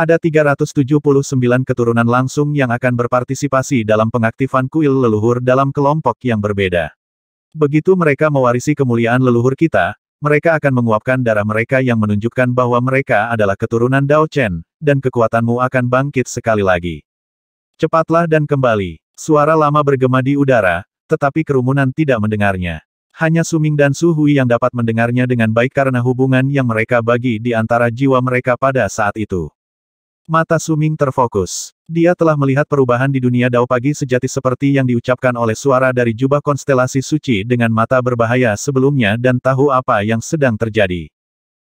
Ada 379 keturunan langsung yang akan berpartisipasi dalam pengaktifan kuil leluhur dalam kelompok yang berbeda. Begitu mereka mewarisi kemuliaan leluhur kita, mereka akan menguapkan darah mereka yang menunjukkan bahwa mereka adalah keturunan Dao Chen, dan kekuatanmu akan bangkit sekali lagi. Cepatlah dan kembali. Suara lama bergema di udara, tetapi kerumunan tidak mendengarnya. Hanya Suming dan Su Hui yang dapat mendengarnya dengan baik karena hubungan yang mereka bagi di antara jiwa mereka pada saat itu. Mata Suming terfokus. Dia telah melihat perubahan di dunia Dao Pagi sejati seperti yang diucapkan oleh suara dari jubah konstelasi suci dengan mata berbahaya sebelumnya dan tahu apa yang sedang terjadi.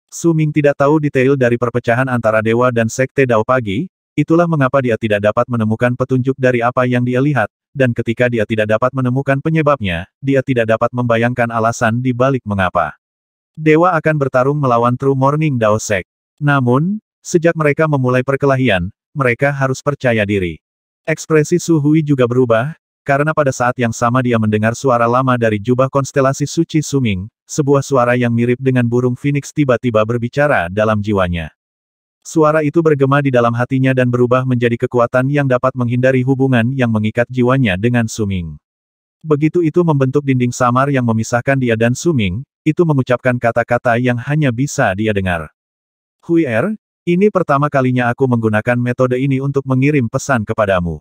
Suming tidak tahu detail dari perpecahan antara dewa dan sekte Dao Pagi, itulah mengapa dia tidak dapat menemukan petunjuk dari apa yang dia lihat, dan ketika dia tidak dapat menemukan penyebabnya, dia tidak dapat membayangkan alasan di balik mengapa. Dewa akan bertarung melawan True Morning Dao Sek. Namun, Sejak mereka memulai perkelahian, mereka harus percaya diri. Ekspresi Su Hui juga berubah, karena pada saat yang sama dia mendengar suara lama dari jubah konstelasi suci Suming, sebuah suara yang mirip dengan burung phoenix tiba-tiba berbicara dalam jiwanya. Suara itu bergema di dalam hatinya dan berubah menjadi kekuatan yang dapat menghindari hubungan yang mengikat jiwanya dengan Suming. Begitu itu membentuk dinding samar yang memisahkan dia dan Suming, itu mengucapkan kata-kata yang hanya bisa dia dengar. Hui Er, ini pertama kalinya aku menggunakan metode ini untuk mengirim pesan kepadamu.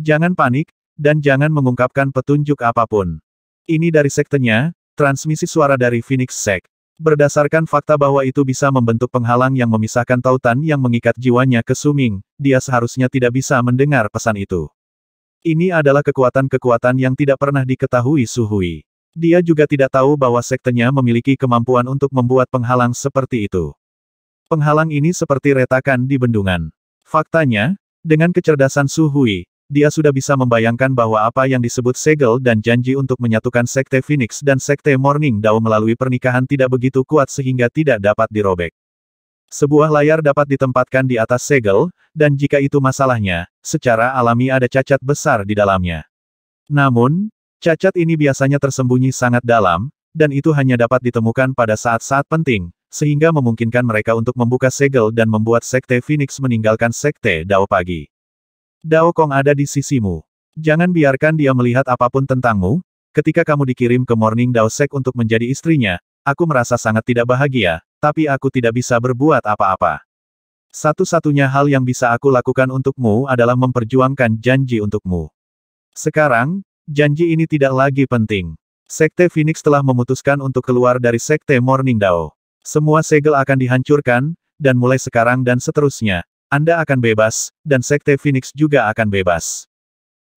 Jangan panik, dan jangan mengungkapkan petunjuk apapun. Ini dari sektenya, transmisi suara dari Phoenix Sect. Berdasarkan fakta bahwa itu bisa membentuk penghalang yang memisahkan tautan yang mengikat jiwanya ke Suming, dia seharusnya tidak bisa mendengar pesan itu. Ini adalah kekuatan-kekuatan yang tidak pernah diketahui Suhui. Dia juga tidak tahu bahwa sektenya memiliki kemampuan untuk membuat penghalang seperti itu. Penghalang ini seperti retakan di bendungan. Faktanya, dengan kecerdasan Su Hui, dia sudah bisa membayangkan bahwa apa yang disebut segel dan janji untuk menyatukan Sekte Phoenix dan Sekte Morning Dao melalui pernikahan tidak begitu kuat sehingga tidak dapat dirobek. Sebuah layar dapat ditempatkan di atas segel, dan jika itu masalahnya, secara alami ada cacat besar di dalamnya. Namun, cacat ini biasanya tersembunyi sangat dalam, dan itu hanya dapat ditemukan pada saat-saat penting, sehingga memungkinkan mereka untuk membuka segel dan membuat Sekte Phoenix meninggalkan Sekte Dao Pagi. Dao Kong ada di sisimu. Jangan biarkan dia melihat apapun tentangmu, ketika kamu dikirim ke Morning Dao Sek untuk menjadi istrinya, aku merasa sangat tidak bahagia, tapi aku tidak bisa berbuat apa-apa. Satu-satunya hal yang bisa aku lakukan untukmu adalah memperjuangkan janji untukmu. Sekarang, janji ini tidak lagi penting. Sekte Phoenix telah memutuskan untuk keluar dari Sekte Morning Dao. Semua segel akan dihancurkan, dan mulai sekarang dan seterusnya, Anda akan bebas, dan Sekte Phoenix juga akan bebas.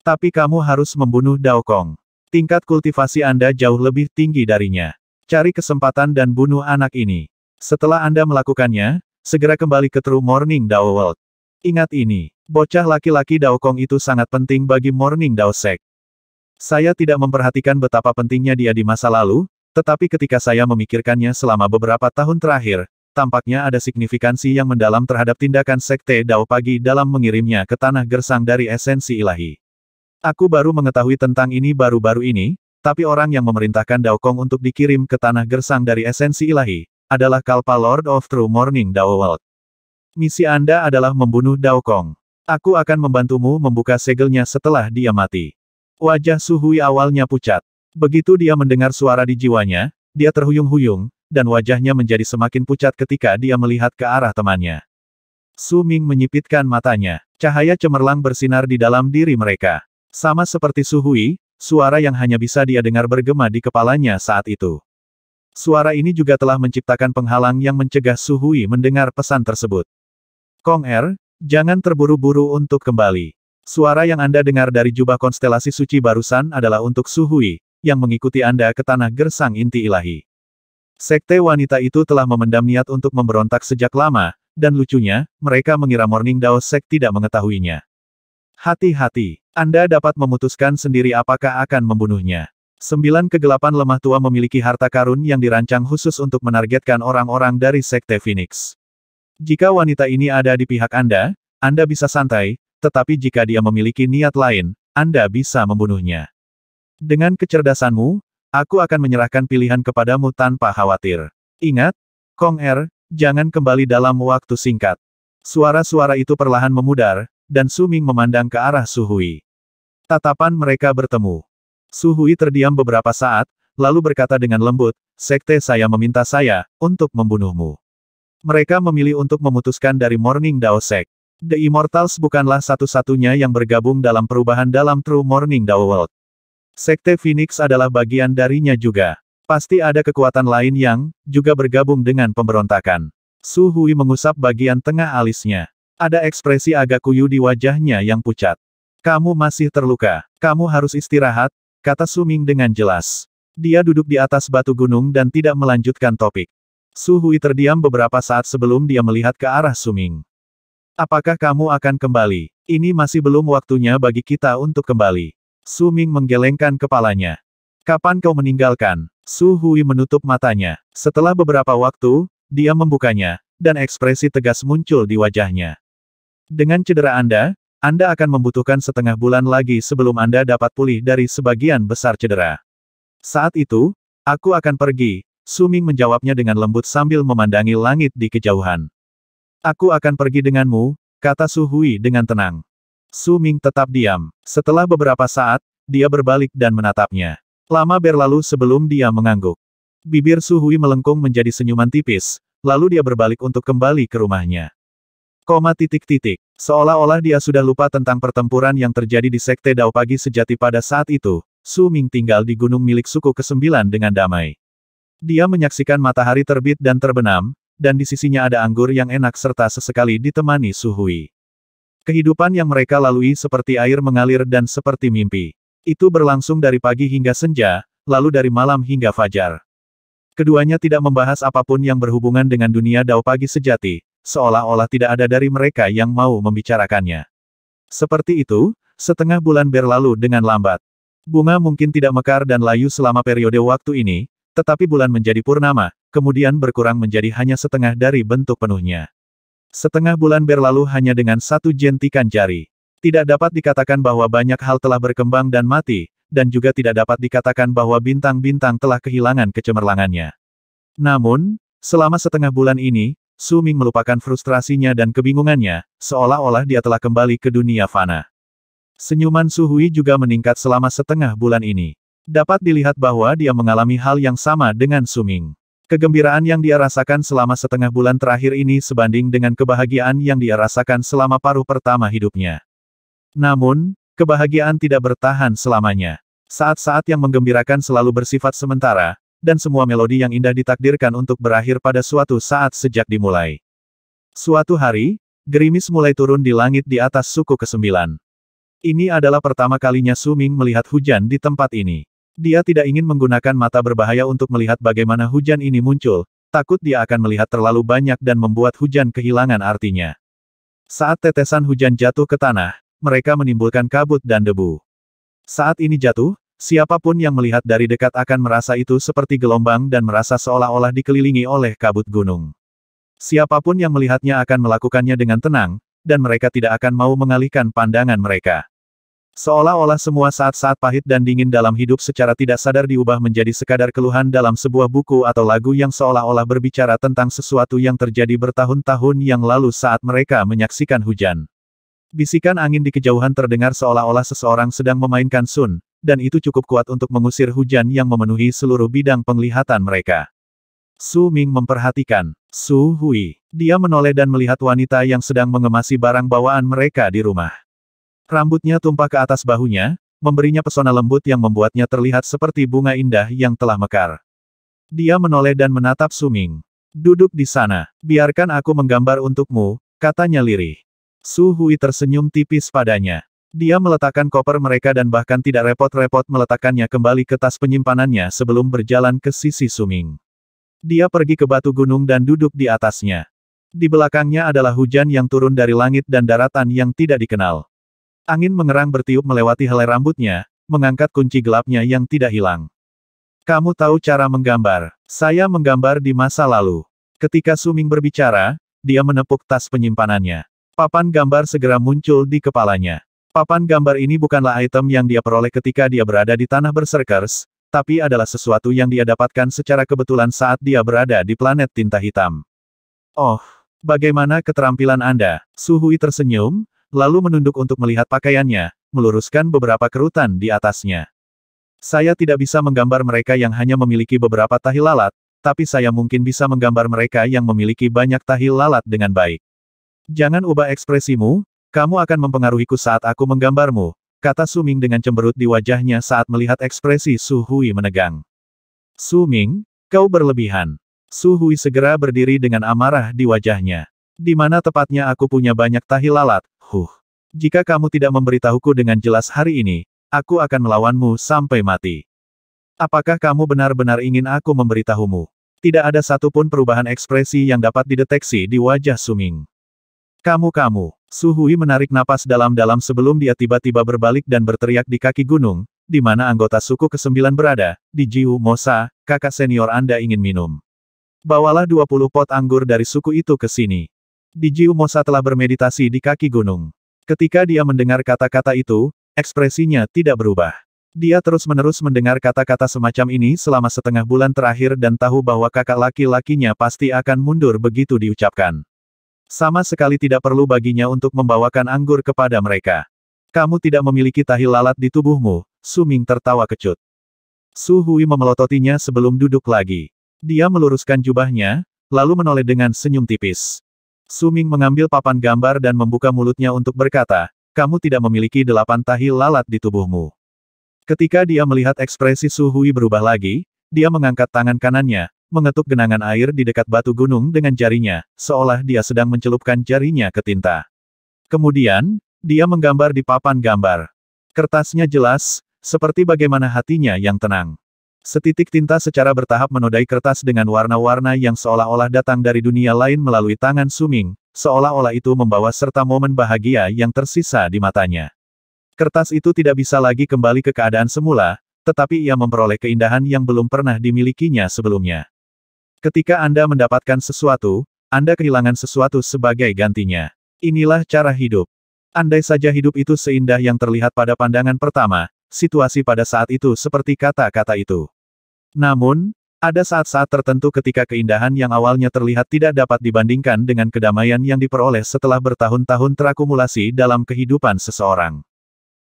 Tapi kamu harus membunuh Dao Kong. Tingkat kultivasi Anda jauh lebih tinggi darinya. Cari kesempatan dan bunuh anak ini. Setelah Anda melakukannya, segera kembali ke True Morning Dao World. Ingat ini, bocah laki-laki Dao Kong itu sangat penting bagi Morning Dao Sek. Saya tidak memperhatikan betapa pentingnya dia di masa lalu, tetapi ketika saya memikirkannya selama beberapa tahun terakhir, tampaknya ada signifikansi yang mendalam terhadap tindakan Sekte Dao Pagi dalam mengirimnya ke Tanah Gersang dari esensi ilahi. Aku baru mengetahui tentang ini baru-baru ini, tapi orang yang memerintahkan Dao Kong untuk dikirim ke Tanah Gersang dari esensi ilahi, adalah Kalpa Lord of True Morning Dao World. Misi Anda adalah membunuh Dao Kong. Aku akan membantumu membuka segelnya setelah dia mati. Wajah Suhui awalnya pucat. Begitu dia mendengar suara di jiwanya, dia terhuyung-huyung, dan wajahnya menjadi semakin pucat ketika dia melihat ke arah temannya. Su Ming menyipitkan matanya. Cahaya cemerlang bersinar di dalam diri mereka. Sama seperti Su Hui, suara yang hanya bisa dia dengar bergema di kepalanya saat itu. Suara ini juga telah menciptakan penghalang yang mencegah Su Hui mendengar pesan tersebut. Kong Er, jangan terburu-buru untuk kembali. Suara yang Anda dengar dari jubah konstelasi suci barusan adalah untuk Su Hui, yang mengikuti Anda ke tanah gersang inti ilahi. Sekte wanita itu telah memendam niat untuk memberontak sejak lama, dan lucunya, mereka mengira Morning Dao Sek tidak mengetahuinya. Hati-hati, Anda dapat memutuskan sendiri apakah akan membunuhnya. Sembilan kegelapan lemah tua memiliki harta karun yang dirancang khusus untuk menargetkan orang-orang dari Sekte Phoenix. Jika wanita ini ada di pihak Anda, Anda bisa santai, tetapi jika dia memiliki niat lain, Anda bisa membunuhnya. Dengan kecerdasanmu, aku akan menyerahkan pilihan kepadamu tanpa khawatir. Ingat, Kong Er, jangan kembali dalam waktu singkat. Suara-suara itu perlahan memudar, dan Suming memandang ke arah Suhui. Tatapan mereka bertemu. Suhui terdiam beberapa saat, lalu berkata dengan lembut, Sekte saya meminta saya, untuk membunuhmu. Mereka memilih untuk memutuskan dari Morning Dao Sek. The Immortals bukanlah satu-satunya yang bergabung dalam perubahan dalam True Morning Dao World. Sekte Phoenix adalah bagian darinya juga. Pasti ada kekuatan lain yang juga bergabung dengan pemberontakan. Su Hui mengusap bagian tengah alisnya. Ada ekspresi agak kuyu di wajahnya yang pucat. Kamu masih terluka. Kamu harus istirahat, kata Suming dengan jelas. Dia duduk di atas batu gunung dan tidak melanjutkan topik. Su Hui terdiam beberapa saat sebelum dia melihat ke arah Suming. Apakah kamu akan kembali? Ini masih belum waktunya bagi kita untuk kembali. Su Ming menggelengkan kepalanya. Kapan kau meninggalkan? Su Hui menutup matanya. Setelah beberapa waktu, dia membukanya, dan ekspresi tegas muncul di wajahnya. Dengan cedera Anda, Anda akan membutuhkan setengah bulan lagi sebelum Anda dapat pulih dari sebagian besar cedera. Saat itu, aku akan pergi, Su Ming menjawabnya dengan lembut sambil memandangi langit di kejauhan. Aku akan pergi denganmu, kata Su Hui dengan tenang. Su Ming tetap diam. Setelah beberapa saat, dia berbalik dan menatapnya. Lama berlalu sebelum dia mengangguk. Bibir Su Hui melengkung menjadi senyuman tipis, lalu dia berbalik untuk kembali ke rumahnya. Koma titik-titik. Seolah-olah dia sudah lupa tentang pertempuran yang terjadi di Sekte Dao Pagi sejati pada saat itu, Su Ming tinggal di gunung milik suku ke-9 dengan damai. Dia menyaksikan matahari terbit dan terbenam, dan di sisinya ada anggur yang enak serta sesekali ditemani Su Hui. Kehidupan yang mereka lalui seperti air mengalir dan seperti mimpi. Itu berlangsung dari pagi hingga senja, lalu dari malam hingga fajar. Keduanya tidak membahas apapun yang berhubungan dengan dunia dao pagi sejati, seolah-olah tidak ada dari mereka yang mau membicarakannya. Seperti itu, setengah bulan berlalu dengan lambat. Bunga mungkin tidak mekar dan layu selama periode waktu ini, tetapi bulan menjadi purnama, kemudian berkurang menjadi hanya setengah dari bentuk penuhnya. Setengah bulan berlalu hanya dengan satu jentikan jari. Tidak dapat dikatakan bahwa banyak hal telah berkembang dan mati, dan juga tidak dapat dikatakan bahwa bintang-bintang telah kehilangan kecemerlangannya. Namun, selama setengah bulan ini, Su Ming melupakan frustrasinya dan kebingungannya, seolah-olah dia telah kembali ke dunia fana. Senyuman Su Hui juga meningkat selama setengah bulan ini. Dapat dilihat bahwa dia mengalami hal yang sama dengan Su Ming. Kegembiraan yang dia rasakan selama setengah bulan terakhir ini sebanding dengan kebahagiaan yang dia rasakan selama paruh pertama hidupnya. Namun, kebahagiaan tidak bertahan selamanya. Saat-saat yang menggembirakan selalu bersifat sementara, dan semua melodi yang indah ditakdirkan untuk berakhir pada suatu saat sejak dimulai. Suatu hari, gerimis mulai turun di langit di atas suku kesembilan. Ini adalah pertama kalinya Suming melihat hujan di tempat ini. Dia tidak ingin menggunakan mata berbahaya untuk melihat bagaimana hujan ini muncul, takut dia akan melihat terlalu banyak dan membuat hujan kehilangan artinya. Saat tetesan hujan jatuh ke tanah, mereka menimbulkan kabut dan debu. Saat ini jatuh, siapapun yang melihat dari dekat akan merasa itu seperti gelombang dan merasa seolah-olah dikelilingi oleh kabut gunung. Siapapun yang melihatnya akan melakukannya dengan tenang, dan mereka tidak akan mau mengalihkan pandangan mereka. Seolah-olah semua saat-saat pahit dan dingin dalam hidup secara tidak sadar diubah menjadi sekadar keluhan dalam sebuah buku atau lagu yang seolah-olah berbicara tentang sesuatu yang terjadi bertahun-tahun yang lalu saat mereka menyaksikan hujan. Bisikan angin di kejauhan terdengar seolah-olah seseorang sedang memainkan sun, dan itu cukup kuat untuk mengusir hujan yang memenuhi seluruh bidang penglihatan mereka. Su Ming memperhatikan. Su Hui. Dia menoleh dan melihat wanita yang sedang mengemasi barang bawaan mereka di rumah. Rambutnya tumpah ke atas bahunya, memberinya pesona lembut yang membuatnya terlihat seperti bunga indah yang telah mekar. Dia menoleh dan menatap Suming. Duduk di sana, biarkan aku menggambar untukmu, katanya lirih. Su Hui tersenyum tipis padanya. Dia meletakkan koper mereka dan bahkan tidak repot-repot meletakkannya kembali ke tas penyimpanannya sebelum berjalan ke sisi Suming. Dia pergi ke batu gunung dan duduk di atasnya. Di belakangnya adalah hujan yang turun dari langit dan daratan yang tidak dikenal. Angin mengerang bertiup melewati helai rambutnya, mengangkat kunci gelapnya yang tidak hilang. Kamu tahu cara menggambar. Saya menggambar di masa lalu. Ketika Suming berbicara, dia menepuk tas penyimpanannya. Papan gambar segera muncul di kepalanya. Papan gambar ini bukanlah item yang dia peroleh ketika dia berada di tanah berserkers, tapi adalah sesuatu yang dia dapatkan secara kebetulan saat dia berada di planet tinta hitam. Oh, bagaimana keterampilan Anda? Suhui tersenyum, lalu menunduk untuk melihat pakaiannya, meluruskan beberapa kerutan di atasnya. Saya tidak bisa menggambar mereka yang hanya memiliki beberapa tahi lalat, tapi saya mungkin bisa menggambar mereka yang memiliki banyak tahi lalat dengan baik. Jangan ubah ekspresimu, kamu akan mempengaruhiku saat aku menggambarmu, kata Suming dengan cemberut di wajahnya saat melihat ekspresi Su Hui menegang. Suming, kau berlebihan. Su Hui segera berdiri dengan amarah di wajahnya. Di mana tepatnya aku punya banyak tahi lalat, Huh. Jika kamu tidak memberitahuku dengan jelas hari ini, aku akan melawanmu sampai mati. Apakah kamu benar-benar ingin aku memberitahumu? Tidak ada satupun perubahan ekspresi yang dapat dideteksi di wajah Suming. Kamu-kamu, Suhui menarik napas dalam-dalam sebelum dia tiba-tiba berbalik dan berteriak di kaki gunung, di mana anggota suku ke-9 berada, di Jiu Mosa, kakak senior Anda ingin minum. Bawalah 20 pot anggur dari suku itu ke sini. Dijiu Mosa telah bermeditasi di kaki gunung. Ketika dia mendengar kata-kata itu, ekspresinya tidak berubah. Dia terus-menerus mendengar kata-kata semacam ini selama setengah bulan terakhir dan tahu bahwa kakak laki-lakinya pasti akan mundur begitu diucapkan. Sama sekali tidak perlu baginya untuk membawakan anggur kepada mereka. Kamu tidak memiliki tahi lalat di tubuhmu, Suming tertawa kecut. Su Hui memelototinya sebelum duduk lagi. Dia meluruskan jubahnya, lalu menoleh dengan senyum tipis. Suming mengambil papan gambar dan membuka mulutnya untuk berkata, kamu tidak memiliki delapan tahi lalat di tubuhmu. Ketika dia melihat ekspresi Su Hui berubah lagi, dia mengangkat tangan kanannya, mengetuk genangan air di dekat batu gunung dengan jarinya, seolah dia sedang mencelupkan jarinya ke tinta. Kemudian, dia menggambar di papan gambar. Kertasnya jelas, seperti bagaimana hatinya yang tenang. Setitik tinta secara bertahap menodai kertas dengan warna-warna yang seolah-olah datang dari dunia lain melalui tangan Suming, seolah-olah itu membawa serta momen bahagia yang tersisa di matanya. Kertas itu tidak bisa lagi kembali ke keadaan semula, tetapi ia memperoleh keindahan yang belum pernah dimilikinya sebelumnya. Ketika Anda mendapatkan sesuatu, Anda kehilangan sesuatu sebagai gantinya. Inilah cara hidup. Andai saja hidup itu seindah yang terlihat pada pandangan pertama, situasi pada saat itu seperti kata-kata itu. Namun, ada saat-saat tertentu ketika keindahan yang awalnya terlihat tidak dapat dibandingkan dengan kedamaian yang diperoleh setelah bertahun-tahun terakumulasi dalam kehidupan seseorang.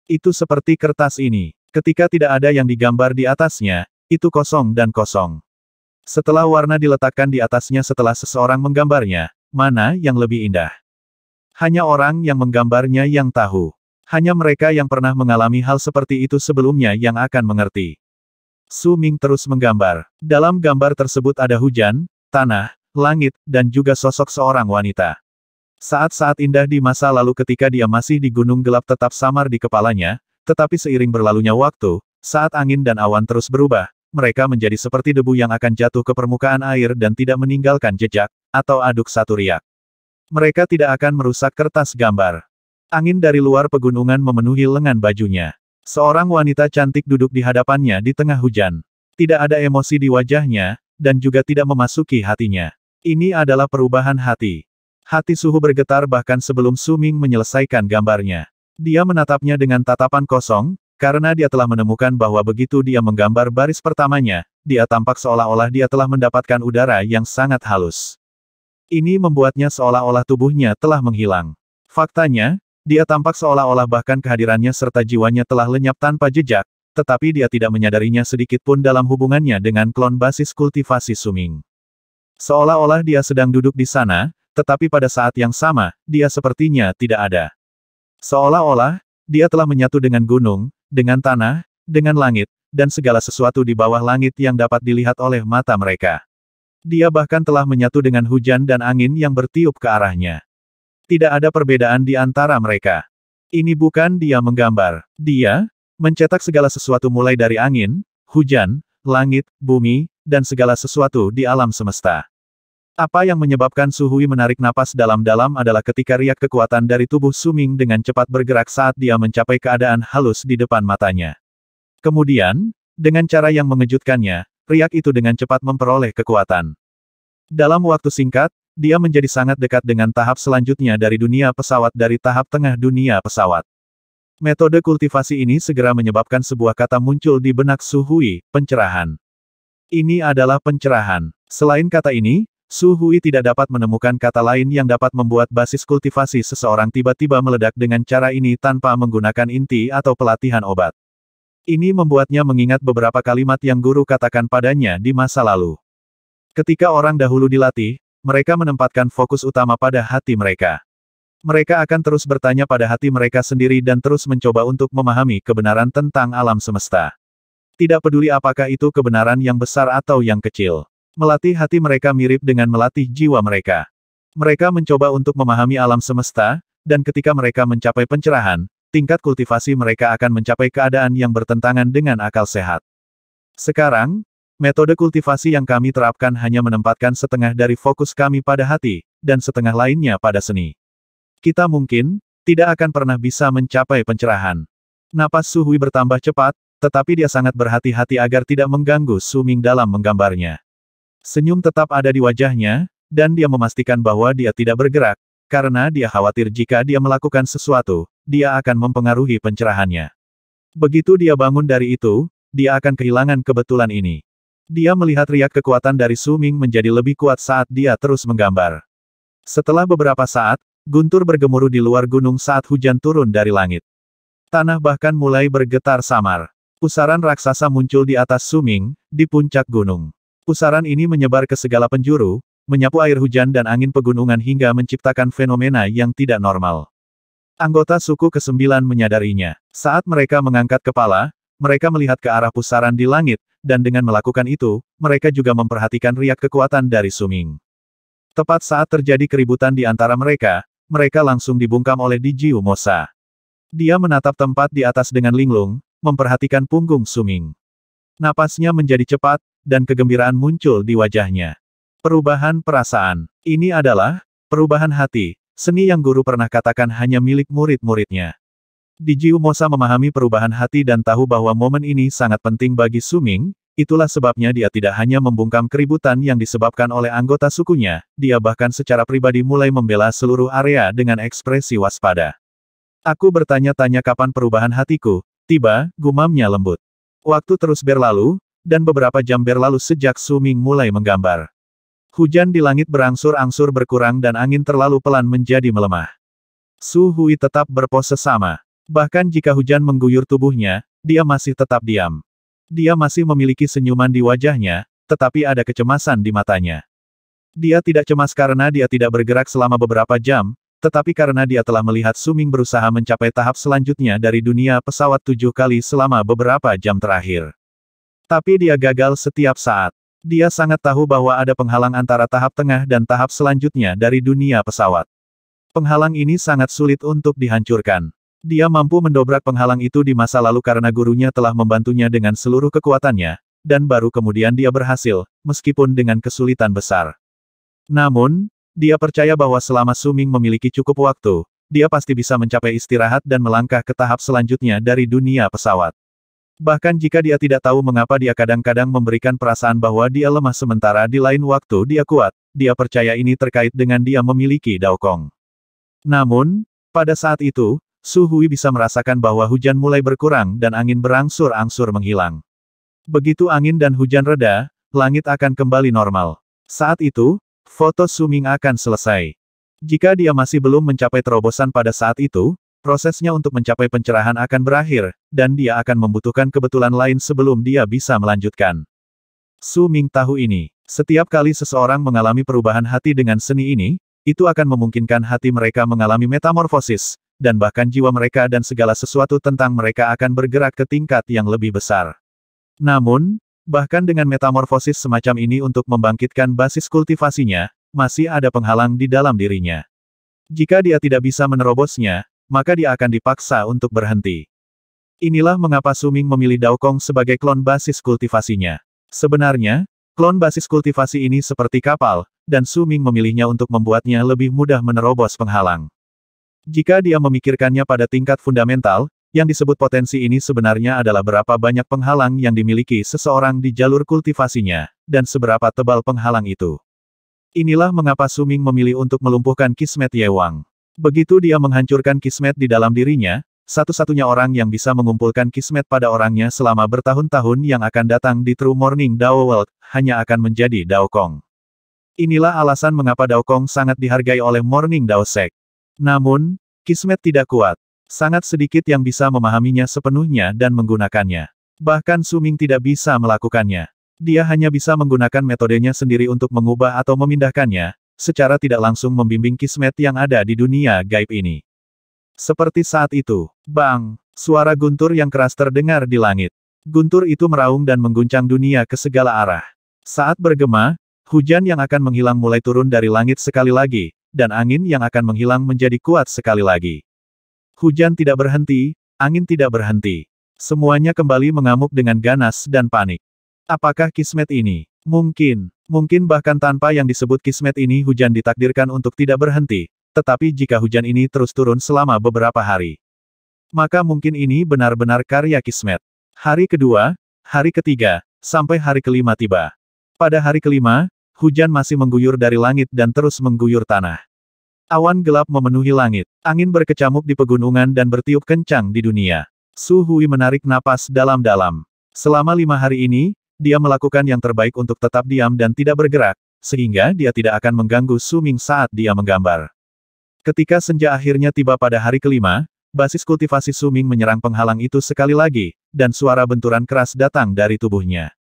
Itu seperti kertas ini. Ketika tidak ada yang digambar di atasnya, itu kosong dan kosong. Setelah warna diletakkan di atasnya setelah seseorang menggambarnya, mana yang lebih indah? Hanya orang yang menggambarnya yang tahu. Hanya mereka yang pernah mengalami hal seperti itu sebelumnya yang akan mengerti. Su Ming terus menggambar. Dalam gambar tersebut ada hujan, tanah, langit, dan juga sosok seorang wanita. Saat-saat indah di masa lalu ketika dia masih di gunung gelap tetap samar di kepalanya, tetapi seiring berlalunya waktu, saat angin dan awan terus berubah, mereka menjadi seperti debu yang akan jatuh ke permukaan air dan tidak meninggalkan jejak, atau aduk satu riak. Mereka tidak akan merusak kertas gambar. Angin dari luar pegunungan memenuhi lengan bajunya. Seorang wanita cantik duduk di hadapannya di tengah hujan. Tidak ada emosi di wajahnya, dan juga tidak memasuki hatinya. Ini adalah perubahan hati. Hati Suhu bergetar bahkan sebelum Suming menyelesaikan gambarnya. Dia menatapnya dengan tatapan kosong, karena dia telah menemukan bahwa begitu dia menggambar baris pertamanya, dia tampak seolah-olah dia telah mendapatkan udara yang sangat halus. Ini membuatnya seolah-olah tubuhnya telah menghilang. Faktanya, dia tampak seolah-olah bahkan kehadirannya serta jiwanya telah lenyap tanpa jejak, tetapi dia tidak menyadarinya sedikitpun dalam hubungannya dengan klon basis kultivasi Suming. Seolah-olah dia sedang duduk di sana, tetapi pada saat yang sama, dia sepertinya tidak ada. Seolah-olah, dia telah menyatu dengan gunung, dengan tanah, dengan langit, dan segala sesuatu di bawah langit yang dapat dilihat oleh mata mereka. Dia bahkan telah menyatu dengan hujan dan angin yang bertiup ke arahnya. Tidak ada perbedaan di antara mereka. Ini bukan dia menggambar. Dia mencetak segala sesuatu mulai dari angin, hujan, langit, bumi, dan segala sesuatu di alam semesta. Apa yang menyebabkan Suhui menarik napas dalam-dalam adalah ketika riak kekuatan dari tubuh Suming dengan cepat bergerak saat dia mencapai keadaan halus di depan matanya. Kemudian, dengan cara yang mengejutkannya, riak itu dengan cepat memperoleh kekuatan. Dalam waktu singkat, dia menjadi sangat dekat dengan tahap selanjutnya dari dunia pesawat dari tahap tengah dunia pesawat. Metode kultivasi ini segera menyebabkan sebuah kata muncul di benak Su Hui, pencerahan. Ini adalah pencerahan. Selain kata ini, Su Hui tidak dapat menemukan kata lain yang dapat membuat basis kultivasi seseorang tiba-tiba meledak dengan cara ini tanpa menggunakan inti atau pelatihan obat. Ini membuatnya mengingat beberapa kalimat yang guru katakan padanya di masa lalu. Ketika orang dahulu dilatih, mereka menempatkan fokus utama pada hati mereka. Mereka akan terus bertanya pada hati mereka sendiri dan terus mencoba untuk memahami kebenaran tentang alam semesta. Tidak peduli apakah itu kebenaran yang besar atau yang kecil. Melatih hati mereka mirip dengan melatih jiwa mereka. Mereka mencoba untuk memahami alam semesta, dan ketika mereka mencapai pencerahan, tingkat kultivasi mereka akan mencapai keadaan yang bertentangan dengan akal sehat. Sekarang, Metode kultivasi yang kami terapkan hanya menempatkan setengah dari fokus kami pada hati, dan setengah lainnya pada seni. Kita mungkin, tidak akan pernah bisa mencapai pencerahan. Napas Suhui bertambah cepat, tetapi dia sangat berhati-hati agar tidak mengganggu Suming dalam menggambarnya. Senyum tetap ada di wajahnya, dan dia memastikan bahwa dia tidak bergerak, karena dia khawatir jika dia melakukan sesuatu, dia akan mempengaruhi pencerahannya. Begitu dia bangun dari itu, dia akan kehilangan kebetulan ini. Dia melihat riak kekuatan dari Su Ming menjadi lebih kuat saat dia terus menggambar. Setelah beberapa saat, guntur bergemuruh di luar gunung saat hujan turun dari langit. Tanah bahkan mulai bergetar samar. Pusaran raksasa muncul di atas Suming, di puncak gunung. Pusaran ini menyebar ke segala penjuru, menyapu air hujan dan angin pegunungan hingga menciptakan fenomena yang tidak normal. Anggota suku ke-9 menyadarinya. Saat mereka mengangkat kepala, mereka melihat ke arah pusaran di langit, dan dengan melakukan itu, mereka juga memperhatikan riak kekuatan dari Suming. Tepat saat terjadi keributan di antara mereka, mereka langsung dibungkam oleh Dijiu Mosa. Dia menatap tempat di atas dengan linglung, memperhatikan punggung Suming. Napasnya menjadi cepat, dan kegembiraan muncul di wajahnya. Perubahan perasaan. Ini adalah, perubahan hati, seni yang guru pernah katakan hanya milik murid-muridnya. Dijiu Mosa memahami perubahan hati dan tahu bahwa momen ini sangat penting bagi Suming, itulah sebabnya dia tidak hanya membungkam keributan yang disebabkan oleh anggota sukunya, dia bahkan secara pribadi mulai membela seluruh area dengan ekspresi waspada. Aku bertanya-tanya kapan perubahan hatiku, tiba, gumamnya lembut. Waktu terus berlalu, dan beberapa jam berlalu sejak Suming mulai menggambar. Hujan di langit berangsur-angsur berkurang dan angin terlalu pelan menjadi melemah. Su Hui tetap berpose sama. Bahkan jika hujan mengguyur tubuhnya, dia masih tetap diam. Dia masih memiliki senyuman di wajahnya, tetapi ada kecemasan di matanya. Dia tidak cemas karena dia tidak bergerak selama beberapa jam, tetapi karena dia telah melihat Suming berusaha mencapai tahap selanjutnya dari dunia pesawat tujuh kali selama beberapa jam terakhir. Tapi dia gagal setiap saat. Dia sangat tahu bahwa ada penghalang antara tahap tengah dan tahap selanjutnya dari dunia pesawat. Penghalang ini sangat sulit untuk dihancurkan. Dia mampu mendobrak penghalang itu di masa lalu karena gurunya telah membantunya dengan seluruh kekuatannya, dan baru kemudian dia berhasil, meskipun dengan kesulitan besar. Namun, dia percaya bahwa selama Suming memiliki cukup waktu, dia pasti bisa mencapai istirahat dan melangkah ke tahap selanjutnya dari dunia pesawat. Bahkan jika dia tidak tahu mengapa dia kadang-kadang memberikan perasaan bahwa dia lemah sementara di lain waktu dia kuat, dia percaya ini terkait dengan dia memiliki Daokong. Namun, pada saat itu, Su Hui bisa merasakan bahwa hujan mulai berkurang dan angin berangsur-angsur menghilang. Begitu angin dan hujan reda, langit akan kembali normal. Saat itu, foto Suming akan selesai. Jika dia masih belum mencapai terobosan pada saat itu, prosesnya untuk mencapai pencerahan akan berakhir, dan dia akan membutuhkan kebetulan lain sebelum dia bisa melanjutkan. Su Ming tahu ini, setiap kali seseorang mengalami perubahan hati dengan seni ini, itu akan memungkinkan hati mereka mengalami metamorfosis, dan bahkan jiwa mereka dan segala sesuatu tentang mereka akan bergerak ke tingkat yang lebih besar. Namun, bahkan dengan metamorfosis semacam ini untuk membangkitkan basis kultivasinya, masih ada penghalang di dalam dirinya. Jika dia tidak bisa menerobosnya, maka dia akan dipaksa untuk berhenti. Inilah mengapa Suming memilih Dao Kong sebagai klon basis kultivasinya. Sebenarnya, klon basis kultivasi ini seperti kapal, dan Suming memilihnya untuk membuatnya lebih mudah menerobos penghalang. Jika dia memikirkannya pada tingkat fundamental, yang disebut potensi ini sebenarnya adalah berapa banyak penghalang yang dimiliki seseorang di jalur kultivasinya, dan seberapa tebal penghalang itu. Inilah mengapa Suming memilih untuk melumpuhkan kismet Ye Wang. Begitu dia menghancurkan kismet di dalam dirinya, satu-satunya orang yang bisa mengumpulkan kismet pada orangnya selama bertahun-tahun yang akan datang di True Morning Dao World, hanya akan menjadi Dao Kong. Inilah alasan mengapa Dao Kong sangat dihargai oleh Morning Dao Sect. Namun, Kismet tidak kuat. Sangat sedikit yang bisa memahaminya sepenuhnya dan menggunakannya. Bahkan Suming tidak bisa melakukannya. Dia hanya bisa menggunakan metodenya sendiri untuk mengubah atau memindahkannya, secara tidak langsung membimbing kismet yang ada di dunia gaib ini. Seperti saat itu, bang, suara guntur yang keras terdengar di langit. Guntur itu meraung dan mengguncang dunia ke segala arah. Saat bergema, hujan yang akan menghilang mulai turun dari langit sekali lagi, dan angin yang akan menghilang menjadi kuat sekali lagi. Hujan tidak berhenti, angin tidak berhenti. Semuanya kembali mengamuk dengan ganas dan panik. Apakah kismet ini? Mungkin, mungkin bahkan tanpa yang disebut kismet ini hujan ditakdirkan untuk tidak berhenti, tetapi jika hujan ini terus turun selama beberapa hari, maka mungkin ini benar-benar karya kismet. Hari kedua, hari ketiga, sampai hari kelima tiba. Pada hari kelima, Hujan masih mengguyur dari langit dan terus mengguyur tanah. Awan gelap memenuhi langit. Angin berkecamuk di pegunungan dan bertiup kencang di dunia. Su Hui menarik napas dalam-dalam. Selama lima hari ini, dia melakukan yang terbaik untuk tetap diam dan tidak bergerak, sehingga dia tidak akan mengganggu Su Ming saat dia menggambar. Ketika senja akhirnya tiba pada hari kelima, basis kultivasi Su Ming menyerang penghalang itu sekali lagi, dan suara benturan keras datang dari tubuhnya.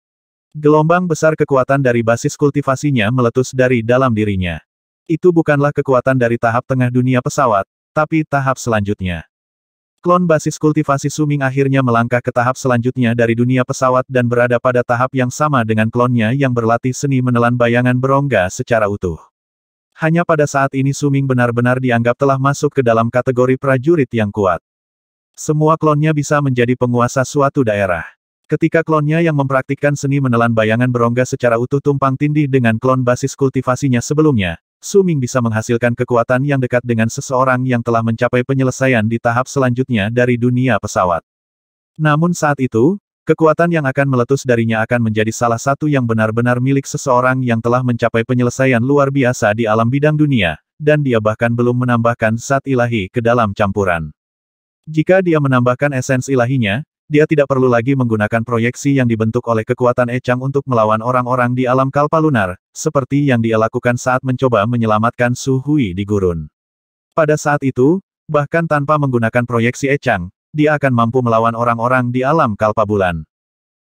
Gelombang besar kekuatan dari basis kultivasinya meletus dari dalam dirinya. Itu bukanlah kekuatan dari tahap tengah dunia pesawat, tapi tahap selanjutnya. Klon basis kultivasi Suming akhirnya melangkah ke tahap selanjutnya dari dunia pesawat dan berada pada tahap yang sama dengan klonnya yang berlatih seni menelan bayangan berongga secara utuh. Hanya pada saat ini Suming benar-benar dianggap telah masuk ke dalam kategori prajurit yang kuat. Semua klonnya bisa menjadi penguasa suatu daerah. Ketika klonnya yang mempraktikkan seni menelan bayangan berongga secara utuh tumpang tindih dengan klon basis kultivasinya sebelumnya, Suming bisa menghasilkan kekuatan yang dekat dengan seseorang yang telah mencapai penyelesaian di tahap selanjutnya dari dunia pesawat. Namun saat itu, kekuatan yang akan meletus darinya akan menjadi salah satu yang benar-benar milik seseorang yang telah mencapai penyelesaian luar biasa di alam bidang dunia, dan dia bahkan belum menambahkan saat ilahi ke dalam campuran. Jika dia menambahkan esens ilahinya, dia tidak perlu lagi menggunakan proyeksi yang dibentuk oleh kekuatan Echang untuk melawan orang-orang di alam kalpa lunar, seperti yang dia lakukan saat mencoba menyelamatkan Su Hui di gurun. Pada saat itu, bahkan tanpa menggunakan proyeksi Echang, dia akan mampu melawan orang-orang di alam kalpa bulan.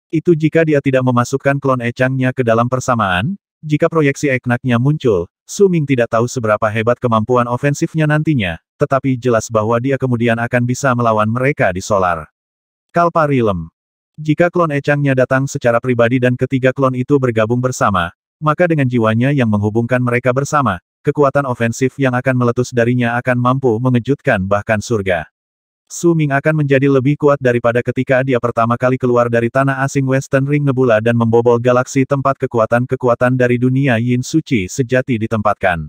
Itu jika dia tidak memasukkan klon Echangnya ke dalam persamaan, jika proyeksi eknaknya muncul, Su Ming tidak tahu seberapa hebat kemampuan ofensifnya nantinya, tetapi jelas bahwa dia kemudian akan bisa melawan mereka di solar. Kalpa Rilem. Jika klon Echangnya datang secara pribadi dan ketiga klon itu bergabung bersama, maka dengan jiwanya yang menghubungkan mereka bersama, kekuatan ofensif yang akan meletus darinya akan mampu mengejutkan bahkan surga. Su Ming akan menjadi lebih kuat daripada ketika dia pertama kali keluar dari tanah asing Western Ring Nebula dan membobol galaksi tempat kekuatan-kekuatan dari dunia Yin Suci sejati ditempatkan.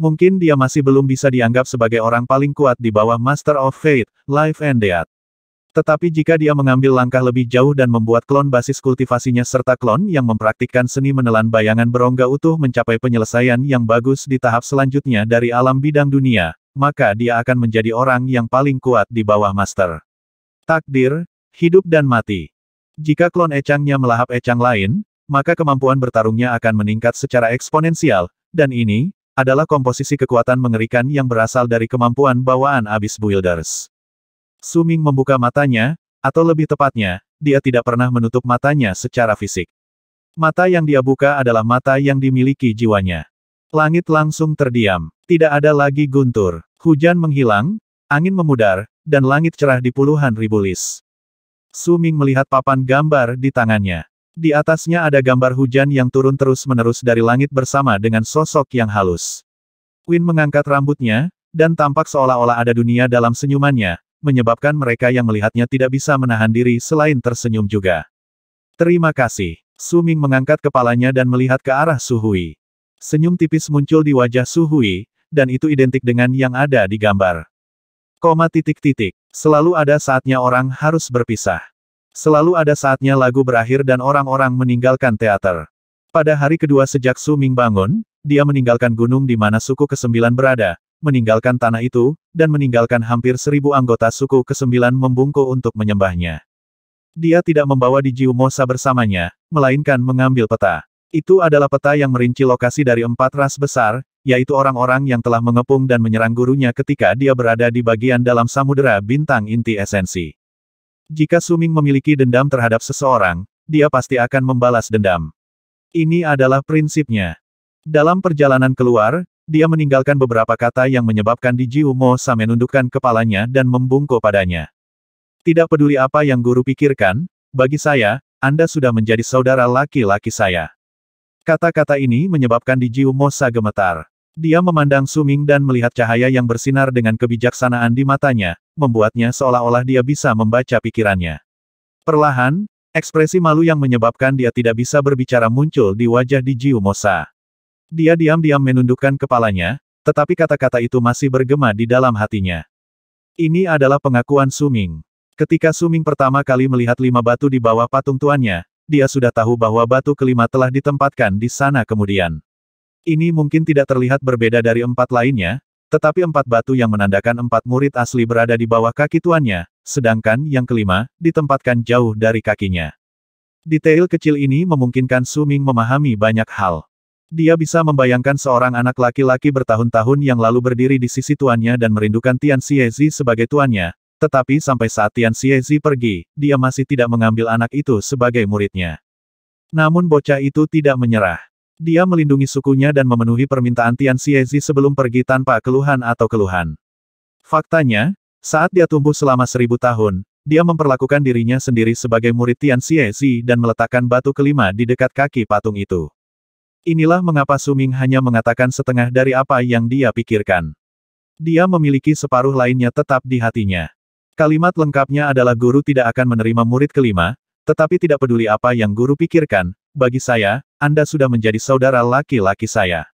Mungkin dia masih belum bisa dianggap sebagai orang paling kuat di bawah Master of Fate, Life and Death. Tetapi jika dia mengambil langkah lebih jauh dan membuat klon basis kultivasinya serta klon yang mempraktikkan seni menelan bayangan berongga utuh mencapai penyelesaian yang bagus di tahap selanjutnya dari alam bidang dunia, maka dia akan menjadi orang yang paling kuat di bawah master. Takdir, hidup dan mati. Jika klon ecangnya melahap ecang lain, maka kemampuan bertarungnya akan meningkat secara eksponensial, dan ini, adalah komposisi kekuatan mengerikan yang berasal dari kemampuan bawaan Abyss builders. Suming membuka matanya, atau lebih tepatnya, dia tidak pernah menutup matanya secara fisik. Mata yang dia buka adalah mata yang dimiliki jiwanya. Langit langsung terdiam. Tidak ada lagi guntur. Hujan menghilang, angin memudar, dan langit cerah di puluhan ribu lis. Suming melihat papan gambar di tangannya. Di atasnya ada gambar hujan yang turun terus-menerus dari langit bersama dengan sosok yang halus. Win mengangkat rambutnya, dan tampak seolah-olah ada dunia dalam senyumannya, menyebabkan mereka yang melihatnya tidak bisa menahan diri selain tersenyum juga. Terima kasih. Su Ming mengangkat kepalanya dan melihat ke arah Suhui. Senyum tipis muncul di wajah Suhui, dan itu identik dengan yang ada di gambar. Koma titik-titik. Selalu ada saatnya orang harus berpisah. Selalu ada saatnya lagu berakhir dan orang-orang meninggalkan teater. Pada hari kedua sejak Su Ming bangun, dia meninggalkan gunung di mana suku ke-9 berada, meninggalkan tanah itu, dan meninggalkan hampir seribu anggota suku ke-9 membungku untuk menyembahnya. Dia tidak membawa Diji Umosa bersamanya, melainkan mengambil peta. Itu adalah peta yang merinci lokasi dari empat ras besar, yaitu orang-orang yang telah mengepung dan menyerang gurunya ketika dia berada di bagian dalam samudera bintang inti esensi. Jika Suming memiliki dendam terhadap seseorang, dia pasti akan membalas dendam. Ini adalah prinsipnya. Dalam perjalanan keluar, dia meninggalkan beberapa kata yang menyebabkan Diji Umo Sa menundukkan kepalanya dan membungkuk padanya. Tidak peduli apa yang guru pikirkan, bagi saya, Anda sudah menjadi saudara laki-laki saya. Kata-kata ini menyebabkan Diji Umo Sa gemetar. Dia memandang Suming dan melihat cahaya yang bersinar dengan kebijaksanaan di matanya, membuatnya seolah-olah dia bisa membaca pikirannya. Perlahan, ekspresi malu yang menyebabkan dia tidak bisa berbicara muncul di wajah Diji Umo Sa. Dia diam-diam menundukkan kepalanya, tetapi kata-kata itu masih bergema di dalam hatinya. Ini adalah pengakuan Suming. Ketika Suming pertama kali melihat lima batu di bawah patung tuannya, dia sudah tahu bahwa batu kelima telah ditempatkan di sana kemudian. Ini mungkin tidak terlihat berbeda dari empat lainnya, tetapi empat batu yang menandakan empat murid asli berada di bawah kaki tuannya, sedangkan yang kelima, ditempatkan jauh dari kakinya. Detail kecil ini memungkinkan Suming memahami banyak hal. Dia bisa membayangkan seorang anak laki-laki bertahun-tahun yang lalu berdiri di sisi tuannya dan merindukan Tian Xiezi sebagai tuannya, tetapi sampai saat Tian Xiezi pergi, dia masih tidak mengambil anak itu sebagai muridnya. Namun bocah itu tidak menyerah. Dia melindungi sukunya dan memenuhi permintaan Tian Xiezi sebelum pergi tanpa keluhan atau keluhan. Faktanya, saat dia tumbuh selama seribu tahun, dia memperlakukan dirinya sendiri sebagai murid Tian Xiezi dan meletakkan batu kelima di dekat kaki patung itu. Inilah mengapa Suming hanya mengatakan setengah dari apa yang dia pikirkan. Dia memiliki separuh lainnya tetap di hatinya. Kalimat lengkapnya adalah guru tidak akan menerima murid kelima, tetapi tidak peduli apa yang guru pikirkan, bagi saya, Anda sudah menjadi saudara laki-laki saya.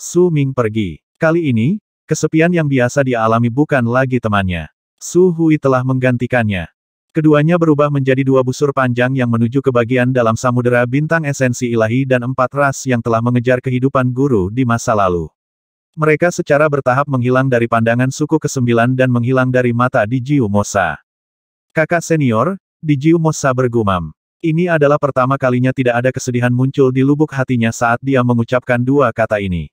Su Ming pergi. Kali ini, kesepian yang biasa dialami bukan lagi temannya. Su Hui telah menggantikannya. Keduanya berubah menjadi dua busur panjang yang menuju ke bagian dalam samudera bintang esensi ilahi dan empat ras yang telah mengejar kehidupan guru di masa lalu. Mereka secara bertahap menghilang dari pandangan suku kesembilan dan menghilang dari mata Dijiu Mosa. Kakak senior, Dijiu Mosa bergumam. Ini adalah pertama kalinya tidak ada kesedihan muncul di lubuk hatinya saat dia mengucapkan dua kata ini.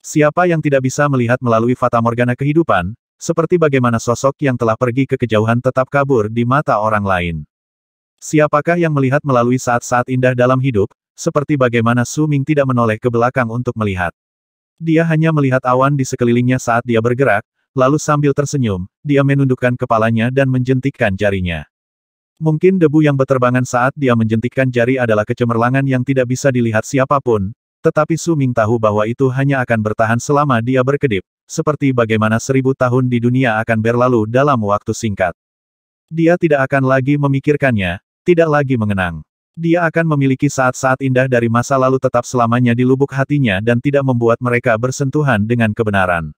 Siapa yang tidak bisa melihat melalui Fata Morgana kehidupan, seperti bagaimana sosok yang telah pergi ke kejauhan tetap kabur di mata orang lain. Siapakah yang melihat melalui saat-saat indah dalam hidup, seperti bagaimana Su Ming tidak menoleh ke belakang untuk melihat. Dia hanya melihat awan di sekelilingnya saat dia bergerak, lalu sambil tersenyum, dia menundukkan kepalanya dan menjentikkan jarinya. Mungkin debu yang berterbangan saat dia menjentikkan jari adalah kecemerlangan yang tidak bisa dilihat siapapun, tetapi Su Ming tahu bahwa itu hanya akan bertahan selama dia berkedip, seperti bagaimana seribu tahun di dunia akan berlalu dalam waktu singkat. Dia tidak akan lagi memikirkannya, tidak lagi mengenang. Dia akan memiliki saat-saat indah dari masa lalu tetap selamanya di lubuk hatinya dan tidak membuat mereka bersentuhan dengan kebenaran.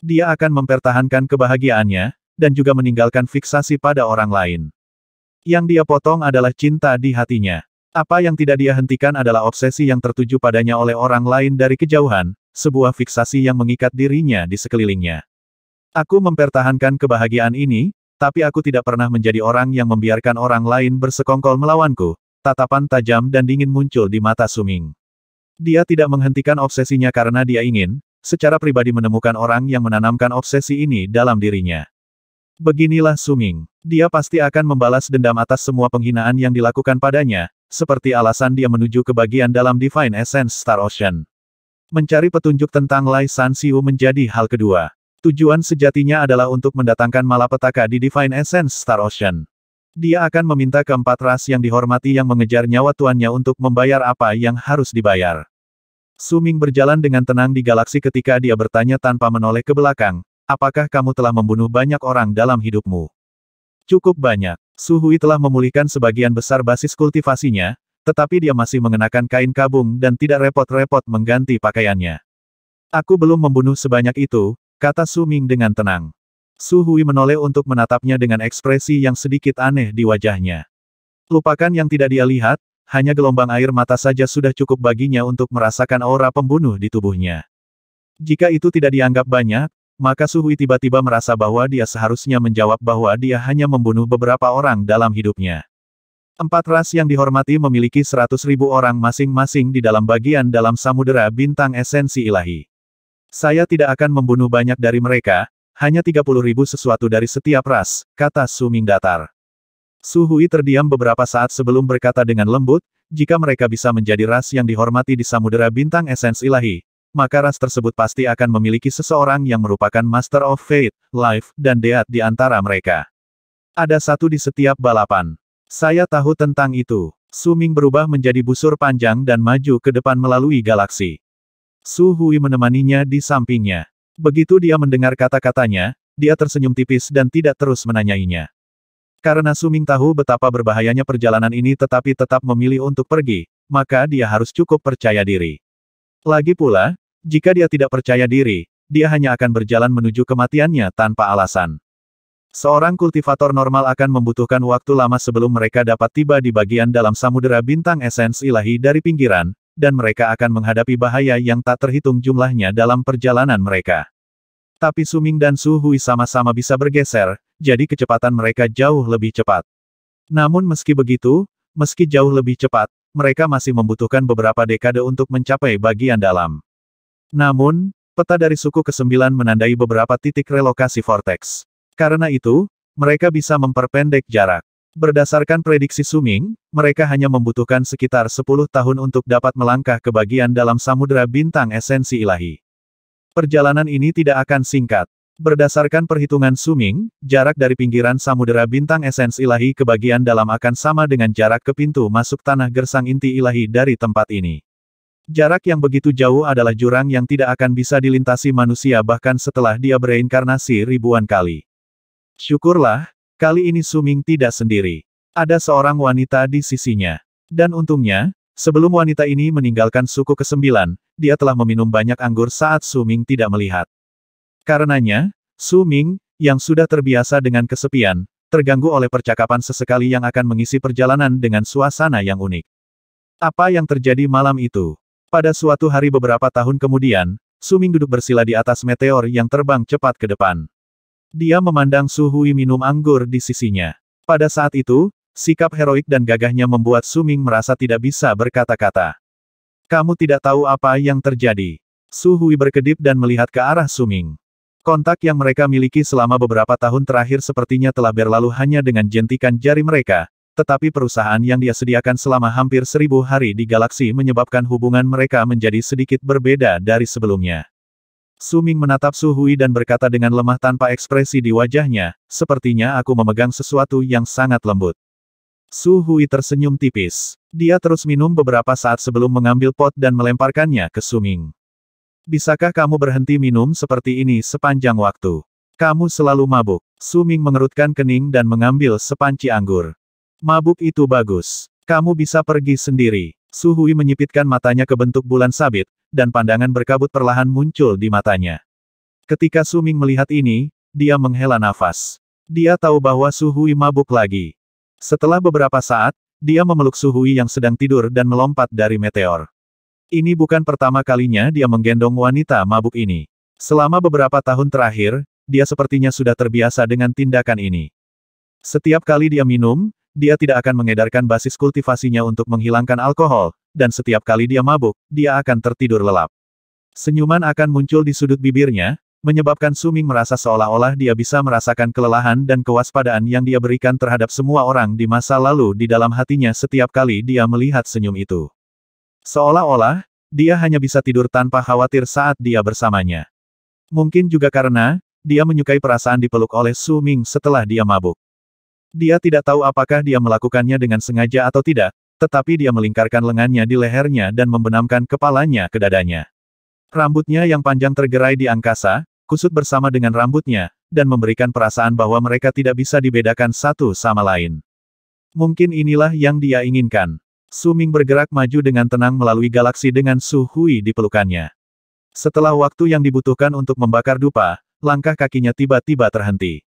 Dia akan mempertahankan kebahagiaannya, dan juga meninggalkan fiksasi pada orang lain. Yang dia potong adalah cinta di hatinya. Apa yang tidak dia hentikan adalah obsesi yang tertuju padanya oleh orang lain dari kejauhan, sebuah fiksasi yang mengikat dirinya di sekelilingnya. Aku mempertahankan kebahagiaan ini, tapi aku tidak pernah menjadi orang yang membiarkan orang lain bersekongkol melawanku. Tatapan tajam dan dingin muncul di mata Suming. Dia tidak menghentikan obsesinya karena dia ingin, secara pribadi menemukan orang yang menanamkan obsesi ini dalam dirinya. Beginilah Suming. Dia pasti akan membalas dendam atas semua penghinaan yang dilakukan padanya, seperti alasan dia menuju ke bagian dalam Divine Essence Star Ocean. Mencari petunjuk tentang Lai San Siu menjadi hal kedua. Tujuan sejatinya adalah untuk mendatangkan malapetaka di Divine Essence Star Ocean. Dia akan meminta keempat ras yang dihormati yang mengejar nyawa tuannya untuk membayar apa yang harus dibayar. Suming berjalan dengan tenang di galaksi ketika dia bertanya tanpa menoleh ke belakang, apakah kamu telah membunuh banyak orang dalam hidupmu? Cukup banyak. Suhui telah memulihkan sebagian besar basis kultivasinya, tetapi dia masih mengenakan kain kabung dan tidak repot-repot mengganti pakaiannya. Aku belum membunuh sebanyak itu, kata Su Ming dengan tenang. Su Hui menoleh untuk menatapnya dengan ekspresi yang sedikit aneh di wajahnya. Lupakan yang tidak dia lihat, hanya gelombang air mata saja sudah cukup baginya untuk merasakan aura pembunuh di tubuhnya. Jika itu tidak dianggap banyak, maka Su Hui tiba-tiba merasa bahwa dia seharusnya menjawab bahwa dia hanya membunuh beberapa orang dalam hidupnya. Empat ras yang dihormati memiliki seratus ribu orang masing-masing di dalam bagian dalam samudera bintang esensi ilahi. Saya tidak akan membunuh banyak dari mereka, hanya tiga puluh ribu sesuatu dari setiap ras, kata Su Ming Datar. Su Hui terdiam beberapa saat sebelum berkata dengan lembut, jika mereka bisa menjadi ras yang dihormati di samudera bintang Esensi ilahi, maka ras tersebut pasti akan memiliki seseorang yang merupakan Master of Fate, Life, dan Deat di antara mereka. Ada satu di setiap balapan. Saya tahu tentang itu. Suming berubah menjadi busur panjang dan maju ke depan melalui galaksi. Su Hui menemaninya di sampingnya. Begitu dia mendengar kata-katanya, dia tersenyum tipis dan tidak terus menanyainya. Karena Suming tahu betapa berbahayanya perjalanan ini tetapi tetap memilih untuk pergi, maka dia harus cukup percaya diri. Lagi pula, jika dia tidak percaya diri, dia hanya akan berjalan menuju kematiannya tanpa alasan. Seorang kultivator normal akan membutuhkan waktu lama sebelum mereka dapat tiba di bagian dalam samudera bintang esens ilahi dari pinggiran, dan mereka akan menghadapi bahaya yang tak terhitung jumlahnya dalam perjalanan mereka. Tapi Suming dan Su Hui sama-sama bisa bergeser, jadi kecepatan mereka jauh lebih cepat. Namun meski begitu, meski jauh lebih cepat, mereka masih membutuhkan beberapa dekade untuk mencapai bagian dalam. Namun, peta dari suku ke-9 menandai beberapa titik relokasi vortex. Karena itu, mereka bisa memperpendek jarak. Berdasarkan prediksi Suming, mereka hanya membutuhkan sekitar 10 tahun untuk dapat melangkah ke bagian dalam samudera bintang esensi ilahi. Perjalanan ini tidak akan singkat. Berdasarkan perhitungan Suming, jarak dari pinggiran samudera bintang esensi ilahi ke bagian dalam akan sama dengan jarak ke pintu masuk tanah gersang inti ilahi dari tempat ini. Jarak yang begitu jauh adalah jurang yang tidak akan bisa dilintasi manusia bahkan setelah dia bereinkarnasi ribuan kali. Syukurlah, kali ini Suming tidak sendiri. Ada seorang wanita di sisinya. Dan untungnya, sebelum wanita ini meninggalkan suku kesembilan, dia telah meminum banyak anggur saat Suming tidak melihat. Karenanya, Suming, yang sudah terbiasa dengan kesepian, terganggu oleh percakapan sesekali yang akan mengisi perjalanan dengan suasana yang unik. Apa yang terjadi malam itu? Pada suatu hari beberapa tahun kemudian, Suming duduk bersila di atas meteor yang terbang cepat ke depan. Dia memandang Suhui minum anggur di sisinya. Pada saat itu, sikap heroik dan gagahnya membuat Suming merasa tidak bisa berkata-kata. Kamu tidak tahu apa yang terjadi. Suhui berkedip dan melihat ke arah Suming. Kontak yang mereka miliki selama beberapa tahun terakhir sepertinya telah berlalu hanya dengan jentikan jari mereka, tetapi perusahaan yang dia sediakan selama hampir seribu hari di galaksi menyebabkan hubungan mereka menjadi sedikit berbeda dari sebelumnya. Suming menatap Su Hui dan berkata dengan lemah tanpa ekspresi di wajahnya, sepertinya aku memegang sesuatu yang sangat lembut. Su Hui tersenyum tipis. Dia terus minum beberapa saat sebelum mengambil pot dan melemparkannya ke Suming. Bisakah kamu berhenti minum seperti ini sepanjang waktu? Kamu selalu mabuk. Suming mengerutkan kening dan mengambil sepanci anggur. Mabuk itu bagus. Kamu bisa pergi sendiri. Su Hui menyipitkan matanya ke bentuk bulan sabit, dan pandangan berkabut perlahan muncul di matanya. Ketika Su Ming melihat ini, dia menghela nafas. Dia tahu bahwa Su Hui mabuk lagi. Setelah beberapa saat, dia memeluk Su Hui yang sedang tidur dan melompat dari meteor. Ini bukan pertama kalinya dia menggendong wanita mabuk ini. Selama beberapa tahun terakhir, dia sepertinya sudah terbiasa dengan tindakan ini. Setiap kali dia minum, dia tidak akan mengedarkan basis kultivasinya untuk menghilangkan alkohol, dan setiap kali dia mabuk, dia akan tertidur lelap. Senyuman akan muncul di sudut bibirnya, menyebabkan Suming merasa seolah-olah dia bisa merasakan kelelahan dan kewaspadaan yang dia berikan terhadap semua orang di masa lalu di dalam hatinya setiap kali dia melihat senyum itu. Seolah-olah, dia hanya bisa tidur tanpa khawatir saat dia bersamanya. Mungkin juga karena, dia menyukai perasaan dipeluk oleh Suming setelah dia mabuk. Dia tidak tahu apakah dia melakukannya dengan sengaja atau tidak, tetapi dia melingkarkan lengannya di lehernya dan membenamkan kepalanya ke dadanya. Rambutnya yang panjang tergerai di angkasa, kusut bersama dengan rambutnya, dan memberikan perasaan bahwa mereka tidak bisa dibedakan satu sama lain. Mungkin inilah yang dia inginkan. Suming bergerak maju dengan tenang melalui galaksi dengan Su Hui di pelukannya. Setelah waktu yang dibutuhkan untuk membakar dupa, langkah kakinya tiba-tiba terhenti.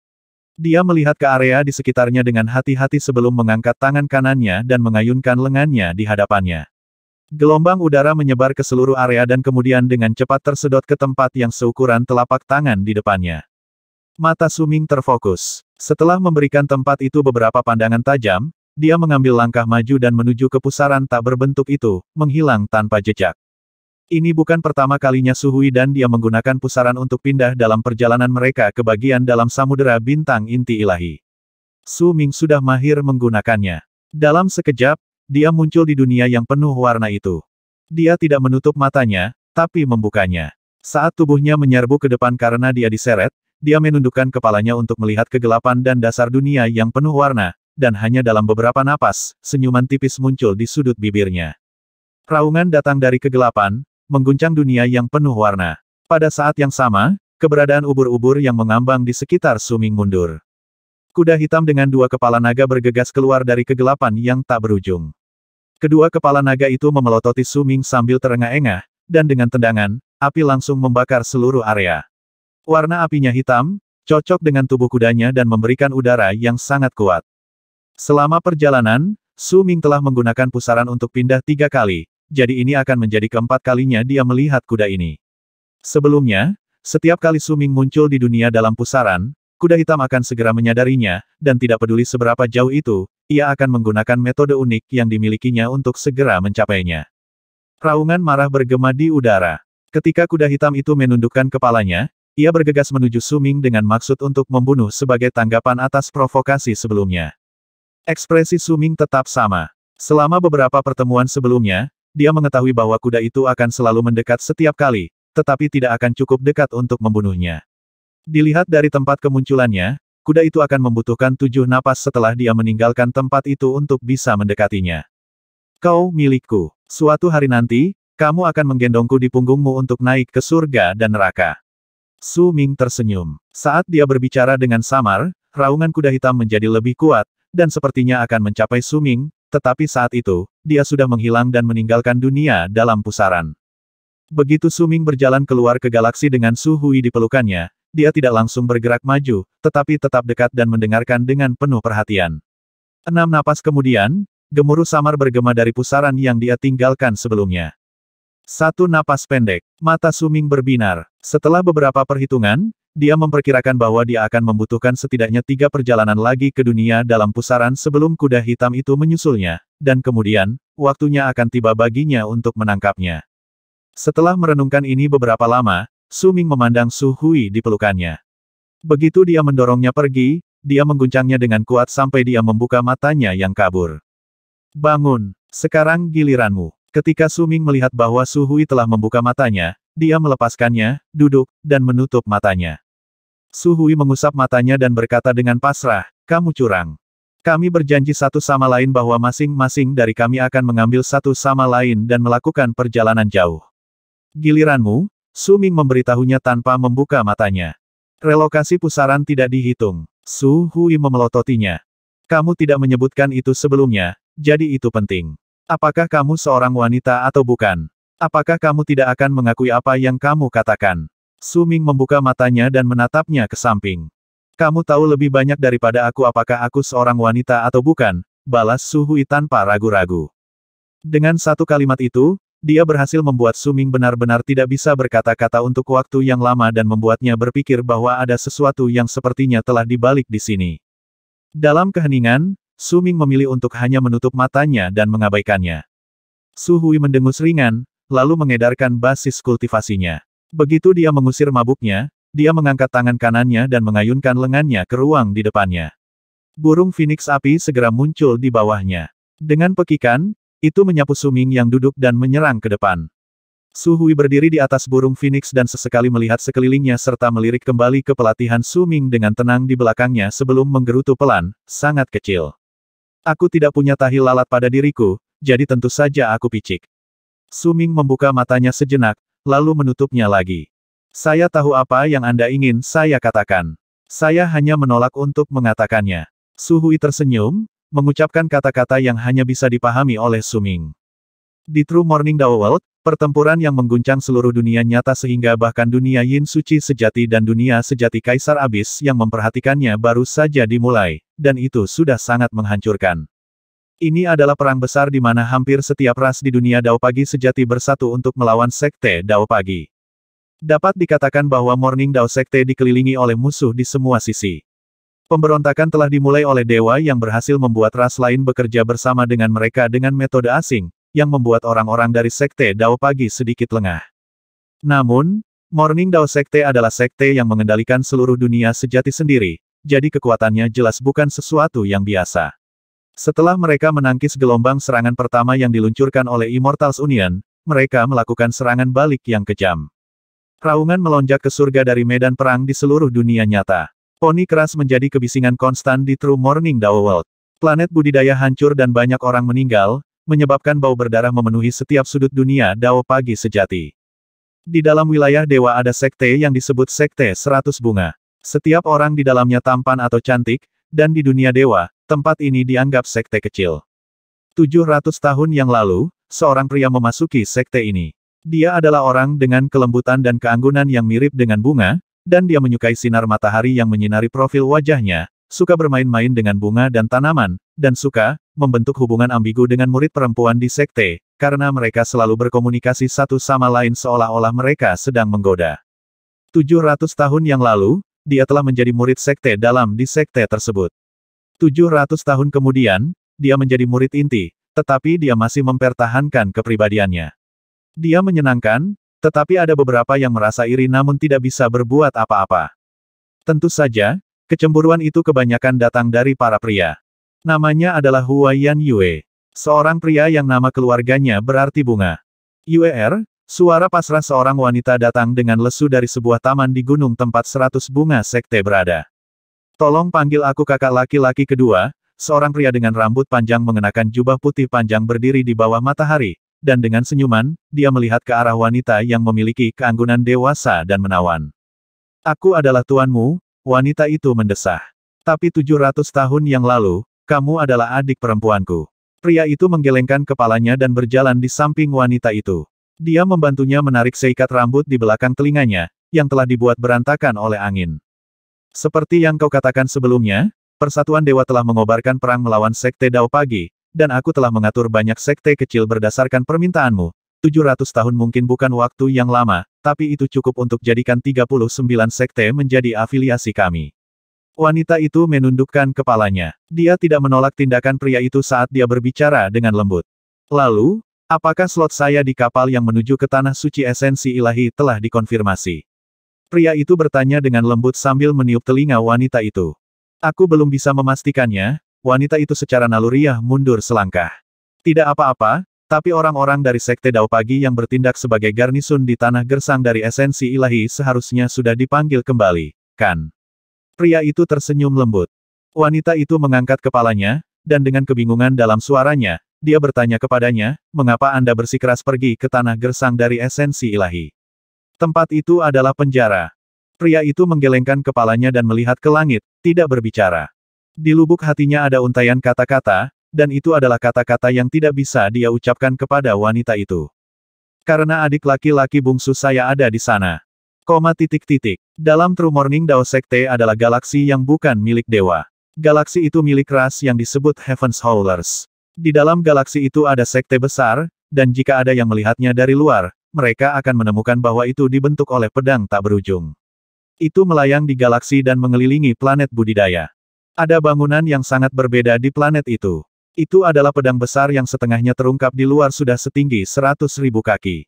Dia melihat ke area di sekitarnya dengan hati-hati sebelum mengangkat tangan kanannya dan mengayunkan lengannya di hadapannya. Gelombang udara menyebar ke seluruh area dan kemudian dengan cepat tersedot ke tempat yang seukuran telapak tangan di depannya. Mata Suming terfokus. Setelah memberikan tempat itu beberapa pandangan tajam, dia mengambil langkah maju dan menuju ke pusaran tak berbentuk itu, menghilang tanpa jejak. Ini bukan pertama kalinya Suhui dan dia menggunakan pusaran untuk pindah dalam perjalanan mereka ke bagian dalam samudera bintang inti ilahi. Su Ming sudah mahir menggunakannya. Dalam sekejap, dia muncul di dunia yang penuh warna itu. Dia tidak menutup matanya, tapi membukanya. Saat tubuhnya menyerbu ke depan karena dia diseret, dia menundukkan kepalanya untuk melihat kegelapan dan dasar dunia yang penuh warna, dan hanya dalam beberapa napas, senyuman tipis muncul di sudut bibirnya. Raungan datang dari kegelapan, mengguncang dunia yang penuh warna. Pada saat yang sama, keberadaan ubur-ubur yang mengambang di sekitar Suming mundur. Kuda hitam dengan dua kepala naga bergegas keluar dari kegelapan yang tak berujung. Kedua kepala naga itu memelototi Suming sambil terengah-engah, dan dengan tendangan, api langsung membakar seluruh area. Warna apinya hitam, cocok dengan tubuh kudanya dan memberikan udara yang sangat kuat. Selama perjalanan, Su telah menggunakan pusaran untuk pindah tiga kali, jadi ini akan menjadi keempat kalinya dia melihat kuda ini. Sebelumnya, setiap kali Suming muncul di dunia dalam pusaran, kuda hitam akan segera menyadarinya, dan tidak peduli seberapa jauh itu, ia akan menggunakan metode unik yang dimilikinya untuk segera mencapainya. Raungan marah bergema di udara. Ketika kuda hitam itu menundukkan kepalanya, ia bergegas menuju Suming dengan maksud untuk membunuh sebagai tanggapan atas provokasi sebelumnya. Ekspresi Suming tetap sama. Selama beberapa pertemuan sebelumnya, dia mengetahui bahwa kuda itu akan selalu mendekat setiap kali, tetapi tidak akan cukup dekat untuk membunuhnya. Dilihat dari tempat kemunculannya, kuda itu akan membutuhkan tujuh napas setelah dia meninggalkan tempat itu untuk bisa mendekatinya. Kau milikku. Suatu hari nanti, kamu akan menggendongku di punggungmu untuk naik ke surga dan neraka. Su Ming tersenyum. Saat dia berbicara dengan samar, raungan kuda hitam menjadi lebih kuat, dan sepertinya akan mencapai Su Ming, tetapi saat itu, dia sudah menghilang dan meninggalkan dunia dalam pusaran. Begitu Suming berjalan keluar ke galaksi dengan Su Hui di pelukannya, dia tidak langsung bergerak maju, tetapi tetap dekat dan mendengarkan dengan penuh perhatian. Enam napas kemudian, gemuruh samar bergema dari pusaran yang dia tinggalkan sebelumnya. Satu napas pendek, mata Suming berbinar. Setelah beberapa perhitungan, dia memperkirakan bahwa dia akan membutuhkan setidaknya tiga perjalanan lagi ke dunia dalam pusaran sebelum kuda hitam itu menyusulnya, dan kemudian, waktunya akan tiba baginya untuk menangkapnya. Setelah merenungkan ini beberapa lama, Su Ming memandang Su Hui di pelukannya. Begitu dia mendorongnya pergi, dia mengguncangnya dengan kuat sampai dia membuka matanya yang kabur. Bangun, sekarang giliranmu. Ketika Su Ming melihat bahwa Su Hui telah membuka matanya, dia melepaskannya, duduk, dan menutup matanya. Su Hui mengusap matanya dan berkata dengan pasrah, kamu curang. Kami berjanji satu sama lain bahwa masing-masing dari kami akan mengambil satu sama lain dan melakukan perjalanan jauh. Giliranmu, Suming memberitahunya tanpa membuka matanya. Relokasi pusaran tidak dihitung. Su Hui memelototinya. Kamu tidak menyebutkan itu sebelumnya, jadi itu penting. Apakah kamu seorang wanita atau bukan? Apakah kamu tidak akan mengakui apa yang kamu katakan? Suming membuka matanya dan menatapnya ke samping. Kamu tahu lebih banyak daripada aku apakah aku seorang wanita atau bukan, balas Su Hui tanpa ragu-ragu. Dengan satu kalimat itu, dia berhasil membuat Suming benar-benar tidak bisa berkata-kata untuk waktu yang lama dan membuatnya berpikir bahwa ada sesuatu yang sepertinya telah dibalik di sini. Dalam keheningan, Suming memilih untuk hanya menutup matanya dan mengabaikannya. Su Hui mendengus ringan, lalu mengedarkan basis kultivasinya. Begitu dia mengusir mabuknya, dia mengangkat tangan kanannya dan mengayunkan lengannya ke ruang di depannya. Burung Phoenix api segera muncul di bawahnya. Dengan pekikan, itu menyapu Suming yang duduk dan menyerang ke depan. Suhui berdiri di atas burung Phoenix dan sesekali melihat sekelilingnya serta melirik kembali ke pelatihan Suming dengan tenang di belakangnya sebelum menggerutu pelan, sangat kecil. Aku tidak punya tahi lalat pada diriku, jadi tentu saja aku picik. Suming membuka matanya sejenak, lalu menutupnya lagi. Saya tahu apa yang Anda ingin saya katakan. Saya hanya menolak untuk mengatakannya. Suhui tersenyum, mengucapkan kata-kata yang hanya bisa dipahami oleh Suming. Di True Morning Dao World, pertempuran yang mengguncang seluruh dunia nyata sehingga bahkan dunia Yin Suci sejati dan dunia sejati Kaisar Abis yang memperhatikannya baru saja dimulai, dan itu sudah sangat menghancurkan. Ini adalah perang besar di mana hampir setiap ras di dunia Dao Pagi sejati bersatu untuk melawan Sekte Dao Pagi. Dapat dikatakan bahwa Morning Dao Sekte dikelilingi oleh musuh di semua sisi. Pemberontakan telah dimulai oleh dewa yang berhasil membuat ras lain bekerja bersama dengan mereka dengan metode asing, yang membuat orang-orang dari Sekte Dao Pagi sedikit lengah. Namun, Morning Dao Sekte adalah sekte yang mengendalikan seluruh dunia sejati sendiri, jadi kekuatannya jelas bukan sesuatu yang biasa. Setelah mereka menangkis gelombang serangan pertama yang diluncurkan oleh Immortals Union, mereka melakukan serangan balik yang kejam. Raungan melonjak ke surga dari medan perang di seluruh dunia nyata. Poni keras menjadi kebisingan konstan di True Morning Dao World. Planet budidaya hancur dan banyak orang meninggal, menyebabkan bau berdarah memenuhi setiap sudut dunia Dao pagi sejati. Di dalam wilayah dewa ada sekte yang disebut Sekte Seratus Bunga. Setiap orang di dalamnya tampan atau cantik, dan di dunia dewa, Tempat ini dianggap sekte kecil. 700 tahun yang lalu, seorang pria memasuki sekte ini. Dia adalah orang dengan kelembutan dan keanggunan yang mirip dengan bunga, dan dia menyukai sinar matahari yang menyinari profil wajahnya, suka bermain-main dengan bunga dan tanaman, dan suka membentuk hubungan ambigu dengan murid perempuan di sekte, karena mereka selalu berkomunikasi satu sama lain seolah-olah mereka sedang menggoda. 700 tahun yang lalu, dia telah menjadi murid sekte dalam di sekte tersebut. 700 tahun kemudian, dia menjadi murid inti, tetapi dia masih mempertahankan kepribadiannya. Dia menyenangkan, tetapi ada beberapa yang merasa iri namun tidak bisa berbuat apa-apa. Tentu saja, kecemburuan itu kebanyakan datang dari para pria. Namanya adalah Hua Yan Yue, seorang pria yang nama keluarganya berarti bunga. Yuer, er, suara pasrah seorang wanita datang dengan lesu dari sebuah taman di gunung tempat seratus bunga sekte berada. Tolong panggil aku kakak laki-laki kedua, seorang pria dengan rambut panjang mengenakan jubah putih panjang berdiri di bawah matahari, dan dengan senyuman, dia melihat ke arah wanita yang memiliki keanggunan dewasa dan menawan. Aku adalah tuanmu, wanita itu mendesah. Tapi 700 tahun yang lalu, kamu adalah adik perempuanku. Pria itu menggelengkan kepalanya dan berjalan di samping wanita itu. Dia membantunya menarik seikat rambut di belakang telinganya, yang telah dibuat berantakan oleh angin. Seperti yang kau katakan sebelumnya, Persatuan Dewa telah mengobarkan perang melawan Sekte Dao Pagi, dan aku telah mengatur banyak sekte kecil berdasarkan permintaanmu. 700 tahun mungkin bukan waktu yang lama, tapi itu cukup untuk jadikan 39 sekte menjadi afiliasi kami. Wanita itu menundukkan kepalanya. Dia tidak menolak tindakan pria itu saat dia berbicara dengan lembut. Lalu, apakah slot saya di kapal yang menuju ke Tanah Suci Esensi Ilahi telah dikonfirmasi? Pria itu bertanya dengan lembut sambil meniup telinga wanita itu. Aku belum bisa memastikannya, wanita itu secara naluriah mundur selangkah. Tidak apa-apa, tapi orang-orang dari Sekte Dao Pagi yang bertindak sebagai garnisun di Tanah Gersang dari esensi ilahi seharusnya sudah dipanggil kembali, kan? Pria itu tersenyum lembut. Wanita itu mengangkat kepalanya, dan dengan kebingungan dalam suaranya, dia bertanya kepadanya, mengapa Anda bersikeras pergi ke Tanah Gersang dari esensi ilahi? Tempat itu adalah penjara. Pria itu menggelengkan kepalanya dan melihat ke langit, tidak berbicara. Di lubuk hatinya ada untaian kata-kata, dan itu adalah kata-kata yang tidak bisa dia ucapkan kepada wanita itu. Karena adik laki-laki bungsu saya ada di sana. Koma titik-titik. Dalam True Morning Dao Sekte adalah galaksi yang bukan milik dewa. Galaksi itu milik ras yang disebut Heaven's Howlers. Di dalam galaksi itu ada sekte besar, dan jika ada yang melihatnya dari luar, mereka akan menemukan bahwa itu dibentuk oleh pedang tak berujung. Itu melayang di galaksi dan mengelilingi planet budidaya. Ada bangunan yang sangat berbeda di planet itu. Itu adalah pedang besar yang setengahnya terungkap di luar sudah setinggi seratus ribu kaki.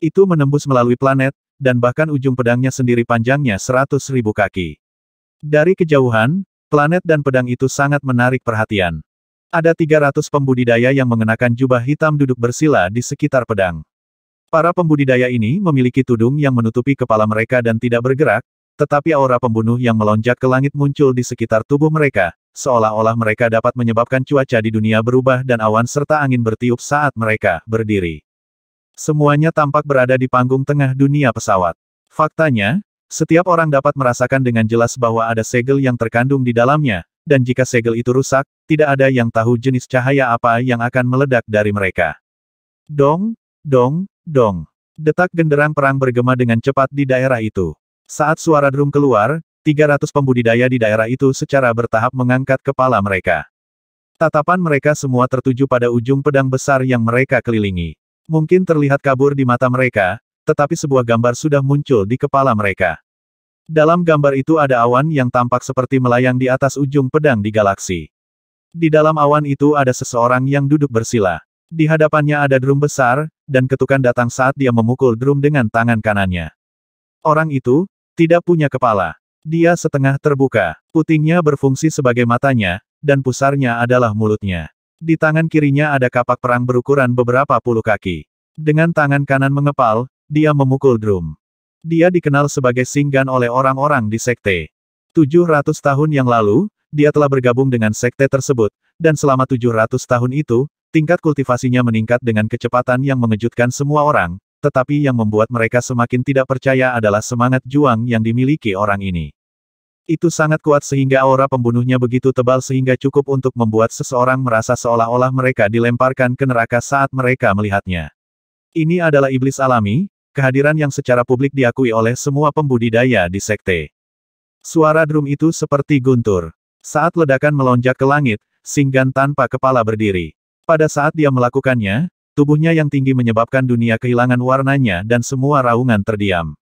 Itu menembus melalui planet, dan bahkan ujung pedangnya sendiri panjangnya seratus ribu kaki. Dari kejauhan, planet dan pedang itu sangat menarik perhatian. Ada 300 pembudidaya yang mengenakan jubah hitam duduk bersila di sekitar pedang. Para pembudidaya ini memiliki tudung yang menutupi kepala mereka dan tidak bergerak, tetapi aura pembunuh yang melonjak ke langit muncul di sekitar tubuh mereka, seolah-olah mereka dapat menyebabkan cuaca di dunia berubah dan awan serta angin bertiup saat mereka berdiri. Semuanya tampak berada di panggung tengah dunia pesawat. Faktanya, setiap orang dapat merasakan dengan jelas bahwa ada segel yang terkandung di dalamnya, dan jika segel itu rusak, tidak ada yang tahu jenis cahaya apa yang akan meledak dari mereka. Dong, dong, Dong. Detak genderang perang bergema dengan cepat di daerah itu. Saat suara drum keluar, 300 pembudidaya di daerah itu secara bertahap mengangkat kepala mereka. Tatapan mereka semua tertuju pada ujung pedang besar yang mereka kelilingi. Mungkin terlihat kabur di mata mereka, tetapi sebuah gambar sudah muncul di kepala mereka. Dalam gambar itu ada awan yang tampak seperti melayang di atas ujung pedang di galaksi. Di dalam awan itu ada seseorang yang duduk bersila. Di hadapannya ada drum besar, dan ketukan datang saat dia memukul drum dengan tangan kanannya. Orang itu, tidak punya kepala. Dia setengah terbuka, putingnya berfungsi sebagai matanya, dan pusarnya adalah mulutnya. Di tangan kirinya ada kapak perang berukuran beberapa puluh kaki. Dengan tangan kanan mengepal, dia memukul drum. Dia dikenal sebagai Singgan oleh orang-orang di sekte. 700 tahun yang lalu, dia telah bergabung dengan sekte tersebut, dan selama 700 tahun itu, tingkat kultivasinya meningkat dengan kecepatan yang mengejutkan semua orang, tetapi yang membuat mereka semakin tidak percaya adalah semangat juang yang dimiliki orang ini. Itu sangat kuat sehingga aura pembunuhnya begitu tebal sehingga cukup untuk membuat seseorang merasa seolah-olah mereka dilemparkan ke neraka saat mereka melihatnya. Ini adalah iblis alami, kehadiran yang secara publik diakui oleh semua pembudidaya di sekte. Suara drum itu seperti guntur. Saat ledakan melonjak ke langit, singgan tanpa kepala berdiri. Pada saat dia melakukannya, tubuhnya yang tinggi menyebabkan dunia kehilangan warnanya dan semua raungan terdiam.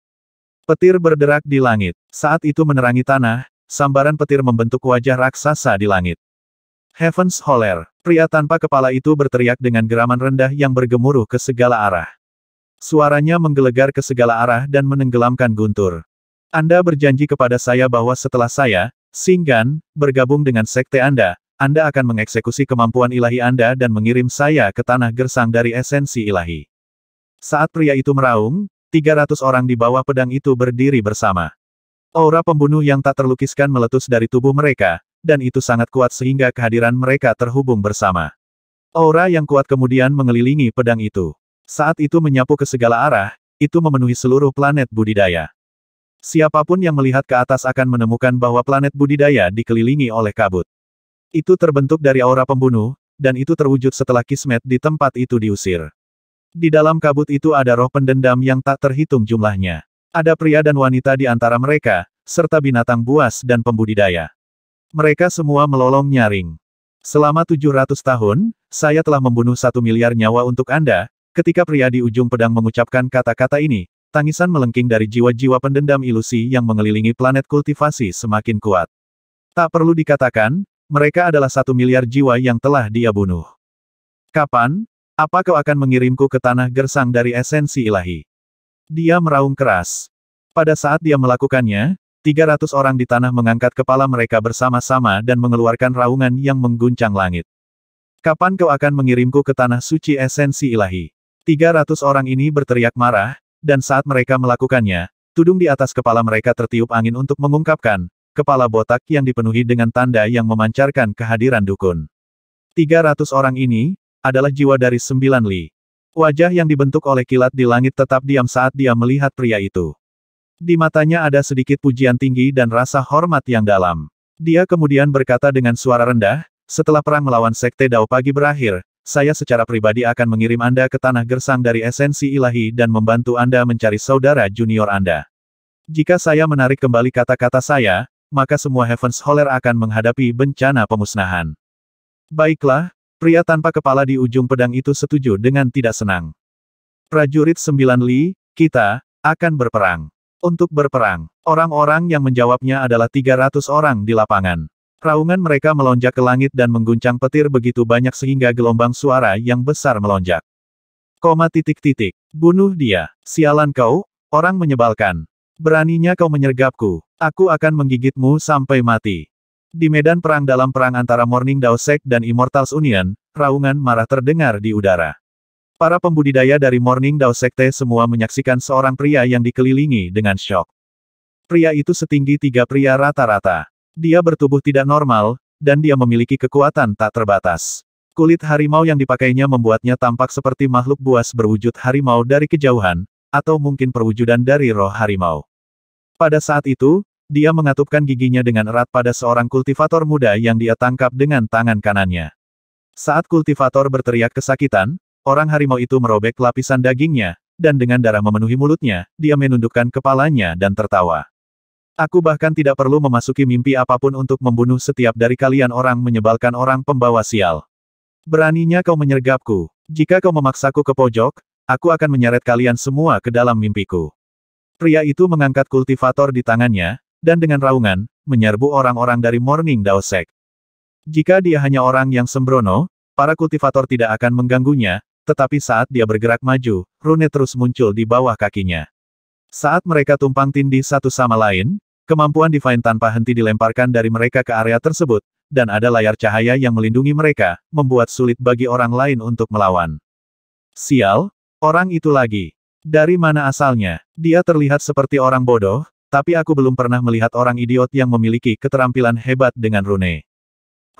Petir berderak di langit. Saat itu menerangi tanah, sambaran petir membentuk wajah raksasa di langit. Heavens Holler, pria tanpa kepala itu berteriak dengan geraman rendah yang bergemuruh ke segala arah. Suaranya menggelegar ke segala arah dan menenggelamkan guntur. Anda berjanji kepada saya bahwa setelah saya, Singgan, bergabung dengan sekte Anda, anda akan mengeksekusi kemampuan ilahi Anda dan mengirim saya ke tanah gersang dari esensi ilahi. Saat pria itu meraung, 300 orang di bawah pedang itu berdiri bersama. Aura pembunuh yang tak terlukiskan meletus dari tubuh mereka, dan itu sangat kuat sehingga kehadiran mereka terhubung bersama. Aura yang kuat kemudian mengelilingi pedang itu. Saat itu menyapu ke segala arah, itu memenuhi seluruh planet budidaya. Siapapun yang melihat ke atas akan menemukan bahwa planet budidaya dikelilingi oleh kabut. Itu terbentuk dari aura pembunuh, dan itu terwujud setelah kismet di tempat itu diusir. Di dalam kabut itu ada roh pendendam yang tak terhitung jumlahnya. Ada pria dan wanita di antara mereka, serta binatang buas dan pembudidaya. Mereka semua melolong nyaring. Selama 700 tahun, saya telah membunuh satu miliar nyawa untuk Anda, ketika pria di ujung pedang mengucapkan kata-kata ini, tangisan melengking dari jiwa-jiwa pendendam ilusi yang mengelilingi planet kultivasi semakin kuat. Tak perlu dikatakan, mereka adalah satu miliar jiwa yang telah dia bunuh. Kapan? Apa kau akan mengirimku ke tanah gersang dari esensi ilahi? Dia meraung keras. Pada saat dia melakukannya, 300 orang di tanah mengangkat kepala mereka bersama-sama dan mengeluarkan raungan yang mengguncang langit. Kapan kau akan mengirimku ke tanah suci esensi ilahi? 300 orang ini berteriak marah, dan saat mereka melakukannya, tudung di atas kepala mereka tertiup angin untuk mengungkapkan, kepala botak yang dipenuhi dengan tanda yang memancarkan kehadiran dukun. 300 orang ini, adalah jiwa dari sembilan li. Wajah yang dibentuk oleh kilat di langit tetap diam saat dia melihat pria itu. Di matanya ada sedikit pujian tinggi dan rasa hormat yang dalam. Dia kemudian berkata dengan suara rendah, setelah perang melawan Sekte Dao pagi berakhir, saya secara pribadi akan mengirim Anda ke Tanah Gersang dari esensi ilahi dan membantu Anda mencari saudara junior Anda. Jika saya menarik kembali kata-kata saya, maka semua Heavens Holler akan menghadapi bencana pemusnahan. Baiklah, pria tanpa kepala di ujung pedang itu setuju dengan tidak senang. Prajurit sembilan li, kita, akan berperang. Untuk berperang, orang-orang yang menjawabnya adalah 300 orang di lapangan. Raungan mereka melonjak ke langit dan mengguncang petir begitu banyak sehingga gelombang suara yang besar melonjak. Koma titik-titik. Bunuh dia. Sialan kau, orang menyebalkan. Beraninya kau menyergapku. Aku akan menggigitmu sampai mati. Di medan perang dalam perang antara Morning Dao Sek dan Immortals Union, raungan marah terdengar di udara. Para pembudidaya dari Morning Dao Sekte semua menyaksikan seorang pria yang dikelilingi dengan shock. Pria itu setinggi tiga pria rata-rata. Dia bertubuh tidak normal, dan dia memiliki kekuatan tak terbatas. Kulit harimau yang dipakainya membuatnya tampak seperti makhluk buas berwujud harimau dari kejauhan, atau mungkin perwujudan dari roh harimau. Pada saat itu, dia mengatupkan giginya dengan erat pada seorang kultivator muda yang dia tangkap dengan tangan kanannya. Saat kultivator berteriak kesakitan, orang harimau itu merobek lapisan dagingnya, dan dengan darah memenuhi mulutnya, dia menundukkan kepalanya dan tertawa. Aku bahkan tidak perlu memasuki mimpi apapun untuk membunuh setiap dari kalian orang menyebalkan orang pembawa sial. Beraninya kau menyergapku. Jika kau memaksaku ke pojok, Aku akan menyeret kalian semua ke dalam mimpiku. Pria itu mengangkat kultivator di tangannya, dan dengan raungan, menyerbu orang-orang dari Morning Dao Sect. Jika dia hanya orang yang sembrono, para kultivator tidak akan mengganggunya, tetapi saat dia bergerak maju, rune terus muncul di bawah kakinya. Saat mereka tumpang tindih satu sama lain, kemampuan Divine tanpa henti dilemparkan dari mereka ke area tersebut, dan ada layar cahaya yang melindungi mereka, membuat sulit bagi orang lain untuk melawan. Sial, Orang itu lagi. Dari mana asalnya? Dia terlihat seperti orang bodoh, tapi aku belum pernah melihat orang idiot yang memiliki keterampilan hebat dengan rune.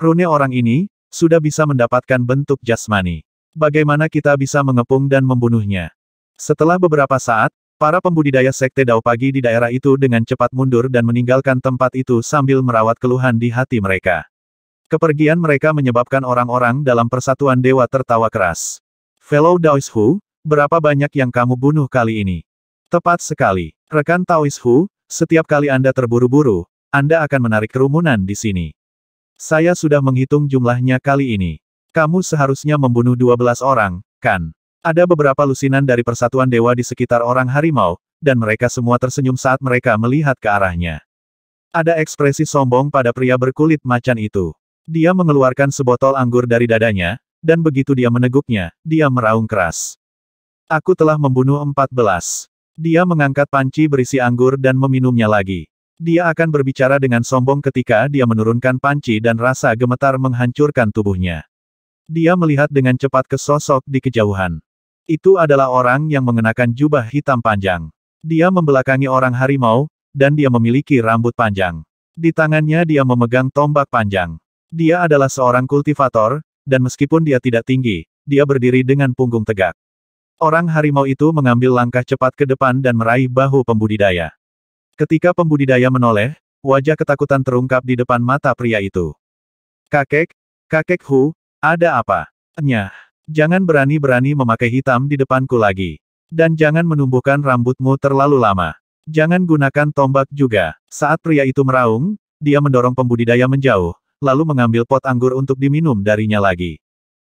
Rune orang ini, sudah bisa mendapatkan bentuk jasmani. Bagaimana kita bisa mengepung dan membunuhnya? Setelah beberapa saat, para pembudidaya sekte Dao pagi di daerah itu dengan cepat mundur dan meninggalkan tempat itu sambil merawat keluhan di hati mereka. Kepergian mereka menyebabkan orang-orang dalam persatuan dewa tertawa keras. Fellow Daoishu, Berapa banyak yang kamu bunuh kali ini? Tepat sekali. Rekan Taois Hu, setiap kali Anda terburu-buru, Anda akan menarik kerumunan di sini. Saya sudah menghitung jumlahnya kali ini. Kamu seharusnya membunuh 12 orang, kan? Ada beberapa lusinan dari persatuan dewa di sekitar orang harimau, dan mereka semua tersenyum saat mereka melihat ke arahnya. Ada ekspresi sombong pada pria berkulit macan itu. Dia mengeluarkan sebotol anggur dari dadanya, dan begitu dia meneguknya, dia meraung keras. Aku telah membunuh empat belas. Dia mengangkat panci berisi anggur dan meminumnya lagi. Dia akan berbicara dengan sombong ketika dia menurunkan panci dan rasa gemetar menghancurkan tubuhnya. Dia melihat dengan cepat ke sosok di kejauhan. Itu adalah orang yang mengenakan jubah hitam panjang. Dia membelakangi orang harimau, dan dia memiliki rambut panjang. Di tangannya dia memegang tombak panjang. Dia adalah seorang kultivator, dan meskipun dia tidak tinggi, dia berdiri dengan punggung tegak. Orang harimau itu mengambil langkah cepat ke depan dan meraih bahu pembudidaya. Ketika pembudidaya menoleh, wajah ketakutan terungkap di depan mata pria itu. Kakek, kakek Hu, ada apa? Nyah, jangan berani-berani memakai hitam di depanku lagi. Dan jangan menumbuhkan rambutmu terlalu lama. Jangan gunakan tombak juga. Saat pria itu meraung, dia mendorong pembudidaya menjauh, lalu mengambil pot anggur untuk diminum darinya lagi.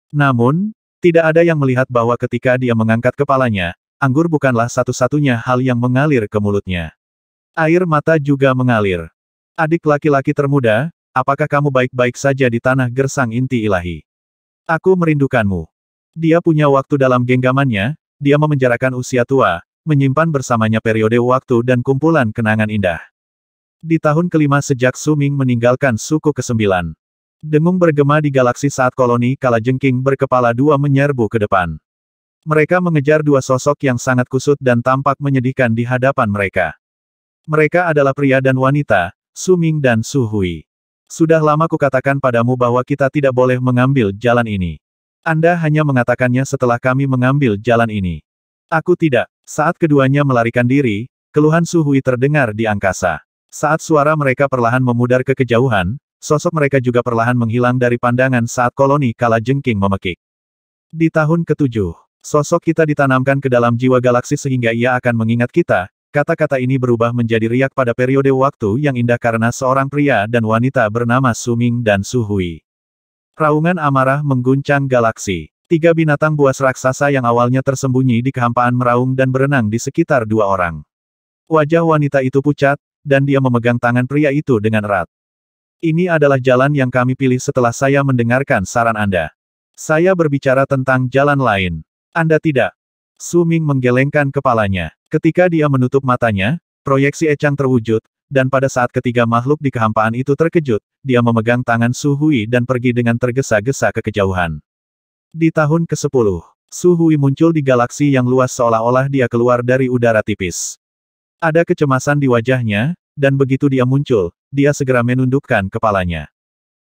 Namun, tidak ada yang melihat bahwa ketika dia mengangkat kepalanya, anggur bukanlah satu-satunya hal yang mengalir ke mulutnya. Air mata juga mengalir. Adik laki-laki termuda, apakah kamu baik-baik saja di tanah gersang inti ilahi? Aku merindukanmu. Dia punya waktu dalam genggamannya, dia memenjarakan usia tua, menyimpan bersamanya periode waktu dan kumpulan kenangan indah. Di tahun kelima sejak Suming meninggalkan suku ke-9, Dengung bergema di galaksi saat koloni kala jengking berkepala dua menyerbu ke depan. Mereka mengejar dua sosok yang sangat kusut dan tampak menyedihkan di hadapan mereka. Mereka adalah pria dan wanita, Suming dan Su Hui. Sudah lama kukatakan padamu bahwa kita tidak boleh mengambil jalan ini. Anda hanya mengatakannya setelah kami mengambil jalan ini. Aku tidak. Saat keduanya melarikan diri, keluhan Su Hui terdengar di angkasa. Saat suara mereka perlahan memudar ke kejauhan, sosok mereka juga perlahan menghilang dari pandangan saat koloni kala jengking memekik. Di tahun ketujuh, sosok kita ditanamkan ke dalam jiwa galaksi sehingga ia akan mengingat kita, kata-kata ini berubah menjadi riak pada periode waktu yang indah karena seorang pria dan wanita bernama Suming dan Suhui. Raungan amarah mengguncang galaksi. Tiga binatang buas raksasa yang awalnya tersembunyi di kehampaan meraung dan berenang di sekitar dua orang. Wajah wanita itu pucat, dan dia memegang tangan pria itu dengan erat. Ini adalah jalan yang kami pilih setelah saya mendengarkan saran Anda. Saya berbicara tentang jalan lain. Anda tidak. Su Ming menggelengkan kepalanya. Ketika dia menutup matanya, proyeksi Echang terwujud, dan pada saat ketiga makhluk di kehampaan itu terkejut, dia memegang tangan Su Hui dan pergi dengan tergesa-gesa ke kejauhan. Di tahun ke-10, Su Hui muncul di galaksi yang luas seolah-olah dia keluar dari udara tipis. Ada kecemasan di wajahnya, dan begitu dia muncul, dia segera menundukkan kepalanya.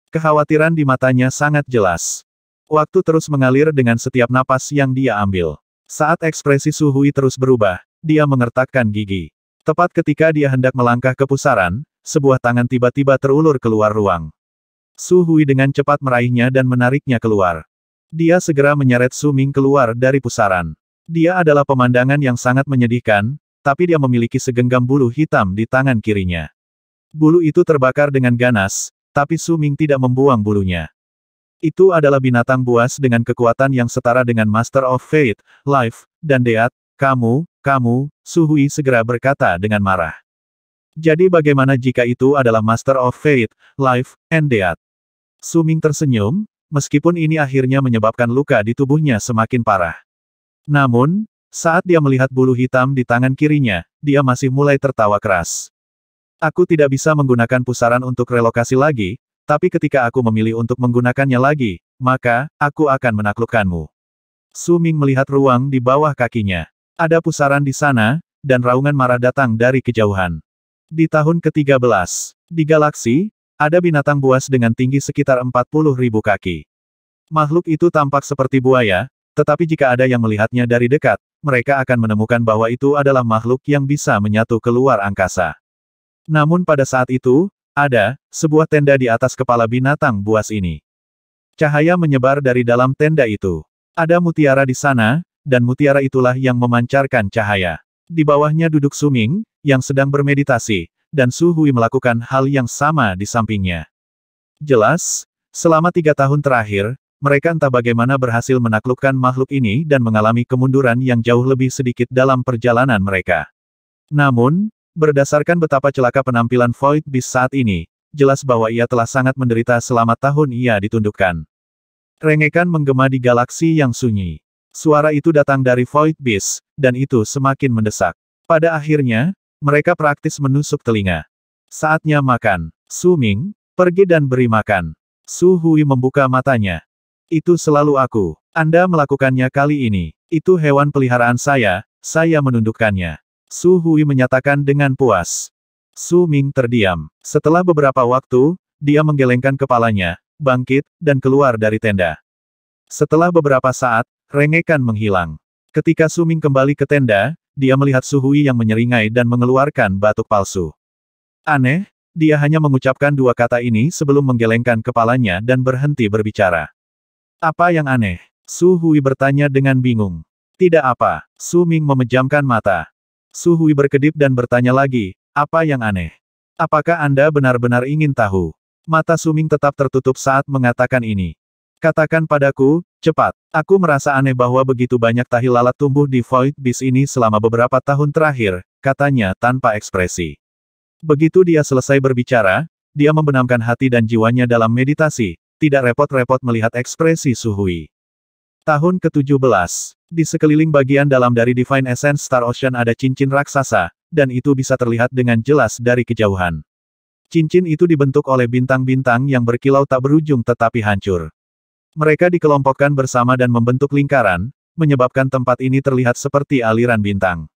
Kekhawatiran di matanya sangat jelas. Waktu terus mengalir dengan setiap napas yang dia ambil. Saat ekspresi Suhui terus berubah, dia mengertakkan gigi. Tepat ketika dia hendak melangkah ke pusaran, sebuah tangan tiba-tiba terulur keluar ruang. Suhui dengan cepat meraihnya dan menariknya keluar. Dia segera menyeret Suming keluar dari pusaran. Dia adalah pemandangan yang sangat menyedihkan, tapi dia memiliki segenggam bulu hitam di tangan kirinya. Bulu itu terbakar dengan ganas, tapi Su Ming tidak membuang bulunya. Itu adalah binatang buas dengan kekuatan yang setara dengan Master of Fate, Life, dan Deat. kamu, kamu, Su Hui segera berkata dengan marah. Jadi bagaimana jika itu adalah Master of Fate, Life, and Deat? Su Ming tersenyum, meskipun ini akhirnya menyebabkan luka di tubuhnya semakin parah. Namun, saat dia melihat bulu hitam di tangan kirinya, dia masih mulai tertawa keras. Aku tidak bisa menggunakan pusaran untuk relokasi lagi, tapi ketika aku memilih untuk menggunakannya lagi, maka, aku akan menaklukkanmu. Suming melihat ruang di bawah kakinya. Ada pusaran di sana, dan raungan marah datang dari kejauhan. Di tahun ke-13, di galaksi, ada binatang buas dengan tinggi sekitar 40 ribu kaki. Makhluk itu tampak seperti buaya, tetapi jika ada yang melihatnya dari dekat, mereka akan menemukan bahwa itu adalah makhluk yang bisa menyatu keluar angkasa. Namun pada saat itu, ada sebuah tenda di atas kepala binatang buas ini. Cahaya menyebar dari dalam tenda itu. Ada mutiara di sana, dan mutiara itulah yang memancarkan cahaya. Di bawahnya duduk Suming, yang sedang bermeditasi, dan Su Hui melakukan hal yang sama di sampingnya. Jelas, selama tiga tahun terakhir, mereka entah bagaimana berhasil menaklukkan makhluk ini dan mengalami kemunduran yang jauh lebih sedikit dalam perjalanan mereka. Namun, berdasarkan betapa celaka penampilan Void Beast saat ini, jelas bahwa ia telah sangat menderita selama tahun ia ditundukkan. Rengekan menggema di galaksi yang sunyi. Suara itu datang dari Void Beast, dan itu semakin mendesak. Pada akhirnya, mereka praktis menusuk telinga. Saatnya makan. Suming, pergi dan beri makan. Su Hui membuka matanya. Itu selalu aku. Anda melakukannya kali ini. Itu hewan peliharaan saya, saya menundukkannya. Su Hui menyatakan dengan puas. Su Ming terdiam. Setelah beberapa waktu, dia menggelengkan kepalanya, bangkit, dan keluar dari tenda. Setelah beberapa saat, rengekan menghilang. Ketika Su Ming kembali ke tenda, dia melihat Su Hui yang menyeringai dan mengeluarkan batuk palsu. Aneh, dia hanya mengucapkan dua kata ini sebelum menggelengkan kepalanya dan berhenti berbicara. Apa yang aneh? Su Hui bertanya dengan bingung. Tidak apa, Su Ming memejamkan mata. Su Hui berkedip dan bertanya lagi, apa yang aneh? Apakah Anda benar-benar ingin tahu? Mata Su Ming tetap tertutup saat mengatakan ini. Katakan padaku, cepat. Aku merasa aneh bahwa begitu banyak tahi lalat tumbuh di Void Beast ini selama beberapa tahun terakhir, katanya tanpa ekspresi. Begitu dia selesai berbicara, dia membenamkan hati dan jiwanya dalam meditasi, tidak repot-repot melihat ekspresi Suhui. Tahun ke-17. Di sekeliling bagian dalam dari Divine Essence Star Ocean ada cincin raksasa, dan itu bisa terlihat dengan jelas dari kejauhan. Cincin itu dibentuk oleh bintang-bintang yang berkilau tak berujung tetapi hancur. Mereka dikelompokkan bersama dan membentuk lingkaran, menyebabkan tempat ini terlihat seperti aliran bintang.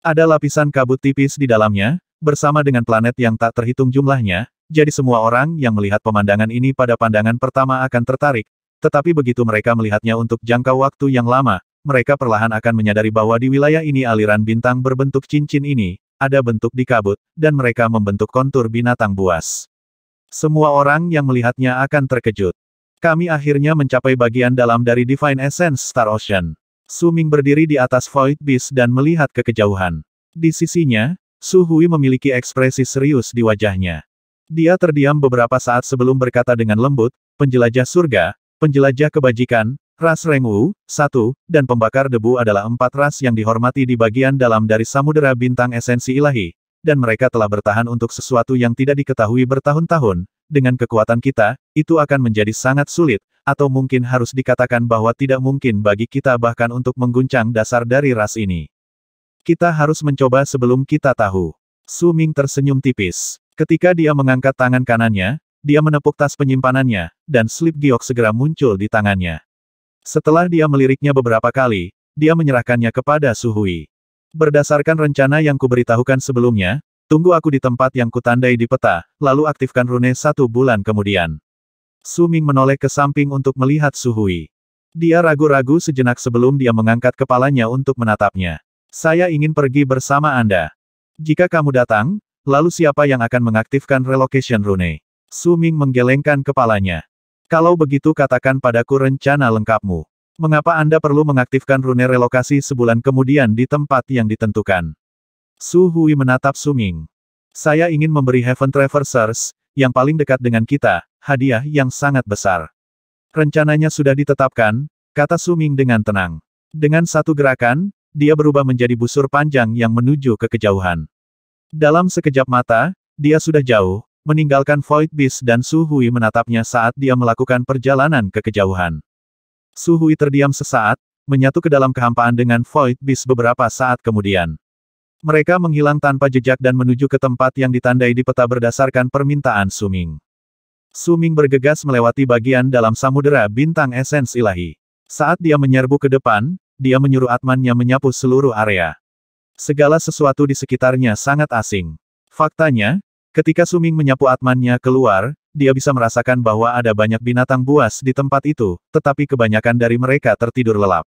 Ada lapisan kabut tipis di dalamnya, bersama dengan planet yang tak terhitung jumlahnya, jadi semua orang yang melihat pemandangan ini pada pandangan pertama akan tertarik, tetapi begitu mereka melihatnya untuk jangka waktu yang lama, mereka perlahan akan menyadari bahwa di wilayah ini aliran bintang berbentuk cincin ini, ada bentuk di kabut, dan mereka membentuk kontur binatang buas. Semua orang yang melihatnya akan terkejut. Kami akhirnya mencapai bagian dalam dari Divine Essence Star Ocean. Suming berdiri di atas Void Beast dan melihat ke kejauhan. Di sisinya, Su Hui memiliki ekspresi serius di wajahnya. Dia terdiam beberapa saat sebelum berkata dengan lembut, penjelajah surga, penjelajah kebajikan, ras Rengwu, satu, dan pembakar debu adalah empat ras yang dihormati di bagian dalam dari Samudera Bintang Esensi Ilahi, dan mereka telah bertahan untuk sesuatu yang tidak diketahui bertahun-tahun, dengan kekuatan kita, itu akan menjadi sangat sulit, atau mungkin harus dikatakan bahwa tidak mungkin bagi kita bahkan untuk mengguncang dasar dari ras ini. Kita harus mencoba sebelum kita tahu. Su Ming tersenyum tipis. Ketika dia mengangkat tangan kanannya, dia menepuk tas penyimpanannya, dan slip giok segera muncul di tangannya. Setelah dia meliriknya beberapa kali, dia menyerahkannya kepada Su Hui. Berdasarkan rencana yang kuberitahukan sebelumnya, tunggu aku di tempat yang kutandai di peta, lalu aktifkan rune satu bulan kemudian. Su Ming menoleh ke samping untuk melihat Su Hui. Dia ragu-ragu sejenak sebelum dia mengangkat kepalanya untuk menatapnya. Saya ingin pergi bersama Anda. Jika kamu datang, lalu siapa yang akan mengaktifkan relocation rune? Su Ming menggelengkan kepalanya. Kalau begitu katakan padaku rencana lengkapmu. Mengapa Anda perlu mengaktifkan rune relokasi sebulan kemudian di tempat yang ditentukan? Su Hui menatap Su Ming. Saya ingin memberi Heaven Traversers, yang paling dekat dengan kita, hadiah yang sangat besar. Rencananya sudah ditetapkan, kata Su Ming dengan tenang. Dengan satu gerakan, dia berubah menjadi busur panjang yang menuju ke kejauhan. Dalam sekejap mata, dia sudah jauh, meninggalkan Void Beast dan Suhui menatapnya saat dia melakukan perjalanan ke kejauhan. Suhui terdiam sesaat, menyatu ke dalam kehampaan dengan Void Beast beberapa saat kemudian. Mereka menghilang tanpa jejak dan menuju ke tempat yang ditandai di peta berdasarkan permintaan Suming. Suming bergegas melewati bagian dalam samudera bintang esens ilahi. Saat dia menyerbu ke depan, dia menyuruh Atmannya menyapu seluruh area. Segala sesuatu di sekitarnya sangat asing. Faktanya, ketika Suming menyapu Atmannya keluar, dia bisa merasakan bahwa ada banyak binatang buas di tempat itu, tetapi kebanyakan dari mereka tertidur lelap.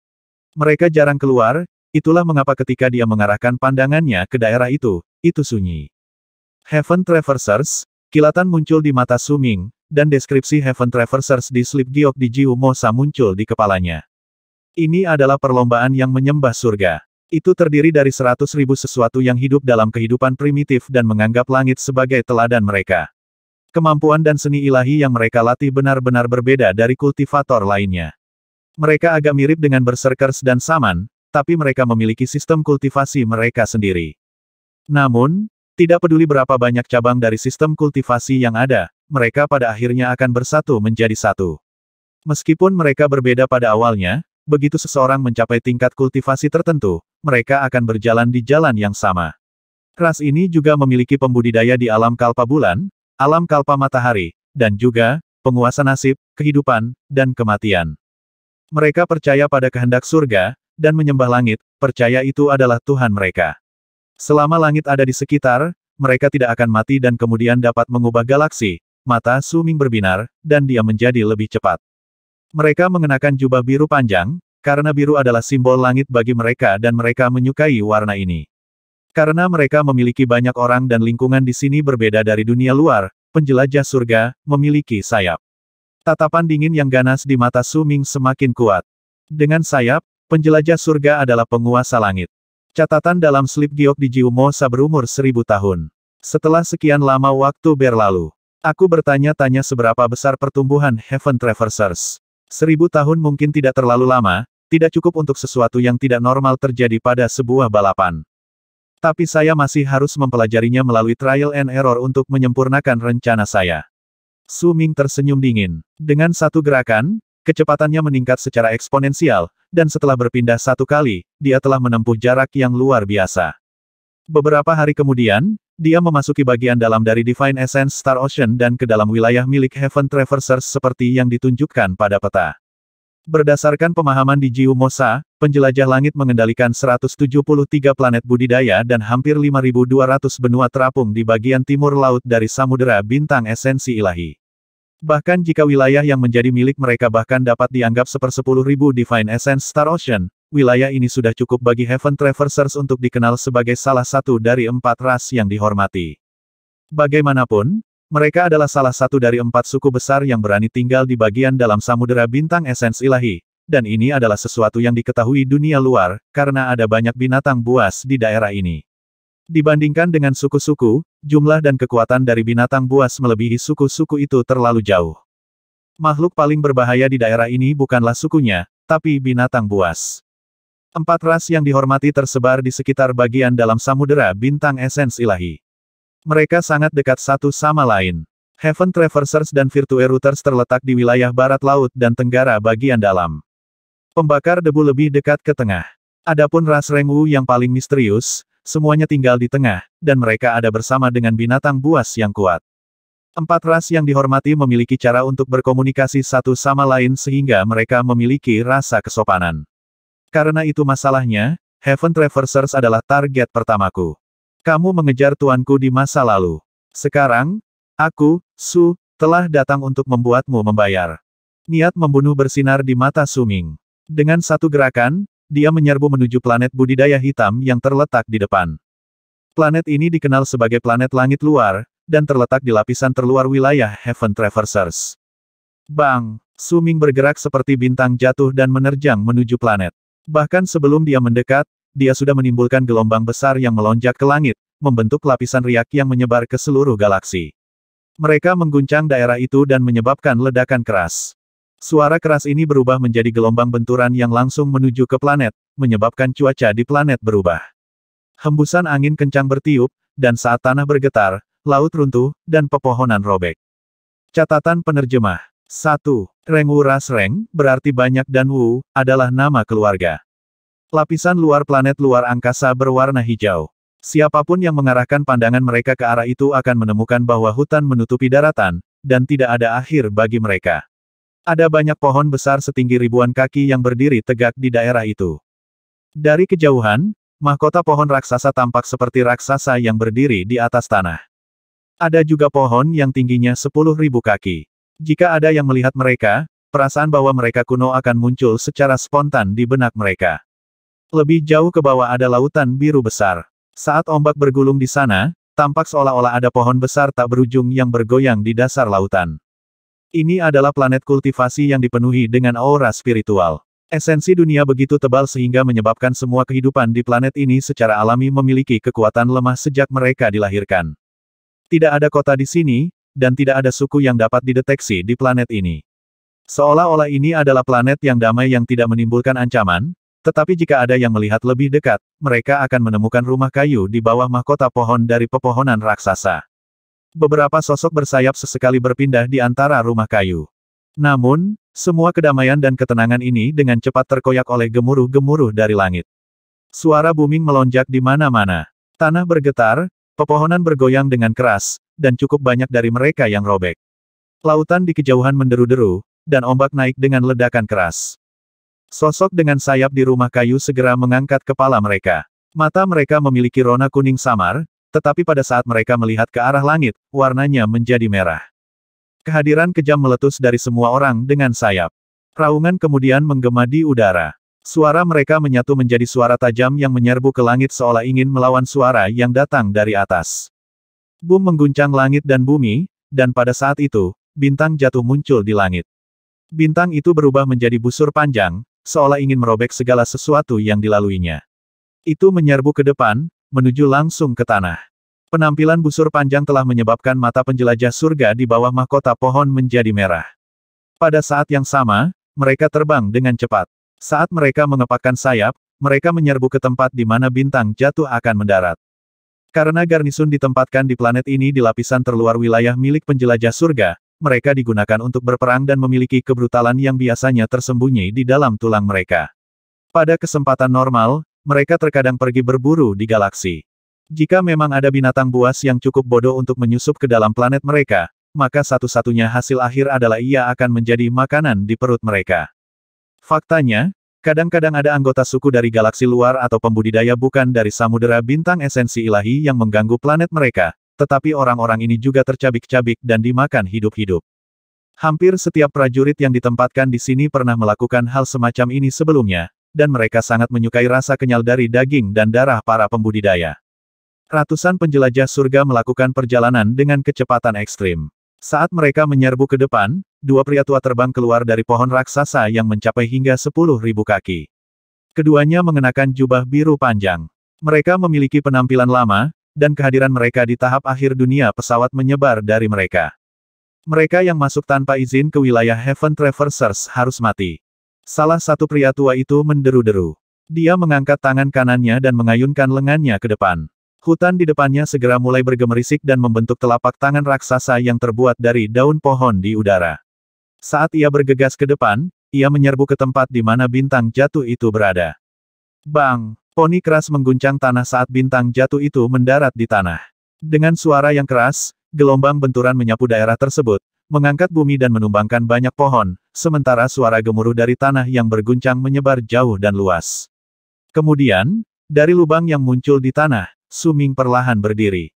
Mereka jarang keluar, itulah mengapa ketika dia mengarahkan pandangannya ke daerah itu, itu sunyi. Heaven Traversers, kilatan muncul di mata Suming, dan deskripsi Heaven Traversers di Sleep Giok di Jiu Mosa muncul di kepalanya. Ini adalah perlombaan yang menyembah surga. Itu terdiri dari seratus ribu sesuatu yang hidup dalam kehidupan primitif dan menganggap langit sebagai teladan mereka. Kemampuan dan seni ilahi yang mereka latih benar-benar berbeda dari kultivator lainnya. Mereka agak mirip dengan berserkers dan saman, tapi mereka memiliki sistem kultivasi mereka sendiri. Namun, tidak peduli berapa banyak cabang dari sistem kultivasi yang ada, mereka pada akhirnya akan bersatu menjadi satu. Meskipun mereka berbeda pada awalnya, begitu seseorang mencapai tingkat kultivasi tertentu, mereka akan berjalan di jalan yang sama. Ras ini juga memiliki pembudidaya di alam kalpa bulan, alam kalpa matahari, dan juga, penguasa nasib, kehidupan, dan kematian. Mereka percaya pada kehendak surga, dan menyembah langit, percaya itu adalah Tuhan mereka. Selama langit ada di sekitar, mereka tidak akan mati dan kemudian dapat mengubah galaksi, mata Suming berbinar, dan dia menjadi lebih cepat. Mereka mengenakan jubah biru panjang, karena biru adalah simbol langit bagi mereka dan mereka menyukai warna ini. Karena mereka memiliki banyak orang dan lingkungan di sini berbeda dari dunia luar, penjelajah surga, memiliki sayap. Tatapan dingin yang ganas di mata Suming semakin kuat. Dengan sayap, penjelajah surga adalah penguasa langit. Catatan dalam slip giok di Sa berumur seribu tahun. Setelah sekian lama waktu berlalu, aku bertanya-tanya seberapa besar pertumbuhan Heaven Traversers. Seribu tahun mungkin tidak terlalu lama, tidak cukup untuk sesuatu yang tidak normal terjadi pada sebuah balapan. Tapi saya masih harus mempelajarinya melalui trial and error untuk menyempurnakan rencana saya. Su Ming tersenyum dingin. Dengan satu gerakan, kecepatannya meningkat secara eksponensial, dan setelah berpindah satu kali, dia telah menempuh jarak yang luar biasa. Beberapa hari kemudian, dia memasuki bagian dalam dari Divine Essence Star Ocean dan ke dalam wilayah milik Heaven Traversers seperti yang ditunjukkan pada peta. Berdasarkan pemahaman di Jiu Mosa, penjelajah langit mengendalikan 173 planet budidaya dan hampir 5.200 benua terapung di bagian timur laut dari Samudera Bintang Esensi Ilahi. Bahkan jika wilayah yang menjadi milik mereka bahkan dapat dianggap sepersepuluh ribu Divine Essence Star Ocean, wilayah ini sudah cukup bagi Heaven Traversers untuk dikenal sebagai salah satu dari empat ras yang dihormati. Bagaimanapun, mereka adalah salah satu dari empat suku besar yang berani tinggal di bagian dalam samudera bintang esens ilahi, dan ini adalah sesuatu yang diketahui dunia luar, karena ada banyak binatang buas di daerah ini. Dibandingkan dengan suku-suku, jumlah dan kekuatan dari binatang buas melebihi suku-suku itu terlalu jauh. Makhluk paling berbahaya di daerah ini bukanlah sukunya, tapi binatang buas. Empat ras yang dihormati tersebar di sekitar bagian dalam samudera bintang esens ilahi. Mereka sangat dekat satu sama lain. Heaven Traversers dan Virtue Routers terletak di wilayah barat laut dan tenggara bagian dalam. Pembakar debu lebih dekat ke tengah. Adapun ras Rengu yang paling misterius, semuanya tinggal di tengah, dan mereka ada bersama dengan binatang buas yang kuat. Empat ras yang dihormati memiliki cara untuk berkomunikasi satu sama lain sehingga mereka memiliki rasa kesopanan. Karena itu masalahnya, Heaven Traversers adalah target pertamaku. Kamu mengejar tuanku di masa lalu. Sekarang, aku, Su, telah datang untuk membuatmu membayar. Niat membunuh bersinar di mata Suming. Dengan satu gerakan, dia menyerbu menuju planet budidaya hitam yang terletak di depan. Planet ini dikenal sebagai planet langit luar, dan terletak di lapisan terluar wilayah Heaven Traversers. Bang! Suming bergerak seperti bintang jatuh dan menerjang menuju planet. Bahkan sebelum dia mendekat, dia sudah menimbulkan gelombang besar yang melonjak ke langit, membentuk lapisan riak yang menyebar ke seluruh galaksi. Mereka mengguncang daerah itu dan menyebabkan ledakan keras. Suara keras ini berubah menjadi gelombang benturan yang langsung menuju ke planet, menyebabkan cuaca di planet berubah. Hembusan angin kencang bertiup, dan saat tanah bergetar, laut runtuh, dan pepohonan robek. Catatan penerjemah 1. Reng Wu Ras Reng, berarti banyak dan Wu, adalah nama keluarga. Lapisan luar planet luar angkasa berwarna hijau. Siapapun yang mengarahkan pandangan mereka ke arah itu akan menemukan bahwa hutan menutupi daratan, dan tidak ada akhir bagi mereka. Ada banyak pohon besar setinggi ribuan kaki yang berdiri tegak di daerah itu. Dari kejauhan, mahkota pohon raksasa tampak seperti raksasa yang berdiri di atas tanah. Ada juga pohon yang tingginya 10.000 kaki. Jika ada yang melihat mereka, perasaan bahwa mereka kuno akan muncul secara spontan di benak mereka. Lebih jauh ke bawah ada lautan biru besar. Saat ombak bergulung di sana, tampak seolah-olah ada pohon besar tak berujung yang bergoyang di dasar lautan. Ini adalah planet kultivasi yang dipenuhi dengan aura spiritual. Esensi dunia begitu tebal sehingga menyebabkan semua kehidupan di planet ini secara alami memiliki kekuatan lemah sejak mereka dilahirkan. Tidak ada kota di sini, dan tidak ada suku yang dapat dideteksi di planet ini. Seolah-olah ini adalah planet yang damai yang tidak menimbulkan ancaman, tetapi jika ada yang melihat lebih dekat, mereka akan menemukan rumah kayu di bawah mahkota pohon dari pepohonan raksasa. Beberapa sosok bersayap sesekali berpindah di antara rumah kayu. Namun, semua kedamaian dan ketenangan ini dengan cepat terkoyak oleh gemuruh-gemuruh dari langit. Suara booming melonjak di mana-mana. Tanah bergetar, pepohonan bergoyang dengan keras, dan cukup banyak dari mereka yang robek. Lautan di kejauhan menderu-deru, dan ombak naik dengan ledakan keras. Sosok dengan sayap di rumah kayu segera mengangkat kepala mereka. Mata mereka memiliki rona kuning samar, tetapi pada saat mereka melihat ke arah langit, warnanya menjadi merah. Kehadiran kejam meletus dari semua orang dengan sayap. Raungan kemudian menggema di udara. Suara mereka menyatu menjadi suara tajam yang menyerbu ke langit seolah ingin melawan suara yang datang dari atas. Bum mengguncang langit dan bumi, dan pada saat itu, bintang jatuh muncul di langit. Bintang itu berubah menjadi busur panjang, seolah ingin merobek segala sesuatu yang dilaluinya. Itu menyerbu ke depan, menuju langsung ke tanah. Penampilan busur panjang telah menyebabkan mata penjelajah surga di bawah mahkota pohon menjadi merah. Pada saat yang sama, mereka terbang dengan cepat. Saat mereka mengepakkan sayap, mereka menyerbu ke tempat di mana bintang jatuh akan mendarat. Karena garnisun ditempatkan di planet ini di lapisan terluar wilayah milik penjelajah surga, mereka digunakan untuk berperang dan memiliki kebrutalan yang biasanya tersembunyi di dalam tulang mereka. Pada kesempatan normal, mereka terkadang pergi berburu di galaksi. Jika memang ada binatang buas yang cukup bodoh untuk menyusup ke dalam planet mereka, maka satu-satunya hasil akhir adalah ia akan menjadi makanan di perut mereka. Faktanya, Kadang-kadang ada anggota suku dari galaksi luar atau pembudidaya bukan dari samudera bintang esensi ilahi yang mengganggu planet mereka, tetapi orang-orang ini juga tercabik-cabik dan dimakan hidup-hidup. Hampir setiap prajurit yang ditempatkan di sini pernah melakukan hal semacam ini sebelumnya, dan mereka sangat menyukai rasa kenyal dari daging dan darah para pembudidaya. Ratusan penjelajah surga melakukan perjalanan dengan kecepatan ekstrim. Saat mereka menyerbu ke depan, dua pria tua terbang keluar dari pohon raksasa yang mencapai hingga sepuluh ribu kaki. Keduanya mengenakan jubah biru panjang. Mereka memiliki penampilan lama, dan kehadiran mereka di tahap akhir dunia pesawat menyebar dari mereka. Mereka yang masuk tanpa izin ke wilayah Heaven Traversers harus mati. Salah satu pria tua itu menderu-deru. Dia mengangkat tangan kanannya dan mengayunkan lengannya ke depan. Hutan di depannya segera mulai bergemerisik dan membentuk telapak tangan raksasa yang terbuat dari daun pohon di udara. Saat ia bergegas ke depan, ia menyerbu ke tempat di mana bintang jatuh itu berada. Bang! Poni keras mengguncang tanah saat bintang jatuh itu mendarat di tanah. Dengan suara yang keras, gelombang benturan menyapu daerah tersebut, mengangkat bumi dan menumbangkan banyak pohon, sementara suara gemuruh dari tanah yang berguncang menyebar jauh dan luas. Kemudian, dari lubang yang muncul di tanah, Suming perlahan berdiri.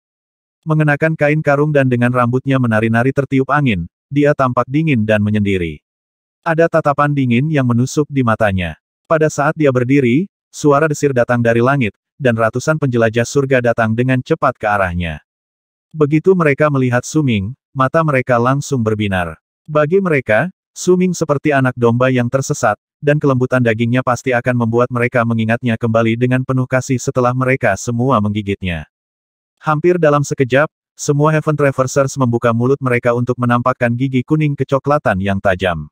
Mengenakan kain karung dan dengan rambutnya menari-nari tertiup angin, dia tampak dingin dan menyendiri. Ada tatapan dingin yang menusuk di matanya. Pada saat dia berdiri, suara desir datang dari langit, dan ratusan penjelajah surga datang dengan cepat ke arahnya. Begitu mereka melihat Suming, mata mereka langsung berbinar. Bagi mereka, Suming seperti anak domba yang tersesat, dan kelembutan dagingnya pasti akan membuat mereka mengingatnya kembali dengan penuh kasih setelah mereka semua menggigitnya. Hampir dalam sekejap, semua Heaven Traversers membuka mulut mereka untuk menampakkan gigi kuning kecoklatan yang tajam.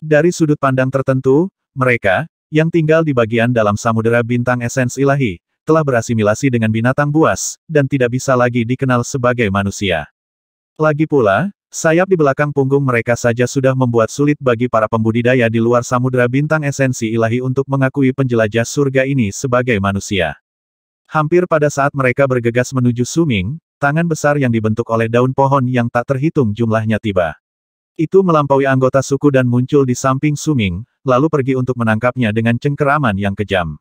Dari sudut pandang tertentu, mereka, yang tinggal di bagian dalam samudera bintang esens ilahi, telah berasimilasi dengan binatang buas, dan tidak bisa lagi dikenal sebagai manusia. Lagi pula, sayap di belakang punggung mereka saja sudah membuat sulit bagi para pembudidaya di luar samudera bintang esensi ilahi untuk mengakui penjelajah surga ini sebagai manusia. Hampir pada saat mereka bergegas menuju Suming, Tangan besar yang dibentuk oleh daun pohon yang tak terhitung jumlahnya tiba. Itu melampaui anggota suku dan muncul di samping Suming, lalu pergi untuk menangkapnya dengan cengkeraman yang kejam.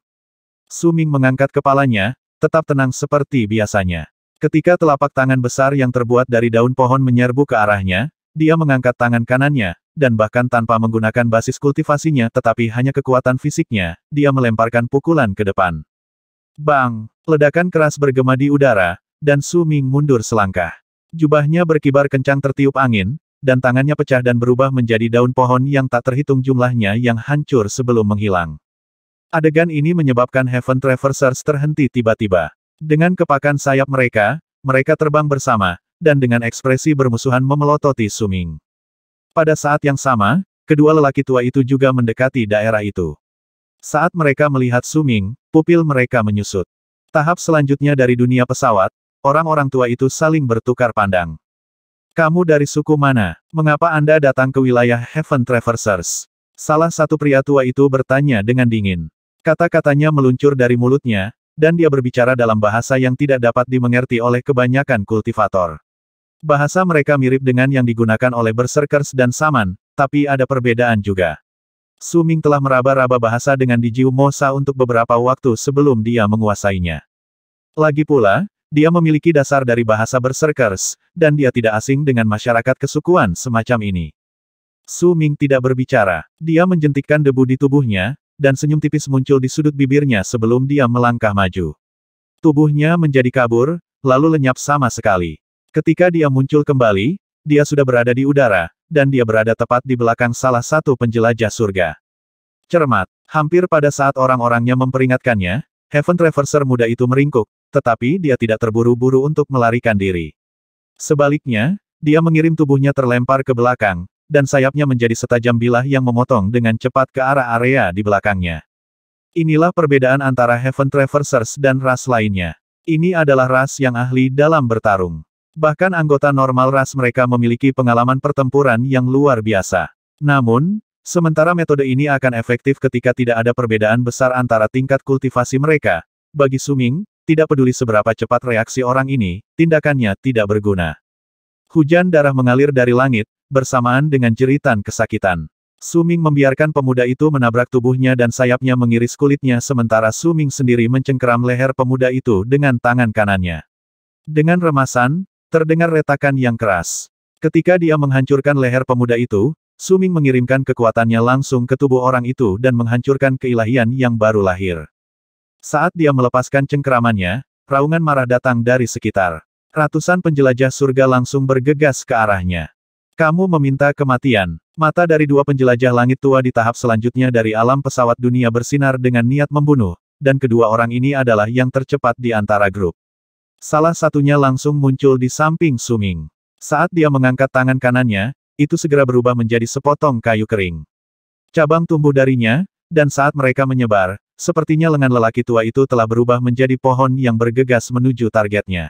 Suming mengangkat kepalanya, tetap tenang seperti biasanya. Ketika telapak tangan besar yang terbuat dari daun pohon menyerbu ke arahnya, dia mengangkat tangan kanannya, dan bahkan tanpa menggunakan basis kultivasinya tetapi hanya kekuatan fisiknya, dia melemparkan pukulan ke depan. Bang! Ledakan keras bergema di udara, dan Su Ming mundur selangkah. Jubahnya berkibar kencang tertiup angin, dan tangannya pecah dan berubah menjadi daun pohon yang tak terhitung jumlahnya yang hancur sebelum menghilang. Adegan ini menyebabkan Heaven Traversers terhenti tiba-tiba. Dengan kepakan sayap mereka, mereka terbang bersama, dan dengan ekspresi bermusuhan memelototi Suming. Pada saat yang sama, kedua lelaki tua itu juga mendekati daerah itu. Saat mereka melihat Suming, pupil mereka menyusut. Tahap selanjutnya dari dunia pesawat, Orang-orang tua itu saling bertukar pandang. Kamu dari suku mana? Mengapa Anda datang ke wilayah Heaven Traversers? Salah satu pria tua itu bertanya dengan dingin. Kata-katanya meluncur dari mulutnya, dan dia berbicara dalam bahasa yang tidak dapat dimengerti oleh kebanyakan kultivator. Bahasa mereka mirip dengan yang digunakan oleh berserkers dan saman, tapi ada perbedaan juga. Suming telah meraba-raba bahasa dengan Dijiu Mosa untuk beberapa waktu sebelum dia menguasainya. Lagi pula, dia memiliki dasar dari bahasa berserkers, dan dia tidak asing dengan masyarakat kesukuan semacam ini. Su Ming tidak berbicara. Dia menjentikkan debu di tubuhnya, dan senyum tipis muncul di sudut bibirnya sebelum dia melangkah maju. Tubuhnya menjadi kabur, lalu lenyap sama sekali. Ketika dia muncul kembali, dia sudah berada di udara, dan dia berada tepat di belakang salah satu penjelajah surga. Cermat, hampir pada saat orang-orangnya memperingatkannya, Heaven Traverser muda itu meringkuk, tetapi dia tidak terburu-buru untuk melarikan diri. Sebaliknya, dia mengirim tubuhnya terlempar ke belakang, dan sayapnya menjadi setajam bilah yang memotong dengan cepat ke arah area di belakangnya. Inilah perbedaan antara Heaven Traversers dan ras lainnya. Ini adalah ras yang ahli dalam bertarung. Bahkan anggota normal ras mereka memiliki pengalaman pertempuran yang luar biasa. Namun, sementara metode ini akan efektif ketika tidak ada perbedaan besar antara tingkat kultivasi mereka, bagi Suming, tidak peduli seberapa cepat reaksi orang ini, tindakannya tidak berguna. Hujan darah mengalir dari langit, bersamaan dengan jeritan kesakitan. Suming membiarkan pemuda itu menabrak tubuhnya dan sayapnya mengiris kulitnya sementara Suming sendiri mencengkeram leher pemuda itu dengan tangan kanannya. Dengan remasan, terdengar retakan yang keras. Ketika dia menghancurkan leher pemuda itu, Suming mengirimkan kekuatannya langsung ke tubuh orang itu dan menghancurkan keilahian yang baru lahir. Saat dia melepaskan cengkeramannya, raungan marah datang dari sekitar. Ratusan penjelajah surga langsung bergegas ke arahnya. Kamu meminta kematian. Mata dari dua penjelajah langit tua di tahap selanjutnya dari alam pesawat dunia bersinar dengan niat membunuh, dan kedua orang ini adalah yang tercepat di antara grup. Salah satunya langsung muncul di samping Suming. Saat dia mengangkat tangan kanannya, itu segera berubah menjadi sepotong kayu kering. Cabang tumbuh darinya, dan saat mereka menyebar, Sepertinya lengan lelaki tua itu telah berubah menjadi pohon yang bergegas menuju targetnya.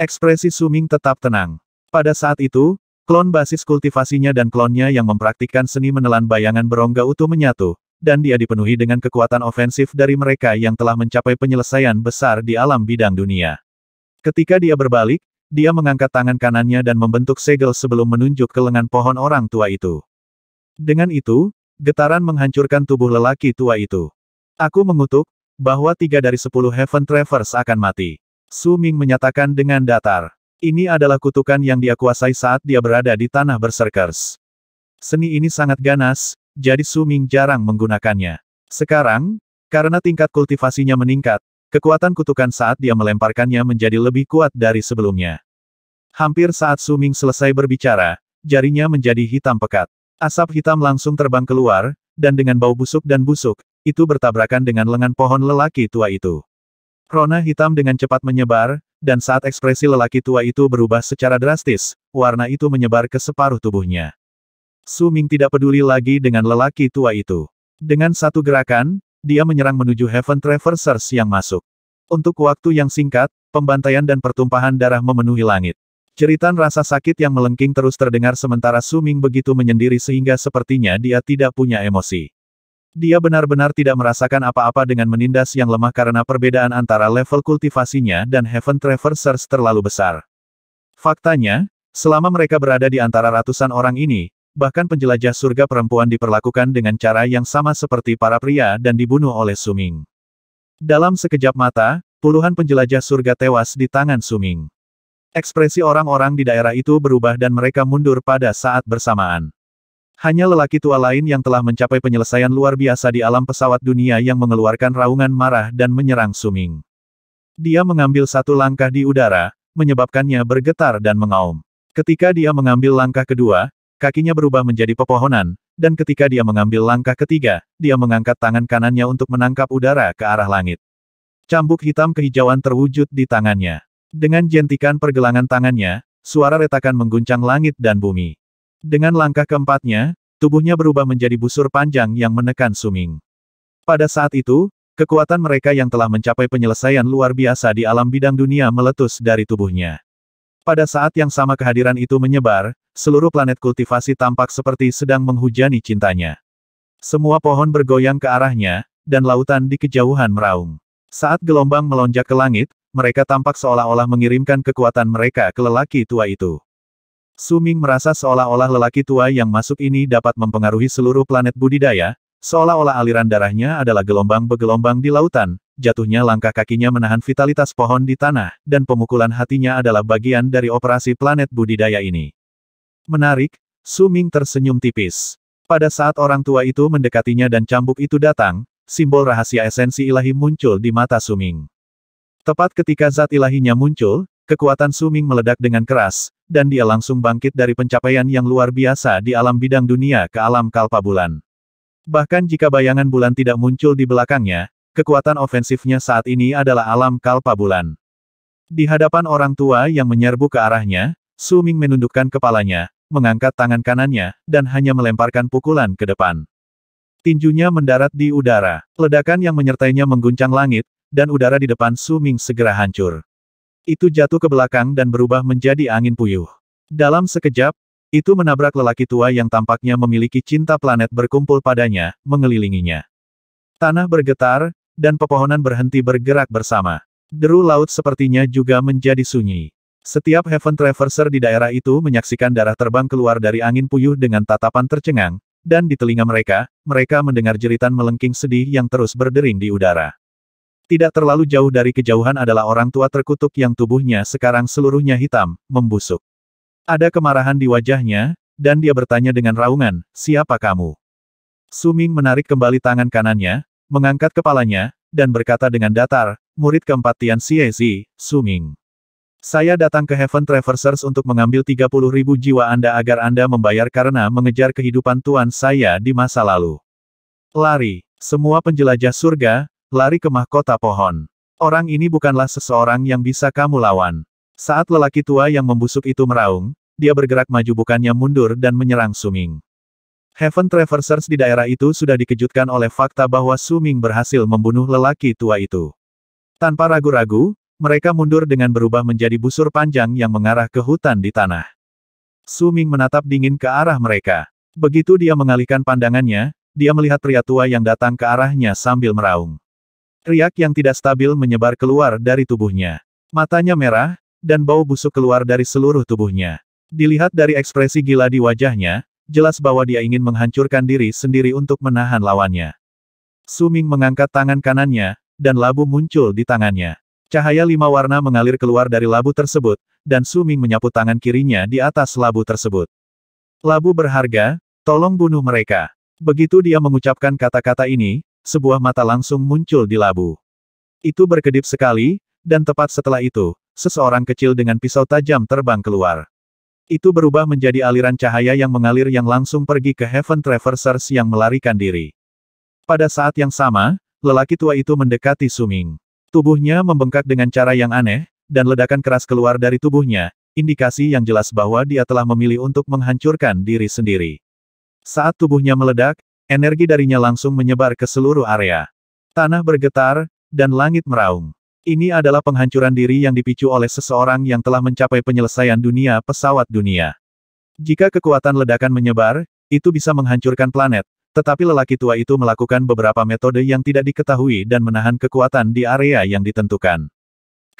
Ekspresi Suming tetap tenang. Pada saat itu, klon basis kultivasinya dan klonnya yang mempraktikkan seni menelan bayangan berongga utuh menyatu, dan dia dipenuhi dengan kekuatan ofensif dari mereka yang telah mencapai penyelesaian besar di alam bidang dunia. Ketika dia berbalik, dia mengangkat tangan kanannya dan membentuk segel sebelum menunjuk ke lengan pohon orang tua itu. Dengan itu, getaran menghancurkan tubuh lelaki tua itu. Aku mengutuk, bahwa tiga dari sepuluh Heaven Travers akan mati. Su Ming menyatakan dengan datar. Ini adalah kutukan yang dia kuasai saat dia berada di tanah berserkers. Seni ini sangat ganas, jadi Su Ming jarang menggunakannya. Sekarang, karena tingkat kultivasinya meningkat, kekuatan kutukan saat dia melemparkannya menjadi lebih kuat dari sebelumnya. Hampir saat Su Ming selesai berbicara, jarinya menjadi hitam pekat. Asap hitam langsung terbang keluar, dan dengan bau busuk dan busuk, itu bertabrakan dengan lengan pohon lelaki tua itu. Rona hitam dengan cepat menyebar, dan saat ekspresi lelaki tua itu berubah secara drastis, warna itu menyebar ke separuh tubuhnya. Su Ming tidak peduli lagi dengan lelaki tua itu. Dengan satu gerakan, dia menyerang menuju Heaven Traversers yang masuk. Untuk waktu yang singkat, pembantaian dan pertumpahan darah memenuhi langit. Ceritan rasa sakit yang melengking terus terdengar sementara Suming begitu menyendiri sehingga sepertinya dia tidak punya emosi. Dia benar-benar tidak merasakan apa-apa dengan menindas yang lemah karena perbedaan antara level kultivasinya dan Heaven Traversers terlalu besar. Faktanya, selama mereka berada di antara ratusan orang ini, bahkan penjelajah surga perempuan diperlakukan dengan cara yang sama seperti para pria dan dibunuh oleh Suming. Dalam sekejap mata, puluhan penjelajah surga tewas di tangan Suming. Ekspresi orang-orang di daerah itu berubah dan mereka mundur pada saat bersamaan. Hanya lelaki tua lain yang telah mencapai penyelesaian luar biasa di alam pesawat dunia yang mengeluarkan raungan marah dan menyerang Suming. Dia mengambil satu langkah di udara, menyebabkannya bergetar dan mengaum. Ketika dia mengambil langkah kedua, kakinya berubah menjadi pepohonan, dan ketika dia mengambil langkah ketiga, dia mengangkat tangan kanannya untuk menangkap udara ke arah langit. Cambuk hitam kehijauan terwujud di tangannya. Dengan jentikan pergelangan tangannya, suara retakan mengguncang langit dan bumi. Dengan langkah keempatnya, tubuhnya berubah menjadi busur panjang yang menekan Suming. Pada saat itu, kekuatan mereka yang telah mencapai penyelesaian luar biasa di alam bidang dunia meletus dari tubuhnya. Pada saat yang sama kehadiran itu menyebar, seluruh planet kultivasi tampak seperti sedang menghujani cintanya. Semua pohon bergoyang ke arahnya, dan lautan di kejauhan meraung. Saat gelombang melonjak ke langit, mereka tampak seolah-olah mengirimkan kekuatan mereka ke lelaki tua itu. Suming merasa seolah-olah lelaki tua yang masuk ini dapat mempengaruhi seluruh planet budidaya, seolah-olah aliran darahnya adalah gelombang begelombang di lautan, jatuhnya langkah kakinya menahan vitalitas pohon di tanah, dan pemukulan hatinya adalah bagian dari operasi planet budidaya ini. Menarik, Suming tersenyum tipis. Pada saat orang tua itu mendekatinya dan cambuk itu datang, simbol rahasia esensi ilahi muncul di mata Suming. Tepat ketika zat ilahinya muncul, kekuatan Suming meledak dengan keras, dan dia langsung bangkit dari pencapaian yang luar biasa di alam bidang dunia ke alam kalpa bulan. Bahkan jika bayangan bulan tidak muncul di belakangnya, kekuatan ofensifnya saat ini adalah alam kalpa bulan. Di hadapan orang tua yang menyerbu ke arahnya, Su Ming menundukkan kepalanya, mengangkat tangan kanannya, dan hanya melemparkan pukulan ke depan. Tinjunya mendarat di udara, ledakan yang menyertainya mengguncang langit, dan udara di depan Su Ming segera hancur. Itu jatuh ke belakang dan berubah menjadi angin puyuh. Dalam sekejap, itu menabrak lelaki tua yang tampaknya memiliki cinta planet berkumpul padanya, mengelilinginya. Tanah bergetar, dan pepohonan berhenti bergerak bersama. Deru laut sepertinya juga menjadi sunyi. Setiap Heaven Traverser di daerah itu menyaksikan darah terbang keluar dari angin puyuh dengan tatapan tercengang, dan di telinga mereka, mereka mendengar jeritan melengking sedih yang terus berdering di udara. Tidak terlalu jauh dari kejauhan adalah orang tua terkutuk yang tubuhnya sekarang seluruhnya hitam, membusuk. Ada kemarahan di wajahnya, dan dia bertanya dengan raungan, siapa kamu? Suming menarik kembali tangan kanannya, mengangkat kepalanya, dan berkata dengan datar, murid keempat Tian Xiezi, Suming. Saya datang ke Heaven Traversers untuk mengambil 30 ribu jiwa Anda agar Anda membayar karena mengejar kehidupan Tuan saya di masa lalu. Lari, semua penjelajah surga, Lari ke mahkota pohon. Orang ini bukanlah seseorang yang bisa kamu lawan. Saat lelaki tua yang membusuk itu meraung, dia bergerak maju bukannya mundur dan menyerang Suming. Heaven Traversers di daerah itu sudah dikejutkan oleh fakta bahwa Suming berhasil membunuh lelaki tua itu. Tanpa ragu-ragu, mereka mundur dengan berubah menjadi busur panjang yang mengarah ke hutan di tanah. Suming menatap dingin ke arah mereka. Begitu dia mengalihkan pandangannya, dia melihat pria tua yang datang ke arahnya sambil meraung. Riak yang tidak stabil menyebar keluar dari tubuhnya. Matanya merah, dan bau busuk keluar dari seluruh tubuhnya. Dilihat dari ekspresi gila di wajahnya, jelas bahwa dia ingin menghancurkan diri sendiri untuk menahan lawannya. Suming mengangkat tangan kanannya, dan labu muncul di tangannya. Cahaya lima warna mengalir keluar dari labu tersebut, dan Suming menyapu tangan kirinya di atas labu tersebut. Labu berharga, tolong bunuh mereka. Begitu dia mengucapkan kata-kata ini, sebuah mata langsung muncul di labu. Itu berkedip sekali, dan tepat setelah itu, seseorang kecil dengan pisau tajam terbang keluar. Itu berubah menjadi aliran cahaya yang mengalir yang langsung pergi ke Heaven Traversers yang melarikan diri. Pada saat yang sama, lelaki tua itu mendekati Suming. Tubuhnya membengkak dengan cara yang aneh, dan ledakan keras keluar dari tubuhnya, indikasi yang jelas bahwa dia telah memilih untuk menghancurkan diri sendiri. Saat tubuhnya meledak, Energi darinya langsung menyebar ke seluruh area. Tanah bergetar, dan langit meraung. Ini adalah penghancuran diri yang dipicu oleh seseorang yang telah mencapai penyelesaian dunia pesawat dunia. Jika kekuatan ledakan menyebar, itu bisa menghancurkan planet, tetapi lelaki tua itu melakukan beberapa metode yang tidak diketahui dan menahan kekuatan di area yang ditentukan.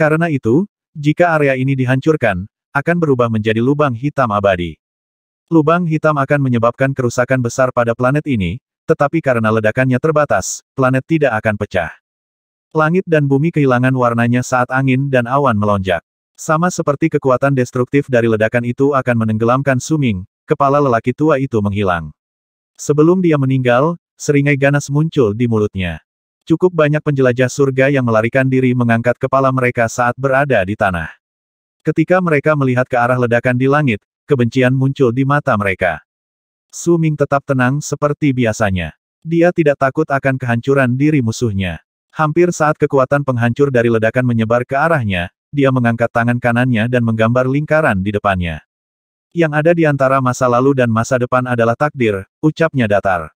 Karena itu, jika area ini dihancurkan, akan berubah menjadi lubang hitam abadi. Lubang hitam akan menyebabkan kerusakan besar pada planet ini, tetapi karena ledakannya terbatas, planet tidak akan pecah. Langit dan bumi kehilangan warnanya saat angin dan awan melonjak. Sama seperti kekuatan destruktif dari ledakan itu akan menenggelamkan Suming, kepala lelaki tua itu menghilang. Sebelum dia meninggal, seringai ganas muncul di mulutnya. Cukup banyak penjelajah surga yang melarikan diri mengangkat kepala mereka saat berada di tanah. Ketika mereka melihat ke arah ledakan di langit, kebencian muncul di mata mereka. Su Ming tetap tenang seperti biasanya. Dia tidak takut akan kehancuran diri musuhnya. Hampir saat kekuatan penghancur dari ledakan menyebar ke arahnya, dia mengangkat tangan kanannya dan menggambar lingkaran di depannya. Yang ada di antara masa lalu dan masa depan adalah takdir, ucapnya datar.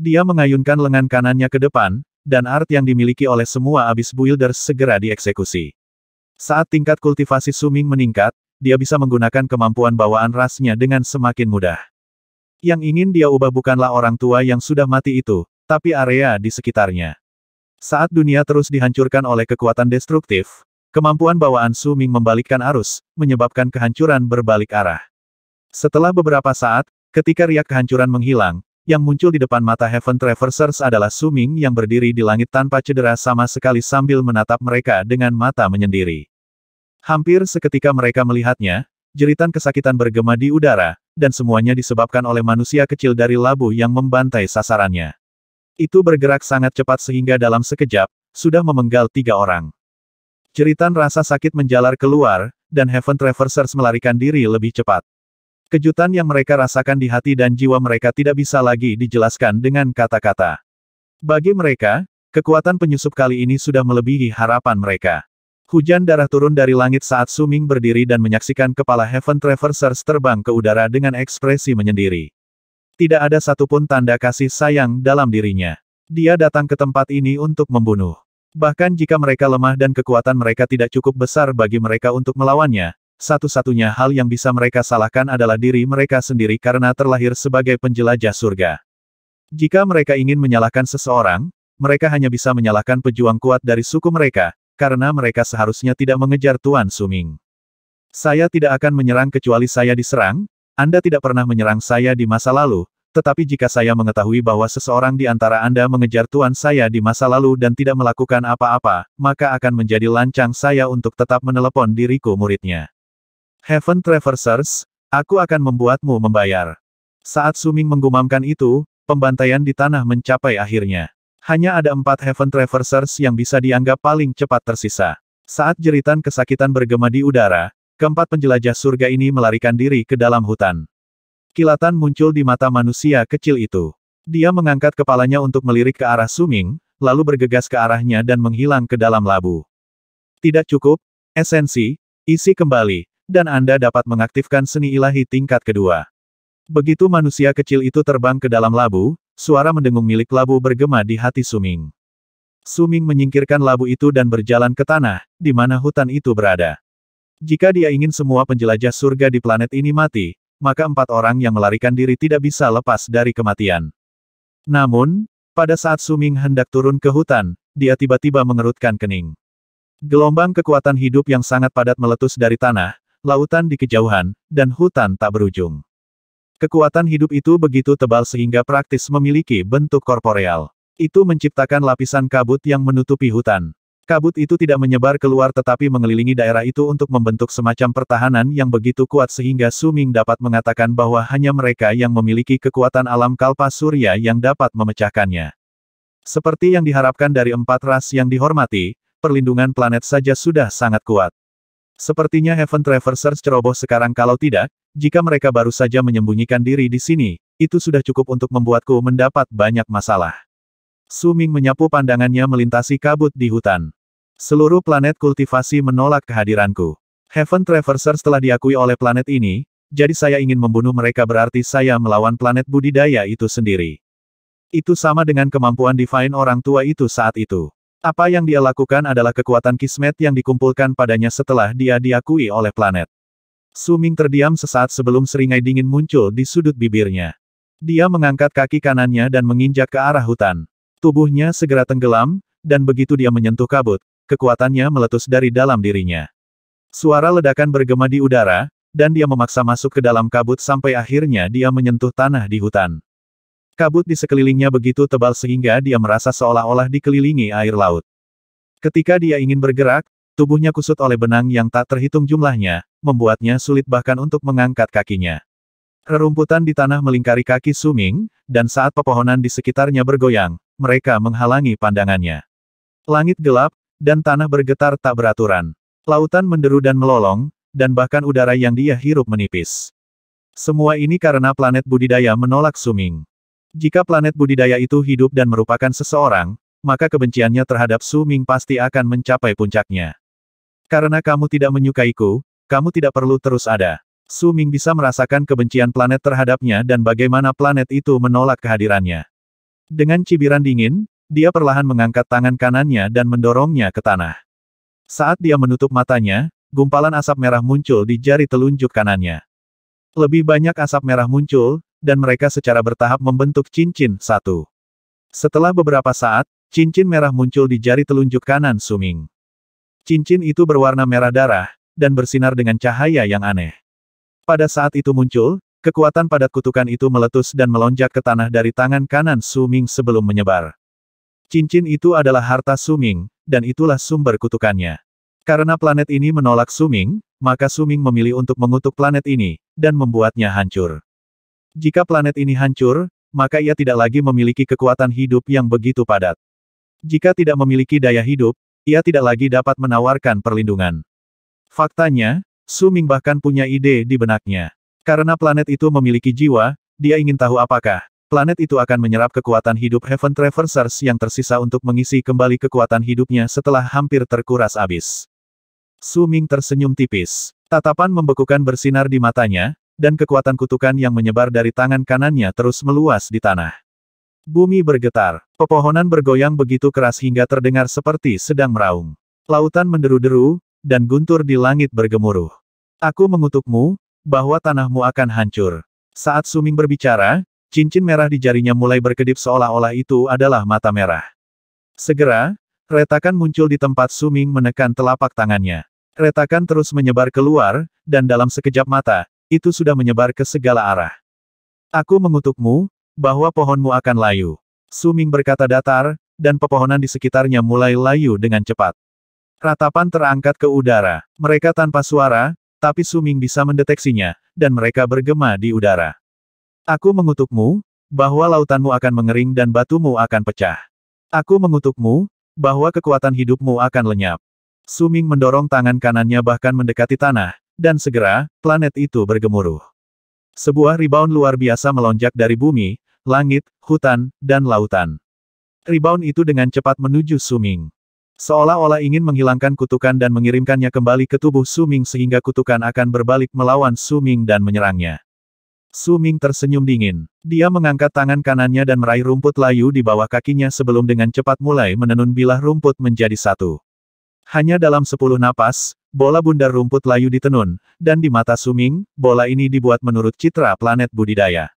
Dia mengayunkan lengan kanannya ke depan, dan art yang dimiliki oleh semua abis builders segera dieksekusi. Saat tingkat kultivasi Suming meningkat, dia bisa menggunakan kemampuan bawaan rasnya dengan semakin mudah. Yang ingin dia ubah bukanlah orang tua yang sudah mati itu, tapi area di sekitarnya. Saat dunia terus dihancurkan oleh kekuatan destruktif, kemampuan bawaan Su Ming membalikkan arus, menyebabkan kehancuran berbalik arah. Setelah beberapa saat, ketika riak kehancuran menghilang, yang muncul di depan mata Heaven Traversers adalah Su Ming yang berdiri di langit tanpa cedera sama sekali sambil menatap mereka dengan mata menyendiri. Hampir seketika mereka melihatnya, jeritan kesakitan bergema di udara, dan semuanya disebabkan oleh manusia kecil dari labu yang membantai sasarannya. Itu bergerak sangat cepat sehingga dalam sekejap, sudah memenggal tiga orang. Jeritan rasa sakit menjalar keluar, dan Heaven Traversers melarikan diri lebih cepat. Kejutan yang mereka rasakan di hati dan jiwa mereka tidak bisa lagi dijelaskan dengan kata-kata. Bagi mereka, kekuatan penyusup kali ini sudah melebihi harapan mereka. Hujan darah turun dari langit saat Suming berdiri dan menyaksikan kepala Heaven Traversers terbang ke udara dengan ekspresi menyendiri. Tidak ada satupun tanda kasih sayang dalam dirinya. Dia datang ke tempat ini untuk membunuh. Bahkan jika mereka lemah dan kekuatan mereka tidak cukup besar bagi mereka untuk melawannya, satu-satunya hal yang bisa mereka salahkan adalah diri mereka sendiri karena terlahir sebagai penjelajah surga. Jika mereka ingin menyalahkan seseorang, mereka hanya bisa menyalahkan pejuang kuat dari suku mereka, karena mereka seharusnya tidak mengejar Tuan Suming. Saya tidak akan menyerang kecuali saya diserang, Anda tidak pernah menyerang saya di masa lalu, tetapi jika saya mengetahui bahwa seseorang di antara Anda mengejar Tuan saya di masa lalu dan tidak melakukan apa-apa, maka akan menjadi lancang saya untuk tetap menelepon diriku muridnya. Heaven Traversers, aku akan membuatmu membayar. Saat Suming menggumamkan itu, pembantaian di tanah mencapai akhirnya. Hanya ada empat Heaven Traversers yang bisa dianggap paling cepat tersisa. Saat jeritan kesakitan bergema di udara, keempat penjelajah surga ini melarikan diri ke dalam hutan. Kilatan muncul di mata manusia kecil itu. Dia mengangkat kepalanya untuk melirik ke arah Suming, lalu bergegas ke arahnya dan menghilang ke dalam labu. Tidak cukup, esensi, isi kembali, dan Anda dapat mengaktifkan seni ilahi tingkat kedua. Begitu manusia kecil itu terbang ke dalam labu, Suara mendengung milik labu bergema di hati Suming. Suming menyingkirkan labu itu dan berjalan ke tanah, di mana hutan itu berada. Jika dia ingin semua penjelajah surga di planet ini mati, maka empat orang yang melarikan diri tidak bisa lepas dari kematian. Namun, pada saat Suming hendak turun ke hutan, dia tiba-tiba mengerutkan kening. Gelombang kekuatan hidup yang sangat padat meletus dari tanah, lautan di kejauhan, dan hutan tak berujung. Kekuatan hidup itu begitu tebal sehingga praktis memiliki bentuk korporeal. Itu menciptakan lapisan kabut yang menutupi hutan. Kabut itu tidak menyebar keluar tetapi mengelilingi daerah itu untuk membentuk semacam pertahanan yang begitu kuat sehingga Suming dapat mengatakan bahwa hanya mereka yang memiliki kekuatan alam kalpa surya yang dapat memecahkannya. Seperti yang diharapkan dari empat ras yang dihormati, perlindungan planet saja sudah sangat kuat. Sepertinya Heaven Traversers ceroboh sekarang kalau tidak, jika mereka baru saja menyembunyikan diri di sini, itu sudah cukup untuk membuatku mendapat banyak masalah. Su Ming menyapu pandangannya melintasi kabut di hutan. Seluruh planet kultivasi menolak kehadiranku. Heaven Traversers telah diakui oleh planet ini, jadi saya ingin membunuh mereka berarti saya melawan planet budidaya itu sendiri. Itu sama dengan kemampuan Divine orang tua itu saat itu. Apa yang dia lakukan adalah kekuatan kismet yang dikumpulkan padanya setelah dia diakui oleh planet. Suming terdiam sesaat sebelum seringai dingin muncul di sudut bibirnya. Dia mengangkat kaki kanannya dan menginjak ke arah hutan. Tubuhnya segera tenggelam, dan begitu dia menyentuh kabut, kekuatannya meletus dari dalam dirinya. Suara ledakan bergema di udara, dan dia memaksa masuk ke dalam kabut sampai akhirnya dia menyentuh tanah di hutan. Kabut di sekelilingnya begitu tebal sehingga dia merasa seolah-olah dikelilingi air laut. Ketika dia ingin bergerak, Tubuhnya kusut oleh benang yang tak terhitung jumlahnya, membuatnya sulit bahkan untuk mengangkat kakinya. Rerumputan di tanah melingkari kaki Suming, dan saat pepohonan di sekitarnya bergoyang, mereka menghalangi pandangannya. Langit gelap, dan tanah bergetar tak beraturan. Lautan menderu dan melolong, dan bahkan udara yang dia hirup menipis. Semua ini karena planet budidaya menolak Suming. Jika planet budidaya itu hidup dan merupakan seseorang, maka kebenciannya terhadap Suming pasti akan mencapai puncaknya. Karena kamu tidak menyukaiku, kamu tidak perlu terus ada. Su Ming bisa merasakan kebencian planet terhadapnya dan bagaimana planet itu menolak kehadirannya. Dengan cibiran dingin, dia perlahan mengangkat tangan kanannya dan mendorongnya ke tanah. Saat dia menutup matanya, gumpalan asap merah muncul di jari telunjuk kanannya. Lebih banyak asap merah muncul, dan mereka secara bertahap membentuk cincin satu. Setelah beberapa saat, cincin merah muncul di jari telunjuk kanan Suming. Cincin itu berwarna merah darah, dan bersinar dengan cahaya yang aneh. Pada saat itu muncul, kekuatan padat kutukan itu meletus dan melonjak ke tanah dari tangan kanan Suming sebelum menyebar. Cincin itu adalah harta Suming, dan itulah sumber kutukannya. Karena planet ini menolak Suming, maka Suming memilih untuk mengutuk planet ini, dan membuatnya hancur. Jika planet ini hancur, maka ia tidak lagi memiliki kekuatan hidup yang begitu padat. Jika tidak memiliki daya hidup, ia tidak lagi dapat menawarkan perlindungan. Faktanya, Su Ming bahkan punya ide di benaknya. Karena planet itu memiliki jiwa, dia ingin tahu apakah planet itu akan menyerap kekuatan hidup Heaven Traversers yang tersisa untuk mengisi kembali kekuatan hidupnya setelah hampir terkuras abis. Su Ming tersenyum tipis. Tatapan membekukan bersinar di matanya, dan kekuatan kutukan yang menyebar dari tangan kanannya terus meluas di tanah. Bumi bergetar, pepohonan bergoyang begitu keras hingga terdengar seperti sedang meraung. Lautan menderu-deru, dan guntur di langit bergemuruh. Aku mengutukmu, bahwa tanahmu akan hancur. Saat Suming berbicara, cincin merah di jarinya mulai berkedip seolah-olah itu adalah mata merah. Segera, retakan muncul di tempat Suming menekan telapak tangannya. Retakan terus menyebar keluar, dan dalam sekejap mata, itu sudah menyebar ke segala arah. Aku mengutukmu, bahwa pohonmu akan layu. Suming berkata datar, dan pepohonan di sekitarnya mulai layu dengan cepat. Ratapan terangkat ke udara. Mereka tanpa suara, tapi Suming bisa mendeteksinya, dan mereka bergema di udara. Aku mengutukmu, bahwa lautanmu akan mengering dan batumu akan pecah. Aku mengutukmu, bahwa kekuatan hidupmu akan lenyap. Suming mendorong tangan kanannya bahkan mendekati tanah, dan segera, planet itu bergemuruh. Sebuah rebound luar biasa melonjak dari bumi, langit, hutan, dan lautan. Rebound itu dengan cepat menuju Suming. Seolah-olah ingin menghilangkan kutukan dan mengirimkannya kembali ke tubuh Suming sehingga kutukan akan berbalik melawan Suming dan menyerangnya. Suming tersenyum dingin. Dia mengangkat tangan kanannya dan meraih rumput layu di bawah kakinya sebelum dengan cepat mulai menenun bilah rumput menjadi satu. Hanya dalam sepuluh napas, bola bundar rumput layu ditenun, dan di mata Suming, bola ini dibuat menurut citra planet budidaya.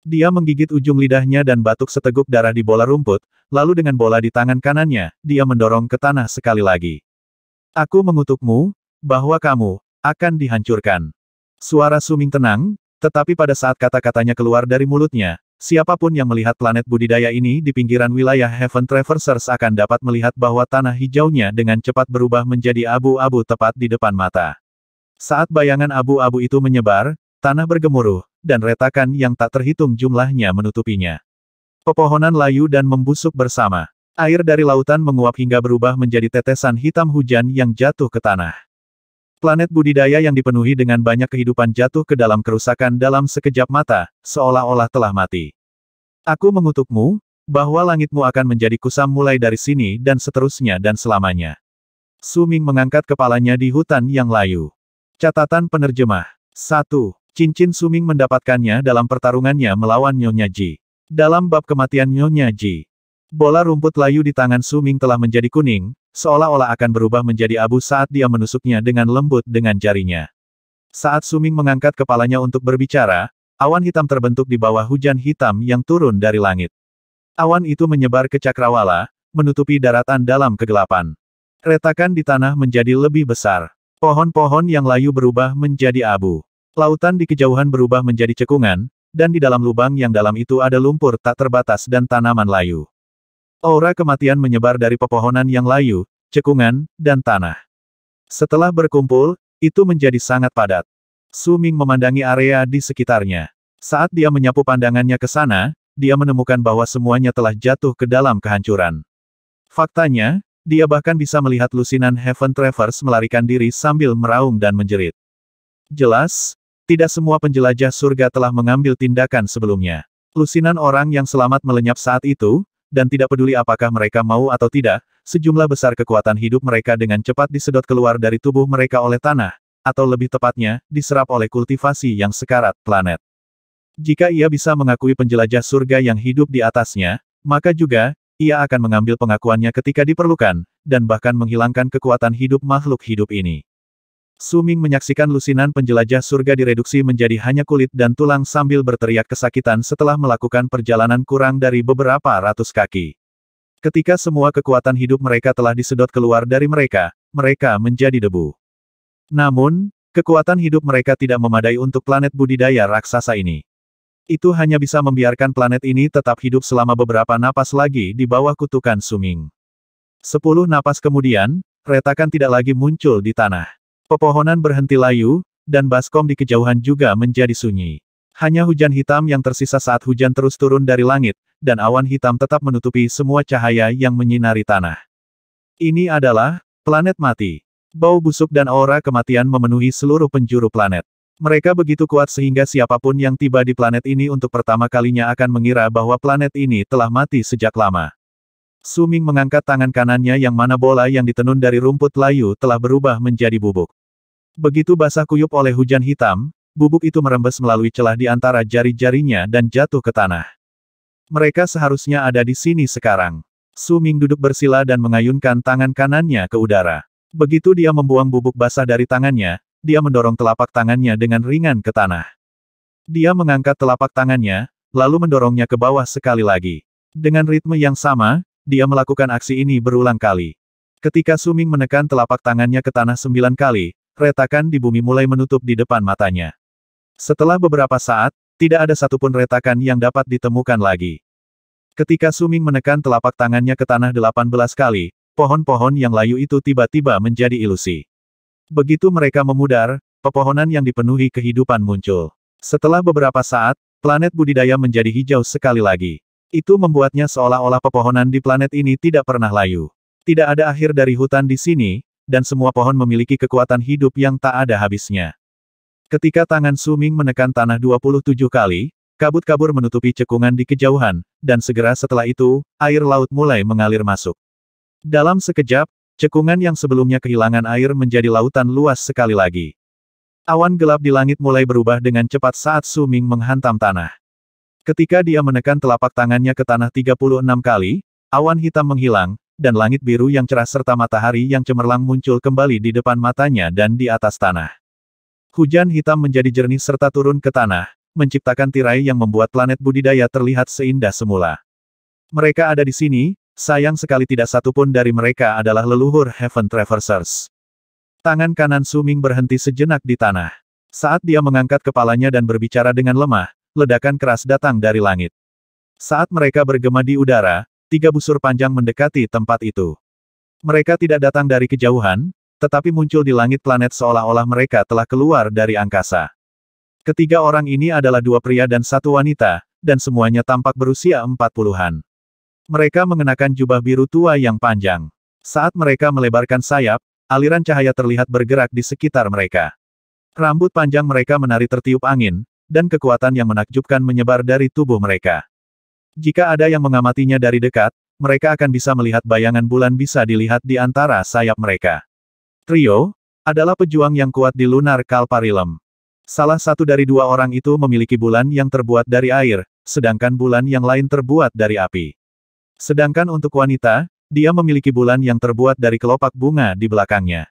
Dia menggigit ujung lidahnya dan batuk seteguk darah di bola rumput, lalu dengan bola di tangan kanannya, dia mendorong ke tanah sekali lagi. Aku mengutukmu, bahwa kamu, akan dihancurkan. Suara Suming tenang, tetapi pada saat kata-katanya keluar dari mulutnya, siapapun yang melihat planet budidaya ini di pinggiran wilayah Heaven Traversers akan dapat melihat bahwa tanah hijaunya dengan cepat berubah menjadi abu-abu tepat di depan mata. Saat bayangan abu-abu itu menyebar, tanah bergemuruh, dan retakan yang tak terhitung jumlahnya menutupinya. Pepohonan layu dan membusuk bersama. Air dari lautan menguap hingga berubah menjadi tetesan hitam hujan yang jatuh ke tanah. Planet budidaya yang dipenuhi dengan banyak kehidupan jatuh ke dalam kerusakan dalam sekejap mata, seolah-olah telah mati. Aku mengutukmu, bahwa langitmu akan menjadi kusam mulai dari sini dan seterusnya dan selamanya. Suming mengangkat kepalanya di hutan yang layu. Catatan penerjemah. 1. Cincin Suming mendapatkannya dalam pertarungannya melawan Nyonya Ji. Dalam bab kematian Nyonya Ji, bola rumput layu di tangan Suming telah menjadi kuning, seolah-olah akan berubah menjadi abu saat dia menusuknya dengan lembut dengan jarinya. Saat Suming mengangkat kepalanya untuk berbicara, awan hitam terbentuk di bawah hujan hitam yang turun dari langit. Awan itu menyebar ke cakrawala, menutupi daratan dalam kegelapan. Retakan di tanah menjadi lebih besar. Pohon-pohon yang layu berubah menjadi abu. Lautan di kejauhan berubah menjadi cekungan, dan di dalam lubang yang dalam itu ada lumpur tak terbatas dan tanaman layu. Aura kematian menyebar dari pepohonan yang layu, cekungan, dan tanah. Setelah berkumpul, itu menjadi sangat padat. Suming memandangi area di sekitarnya. Saat dia menyapu pandangannya ke sana, dia menemukan bahwa semuanya telah jatuh ke dalam kehancuran. Faktanya, dia bahkan bisa melihat lusinan Heaven Travers melarikan diri sambil meraung dan menjerit. Jelas, tidak semua penjelajah surga telah mengambil tindakan sebelumnya. Lusinan orang yang selamat melenyap saat itu, dan tidak peduli apakah mereka mau atau tidak, sejumlah besar kekuatan hidup mereka dengan cepat disedot keluar dari tubuh mereka oleh tanah, atau lebih tepatnya, diserap oleh kultivasi yang sekarat planet. Jika ia bisa mengakui penjelajah surga yang hidup di atasnya, maka juga, ia akan mengambil pengakuannya ketika diperlukan, dan bahkan menghilangkan kekuatan hidup makhluk hidup ini. Suming menyaksikan lusinan penjelajah surga direduksi menjadi hanya kulit dan tulang sambil berteriak kesakitan setelah melakukan perjalanan kurang dari beberapa ratus kaki. Ketika semua kekuatan hidup mereka telah disedot keluar dari mereka, mereka menjadi debu. Namun, kekuatan hidup mereka tidak memadai untuk planet budidaya raksasa ini. Itu hanya bisa membiarkan planet ini tetap hidup selama beberapa napas lagi di bawah kutukan Suming. Sepuluh napas kemudian, retakan tidak lagi muncul di tanah. Pepohonan berhenti layu, dan baskom di kejauhan juga menjadi sunyi. Hanya hujan hitam yang tersisa saat hujan terus turun dari langit, dan awan hitam tetap menutupi semua cahaya yang menyinari tanah. Ini adalah planet mati. Bau busuk dan aura kematian memenuhi seluruh penjuru planet. Mereka begitu kuat sehingga siapapun yang tiba di planet ini untuk pertama kalinya akan mengira bahwa planet ini telah mati sejak lama. Suming mengangkat tangan kanannya yang mana bola yang ditenun dari rumput layu telah berubah menjadi bubuk. Begitu basah kuyup oleh hujan hitam, bubuk itu merembes melalui celah di antara jari-jarinya dan jatuh ke tanah. Mereka seharusnya ada di sini sekarang. Suming duduk bersila dan mengayunkan tangan kanannya ke udara. Begitu dia membuang bubuk basah dari tangannya, dia mendorong telapak tangannya dengan ringan ke tanah. Dia mengangkat telapak tangannya, lalu mendorongnya ke bawah sekali lagi. Dengan ritme yang sama, dia melakukan aksi ini berulang kali. Ketika Suming menekan telapak tangannya ke tanah sembilan kali, retakan di bumi mulai menutup di depan matanya. Setelah beberapa saat, tidak ada satupun retakan yang dapat ditemukan lagi. Ketika Suming menekan telapak tangannya ke tanah 18 kali, pohon-pohon yang layu itu tiba-tiba menjadi ilusi. Begitu mereka memudar, pepohonan yang dipenuhi kehidupan muncul. Setelah beberapa saat, planet budidaya menjadi hijau sekali lagi. Itu membuatnya seolah-olah pepohonan di planet ini tidak pernah layu. Tidak ada akhir dari hutan di sini, dan semua pohon memiliki kekuatan hidup yang tak ada habisnya. Ketika tangan Suming menekan tanah 27 kali, kabut kabur menutupi cekungan di kejauhan, dan segera setelah itu, air laut mulai mengalir masuk. Dalam sekejap, cekungan yang sebelumnya kehilangan air menjadi lautan luas sekali lagi. Awan gelap di langit mulai berubah dengan cepat saat Suming menghantam tanah. Ketika dia menekan telapak tangannya ke tanah 36 kali, awan hitam menghilang, dan langit biru yang cerah serta matahari yang cemerlang muncul kembali di depan matanya dan di atas tanah. Hujan hitam menjadi jernih serta turun ke tanah, menciptakan tirai yang membuat planet budidaya terlihat seindah semula. Mereka ada di sini, sayang sekali tidak satu pun dari mereka adalah leluhur Heaven Traversers. Tangan kanan Suming berhenti sejenak di tanah. Saat dia mengangkat kepalanya dan berbicara dengan lemah, ledakan keras datang dari langit. Saat mereka bergema di udara, tiga busur panjang mendekati tempat itu. Mereka tidak datang dari kejauhan, tetapi muncul di langit planet seolah-olah mereka telah keluar dari angkasa. Ketiga orang ini adalah dua pria dan satu wanita, dan semuanya tampak berusia empat puluhan. Mereka mengenakan jubah biru tua yang panjang. Saat mereka melebarkan sayap, aliran cahaya terlihat bergerak di sekitar mereka. Rambut panjang mereka menari tertiup angin, dan kekuatan yang menakjubkan menyebar dari tubuh mereka. Jika ada yang mengamatinya dari dekat, mereka akan bisa melihat bayangan bulan bisa dilihat di antara sayap mereka. Trio adalah pejuang yang kuat di Lunar Kalparilem. Salah satu dari dua orang itu memiliki bulan yang terbuat dari air, sedangkan bulan yang lain terbuat dari api. Sedangkan untuk wanita, dia memiliki bulan yang terbuat dari kelopak bunga di belakangnya.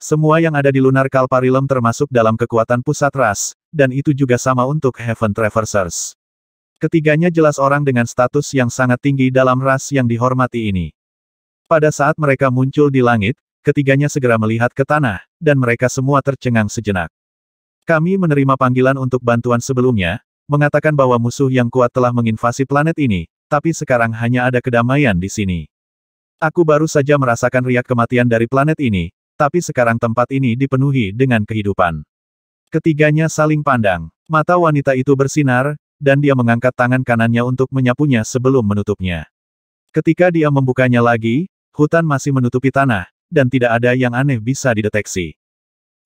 Semua yang ada di Lunar Kalparilem termasuk dalam kekuatan pusat ras, dan itu juga sama untuk Heaven Traversers. Ketiganya jelas orang dengan status yang sangat tinggi dalam ras yang dihormati ini. Pada saat mereka muncul di langit, ketiganya segera melihat ke tanah, dan mereka semua tercengang sejenak. Kami menerima panggilan untuk bantuan sebelumnya, mengatakan bahwa musuh yang kuat telah menginvasi planet ini, tapi sekarang hanya ada kedamaian di sini. Aku baru saja merasakan riak kematian dari planet ini, tapi sekarang tempat ini dipenuhi dengan kehidupan. Ketiganya saling pandang. Mata wanita itu bersinar, dan dia mengangkat tangan kanannya untuk menyapunya sebelum menutupnya. Ketika dia membukanya lagi, hutan masih menutupi tanah, dan tidak ada yang aneh bisa dideteksi.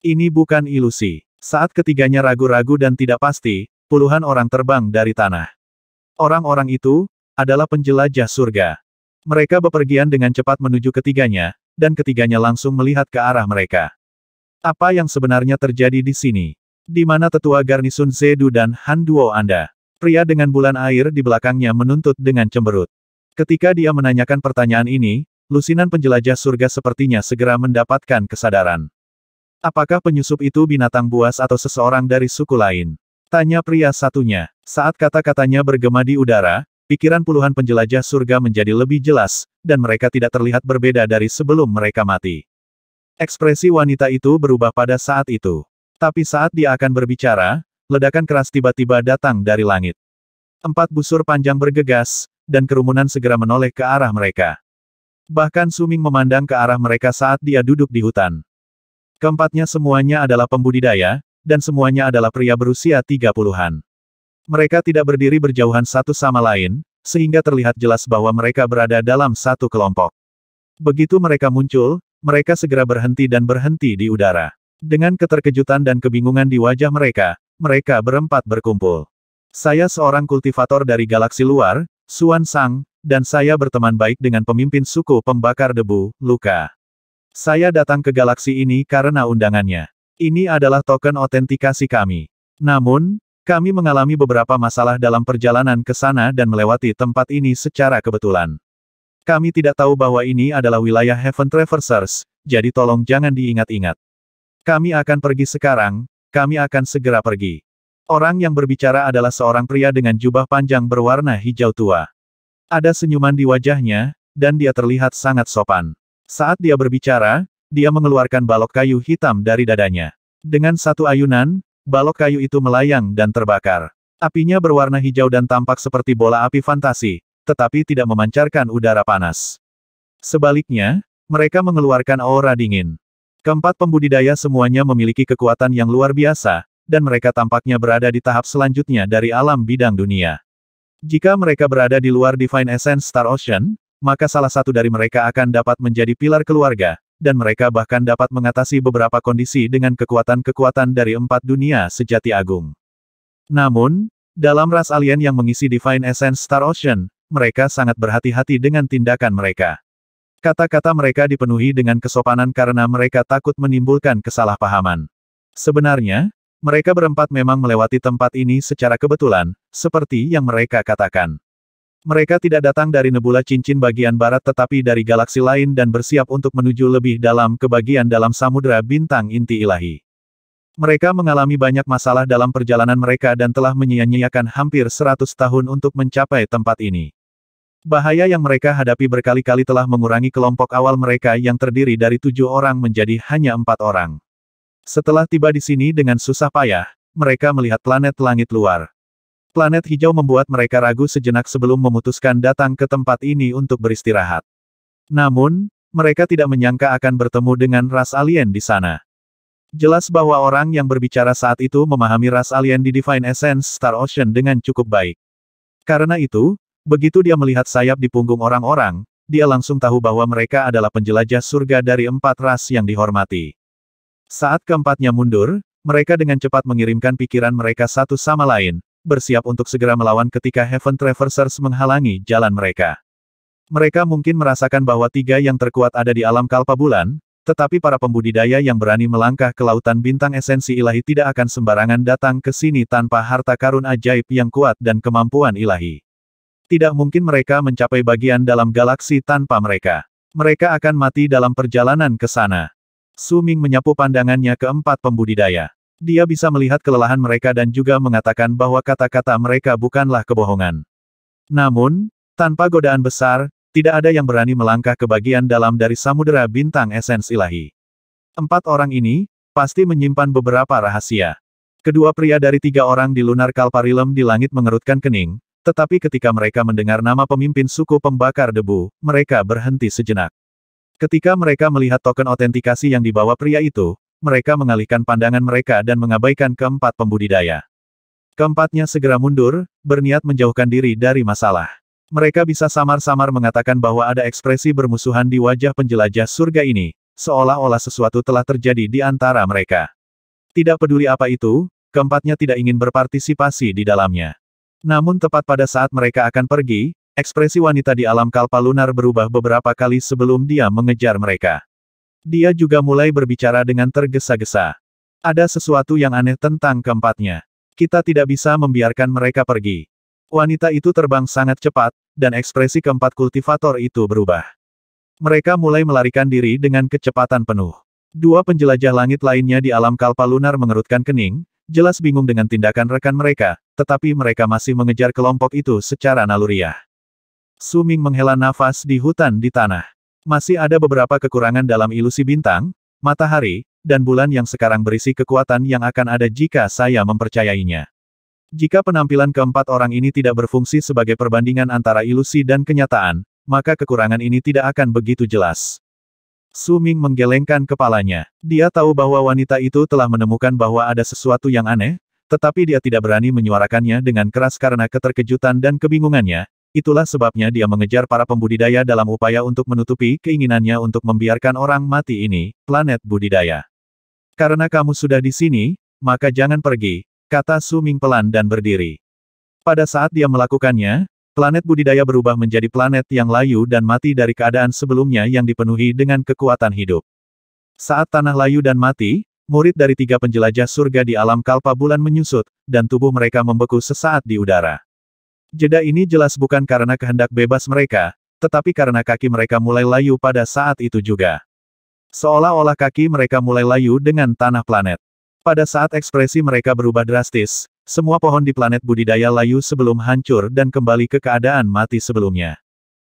Ini bukan ilusi. Saat ketiganya ragu-ragu dan tidak pasti, puluhan orang terbang dari tanah. Orang-orang itu adalah penjelajah surga. Mereka bepergian dengan cepat menuju ketiganya, dan ketiganya langsung melihat ke arah mereka. Apa yang sebenarnya terjadi di sini? Di mana tetua garnisun Zedu dan Han Duo Anda? Pria dengan bulan air di belakangnya menuntut dengan cemberut. Ketika dia menanyakan pertanyaan ini, lusinan penjelajah surga sepertinya segera mendapatkan kesadaran. Apakah penyusup itu binatang buas atau seseorang dari suku lain? Tanya pria satunya. Saat kata-katanya bergema di udara, pikiran puluhan penjelajah surga menjadi lebih jelas, dan mereka tidak terlihat berbeda dari sebelum mereka mati. Ekspresi wanita itu berubah pada saat itu. Tapi saat dia akan berbicara, Ledakan keras tiba-tiba datang dari langit. Empat busur panjang bergegas, dan kerumunan segera menoleh ke arah mereka. Bahkan Suming memandang ke arah mereka saat dia duduk di hutan. Keempatnya semuanya adalah pembudidaya, dan semuanya adalah pria berusia tiga puluhan. Mereka tidak berdiri berjauhan satu sama lain, sehingga terlihat jelas bahwa mereka berada dalam satu kelompok. Begitu mereka muncul, mereka segera berhenti dan berhenti di udara. Dengan keterkejutan dan kebingungan di wajah mereka, mereka berempat berkumpul. Saya seorang kultivator dari galaksi luar, Suan Sang, dan saya berteman baik dengan pemimpin suku pembakar debu, Luka. Saya datang ke galaksi ini karena undangannya. Ini adalah token otentikasi kami. Namun, kami mengalami beberapa masalah dalam perjalanan ke sana dan melewati tempat ini secara kebetulan. Kami tidak tahu bahwa ini adalah wilayah Heaven Traversers, jadi tolong jangan diingat-ingat. Kami akan pergi sekarang, kami akan segera pergi. Orang yang berbicara adalah seorang pria dengan jubah panjang berwarna hijau tua. Ada senyuman di wajahnya, dan dia terlihat sangat sopan. Saat dia berbicara, dia mengeluarkan balok kayu hitam dari dadanya. Dengan satu ayunan, balok kayu itu melayang dan terbakar. Apinya berwarna hijau dan tampak seperti bola api fantasi, tetapi tidak memancarkan udara panas. Sebaliknya, mereka mengeluarkan aura dingin. Keempat pembudidaya semuanya memiliki kekuatan yang luar biasa, dan mereka tampaknya berada di tahap selanjutnya dari alam bidang dunia. Jika mereka berada di luar Divine Essence Star Ocean, maka salah satu dari mereka akan dapat menjadi pilar keluarga, dan mereka bahkan dapat mengatasi beberapa kondisi dengan kekuatan-kekuatan dari empat dunia sejati agung. Namun, dalam ras alien yang mengisi Divine Essence Star Ocean, mereka sangat berhati-hati dengan tindakan mereka. Kata-kata mereka dipenuhi dengan kesopanan karena mereka takut menimbulkan kesalahpahaman. Sebenarnya, mereka berempat memang melewati tempat ini secara kebetulan, seperti yang mereka katakan. Mereka tidak datang dari Nebula Cincin bagian barat tetapi dari galaksi lain dan bersiap untuk menuju lebih dalam ke bagian dalam samudera Bintang Inti Ilahi. Mereka mengalami banyak masalah dalam perjalanan mereka dan telah menyia-nyiakan hampir 100 tahun untuk mencapai tempat ini. Bahaya yang mereka hadapi berkali-kali telah mengurangi kelompok awal mereka yang terdiri dari tujuh orang menjadi hanya empat orang. Setelah tiba di sini dengan susah payah, mereka melihat planet langit luar. Planet hijau membuat mereka ragu sejenak sebelum memutuskan datang ke tempat ini untuk beristirahat. Namun, mereka tidak menyangka akan bertemu dengan ras alien di sana. Jelas bahwa orang yang berbicara saat itu memahami ras alien di Divine Essence Star Ocean dengan cukup baik. Karena itu, Begitu dia melihat sayap di punggung orang-orang, dia langsung tahu bahwa mereka adalah penjelajah surga dari empat ras yang dihormati. Saat keempatnya mundur, mereka dengan cepat mengirimkan pikiran mereka satu sama lain, bersiap untuk segera melawan ketika Heaven Traversers menghalangi jalan mereka. Mereka mungkin merasakan bahwa tiga yang terkuat ada di alam kalpa bulan, tetapi para pembudidaya yang berani melangkah ke lautan bintang esensi ilahi tidak akan sembarangan datang ke sini tanpa harta karun ajaib yang kuat dan kemampuan ilahi. Tidak mungkin mereka mencapai bagian dalam galaksi tanpa mereka. Mereka akan mati dalam perjalanan ke sana. Suming menyapu pandangannya ke empat pembudidaya. Dia bisa melihat kelelahan mereka dan juga mengatakan bahwa kata-kata mereka bukanlah kebohongan. Namun, tanpa godaan besar, tidak ada yang berani melangkah ke bagian dalam dari samudera bintang esens ilahi. Empat orang ini, pasti menyimpan beberapa rahasia. Kedua pria dari tiga orang di lunar kalparilem di langit mengerutkan kening, tetapi ketika mereka mendengar nama pemimpin suku pembakar debu, mereka berhenti sejenak. Ketika mereka melihat token autentikasi yang dibawa pria itu, mereka mengalihkan pandangan mereka dan mengabaikan keempat pembudidaya. Keempatnya segera mundur, berniat menjauhkan diri dari masalah. Mereka bisa samar-samar mengatakan bahwa ada ekspresi bermusuhan di wajah penjelajah surga ini, seolah-olah sesuatu telah terjadi di antara mereka. Tidak peduli apa itu, keempatnya tidak ingin berpartisipasi di dalamnya. Namun tepat pada saat mereka akan pergi, ekspresi wanita di alam kalpa lunar berubah beberapa kali sebelum dia mengejar mereka. Dia juga mulai berbicara dengan tergesa-gesa. Ada sesuatu yang aneh tentang keempatnya. Kita tidak bisa membiarkan mereka pergi. Wanita itu terbang sangat cepat, dan ekspresi keempat kultivator itu berubah. Mereka mulai melarikan diri dengan kecepatan penuh. Dua penjelajah langit lainnya di alam kalpa lunar mengerutkan kening, jelas bingung dengan tindakan rekan mereka, tetapi mereka masih mengejar kelompok itu secara naluriah. Suming menghela nafas di hutan di tanah. Masih ada beberapa kekurangan dalam ilusi bintang, matahari, dan bulan yang sekarang berisi kekuatan yang akan ada jika saya mempercayainya. Jika penampilan keempat orang ini tidak berfungsi sebagai perbandingan antara ilusi dan kenyataan, maka kekurangan ini tidak akan begitu jelas. Suming menggelengkan kepalanya. Dia tahu bahwa wanita itu telah menemukan bahwa ada sesuatu yang aneh, tetapi dia tidak berani menyuarakannya dengan keras karena keterkejutan dan kebingungannya, itulah sebabnya dia mengejar para pembudidaya dalam upaya untuk menutupi keinginannya untuk membiarkan orang mati ini, planet budidaya. Karena kamu sudah di sini, maka jangan pergi, kata Su Ming pelan dan berdiri. Pada saat dia melakukannya, Planet budidaya berubah menjadi planet yang layu dan mati dari keadaan sebelumnya yang dipenuhi dengan kekuatan hidup. Saat tanah layu dan mati, murid dari tiga penjelajah surga di alam kalpa bulan menyusut, dan tubuh mereka membeku sesaat di udara. Jeda ini jelas bukan karena kehendak bebas mereka, tetapi karena kaki mereka mulai layu pada saat itu juga. Seolah-olah kaki mereka mulai layu dengan tanah planet. Pada saat ekspresi mereka berubah drastis, semua pohon di planet budidaya layu sebelum hancur dan kembali ke keadaan mati sebelumnya.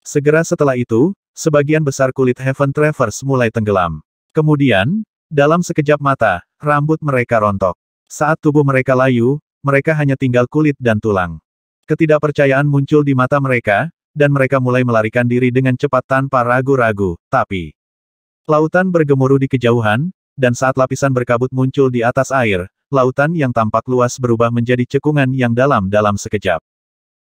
Segera setelah itu, sebagian besar kulit Heaven Travers mulai tenggelam. Kemudian, dalam sekejap mata, rambut mereka rontok. Saat tubuh mereka layu, mereka hanya tinggal kulit dan tulang. Ketidakpercayaan muncul di mata mereka, dan mereka mulai melarikan diri dengan cepat tanpa ragu-ragu, tapi... Lautan bergemuruh di kejauhan, dan saat lapisan berkabut muncul di atas air, lautan yang tampak luas berubah menjadi cekungan yang dalam dalam sekejap.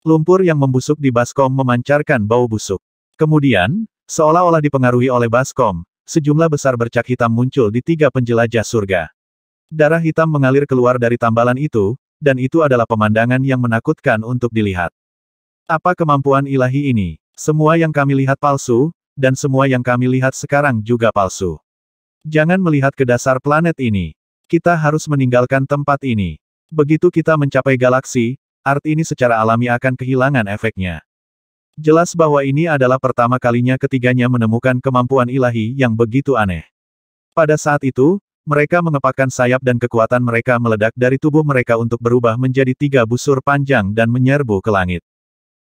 Lumpur yang membusuk di baskom memancarkan bau busuk. Kemudian, seolah-olah dipengaruhi oleh baskom, sejumlah besar bercak hitam muncul di tiga penjelajah surga. Darah hitam mengalir keluar dari tambalan itu, dan itu adalah pemandangan yang menakutkan untuk dilihat. Apa kemampuan ilahi ini? Semua yang kami lihat palsu, dan semua yang kami lihat sekarang juga palsu. Jangan melihat ke dasar planet ini. Kita harus meninggalkan tempat ini. Begitu kita mencapai galaksi, art ini secara alami akan kehilangan efeknya. Jelas bahwa ini adalah pertama kalinya ketiganya menemukan kemampuan ilahi yang begitu aneh. Pada saat itu, mereka mengepakkan sayap dan kekuatan mereka meledak dari tubuh mereka untuk berubah menjadi tiga busur panjang dan menyerbu ke langit.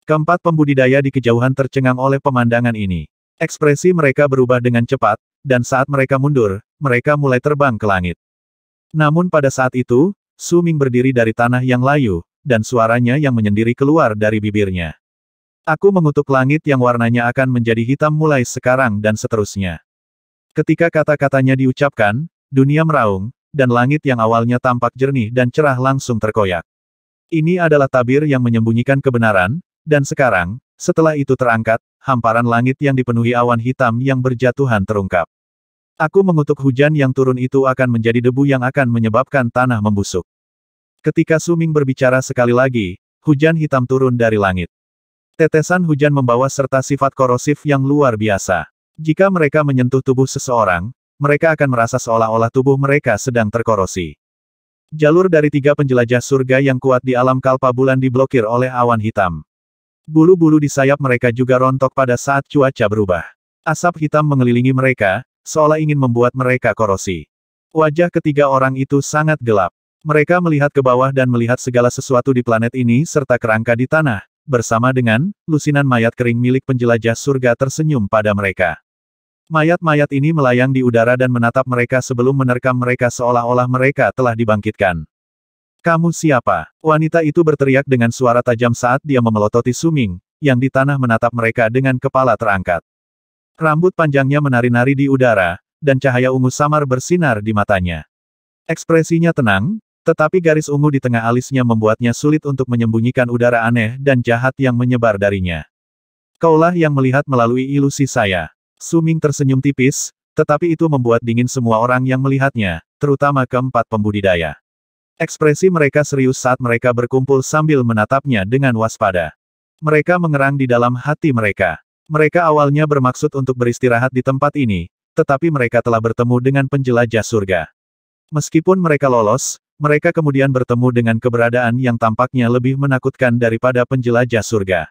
Keempat pembudidaya di kejauhan tercengang oleh pemandangan ini. Ekspresi mereka berubah dengan cepat, dan saat mereka mundur, mereka mulai terbang ke langit. Namun pada saat itu, Suming berdiri dari tanah yang layu, dan suaranya yang menyendiri keluar dari bibirnya. Aku mengutuk langit yang warnanya akan menjadi hitam mulai sekarang dan seterusnya. Ketika kata-katanya diucapkan, dunia meraung, dan langit yang awalnya tampak jernih dan cerah langsung terkoyak. Ini adalah tabir yang menyembunyikan kebenaran, dan sekarang, setelah itu terangkat, hamparan langit yang dipenuhi awan hitam yang berjatuhan terungkap. Aku mengutuk hujan yang turun itu akan menjadi debu yang akan menyebabkan tanah membusuk. Ketika Suming berbicara sekali lagi, hujan hitam turun dari langit. Tetesan hujan membawa serta sifat korosif yang luar biasa. Jika mereka menyentuh tubuh seseorang, mereka akan merasa seolah-olah tubuh mereka sedang terkorosi. Jalur dari tiga penjelajah surga yang kuat di alam kalpa bulan diblokir oleh awan hitam. Bulu-bulu di sayap mereka juga rontok pada saat cuaca berubah. Asap hitam mengelilingi mereka, seolah ingin membuat mereka korosi. Wajah ketiga orang itu sangat gelap. Mereka melihat ke bawah dan melihat segala sesuatu di planet ini serta kerangka di tanah, Bersama dengan, lusinan mayat kering milik penjelajah surga tersenyum pada mereka. Mayat-mayat ini melayang di udara dan menatap mereka sebelum menerkam mereka seolah-olah mereka telah dibangkitkan. Kamu siapa? Wanita itu berteriak dengan suara tajam saat dia memelototi Suming, yang di tanah menatap mereka dengan kepala terangkat. Rambut panjangnya menari-nari di udara, dan cahaya ungu samar bersinar di matanya. Ekspresinya tenang, tetapi garis ungu di tengah alisnya membuatnya sulit untuk menyembunyikan udara aneh dan jahat yang menyebar darinya. Kaulah yang melihat melalui ilusi saya. Suming tersenyum tipis, tetapi itu membuat dingin semua orang yang melihatnya, terutama keempat pembudidaya. Ekspresi mereka serius saat mereka berkumpul sambil menatapnya dengan waspada. Mereka mengerang di dalam hati mereka. Mereka awalnya bermaksud untuk beristirahat di tempat ini, tetapi mereka telah bertemu dengan penjelajah surga. Meskipun mereka lolos, mereka kemudian bertemu dengan keberadaan yang tampaknya lebih menakutkan daripada penjelajah surga.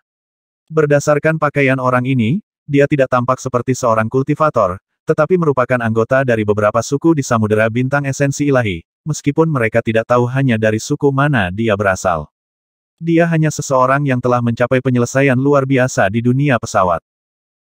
Berdasarkan pakaian orang ini, dia tidak tampak seperti seorang kultivator, tetapi merupakan anggota dari beberapa suku di Samudera Bintang Esensi Ilahi, meskipun mereka tidak tahu hanya dari suku mana dia berasal. Dia hanya seseorang yang telah mencapai penyelesaian luar biasa di dunia pesawat.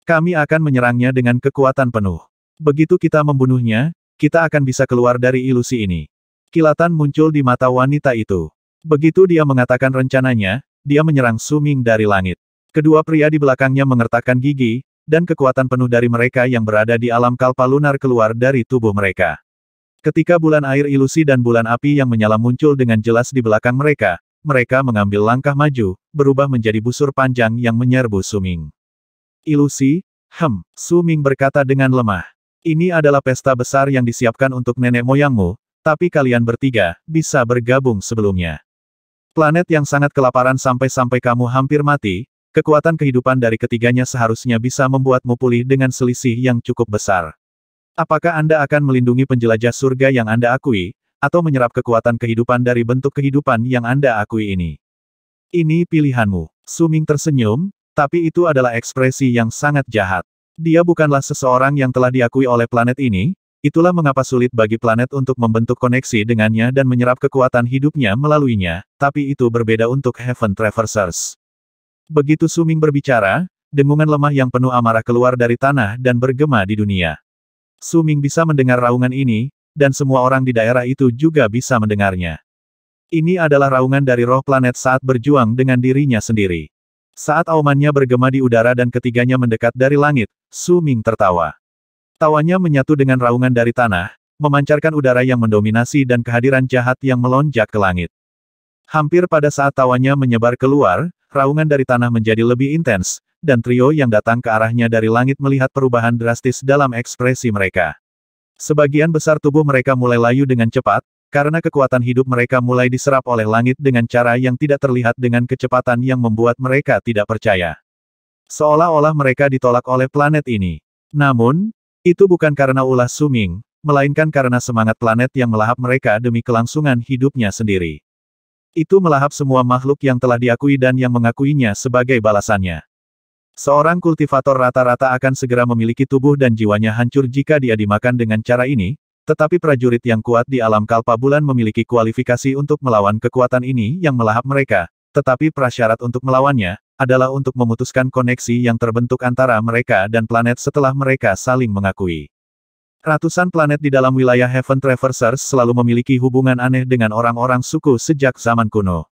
Kami akan menyerangnya dengan kekuatan penuh. Begitu kita membunuhnya, kita akan bisa keluar dari ilusi ini. Kilatan muncul di mata wanita itu. Begitu dia mengatakan rencananya, dia menyerang Suming dari langit. Kedua pria di belakangnya mengertakkan gigi, dan kekuatan penuh dari mereka yang berada di alam kalpa lunar keluar dari tubuh mereka. Ketika bulan air ilusi dan bulan api yang menyala muncul dengan jelas di belakang mereka, mereka mengambil langkah maju, berubah menjadi busur panjang yang menyerbu Suming. Ilusi? Hem, Suming berkata dengan lemah. Ini adalah pesta besar yang disiapkan untuk nenek moyangmu, tapi kalian bertiga bisa bergabung sebelumnya. Planet yang sangat kelaparan sampai-sampai kamu hampir mati, kekuatan kehidupan dari ketiganya seharusnya bisa membuatmu pulih dengan selisih yang cukup besar. Apakah Anda akan melindungi penjelajah surga yang Anda akui, atau menyerap kekuatan kehidupan dari bentuk kehidupan yang Anda akui ini? Ini pilihanmu. Suming tersenyum, tapi itu adalah ekspresi yang sangat jahat. Dia bukanlah seseorang yang telah diakui oleh planet ini, Itulah mengapa sulit bagi planet untuk membentuk koneksi dengannya dan menyerap kekuatan hidupnya melaluinya, tapi itu berbeda untuk Heaven Traversers. Begitu Suming berbicara, dengungan lemah yang penuh amarah keluar dari tanah dan bergema di dunia. Suming bisa mendengar raungan ini, dan semua orang di daerah itu juga bisa mendengarnya. Ini adalah raungan dari roh planet saat berjuang dengan dirinya sendiri. Saat aumannya bergema di udara dan ketiganya mendekat dari langit, Suming tertawa. Tawanya menyatu dengan raungan dari tanah, memancarkan udara yang mendominasi dan kehadiran jahat yang melonjak ke langit. Hampir pada saat tawanya menyebar keluar, raungan dari tanah menjadi lebih intens, dan trio yang datang ke arahnya dari langit melihat perubahan drastis dalam ekspresi mereka. Sebagian besar tubuh mereka mulai layu dengan cepat, karena kekuatan hidup mereka mulai diserap oleh langit dengan cara yang tidak terlihat dengan kecepatan yang membuat mereka tidak percaya. Seolah-olah mereka ditolak oleh planet ini. Namun, itu bukan karena ulah Suming, melainkan karena semangat planet yang melahap mereka demi kelangsungan hidupnya sendiri. Itu melahap semua makhluk yang telah diakui dan yang mengakuinya sebagai balasannya. Seorang kultivator rata-rata akan segera memiliki tubuh dan jiwanya hancur jika dia dimakan dengan cara ini, tetapi prajurit yang kuat di alam kalpa bulan memiliki kualifikasi untuk melawan kekuatan ini yang melahap mereka, tetapi prasyarat untuk melawannya, adalah untuk memutuskan koneksi yang terbentuk antara mereka dan planet setelah mereka saling mengakui. Ratusan planet di dalam wilayah Heaven Traversers selalu memiliki hubungan aneh dengan orang-orang suku sejak zaman kuno.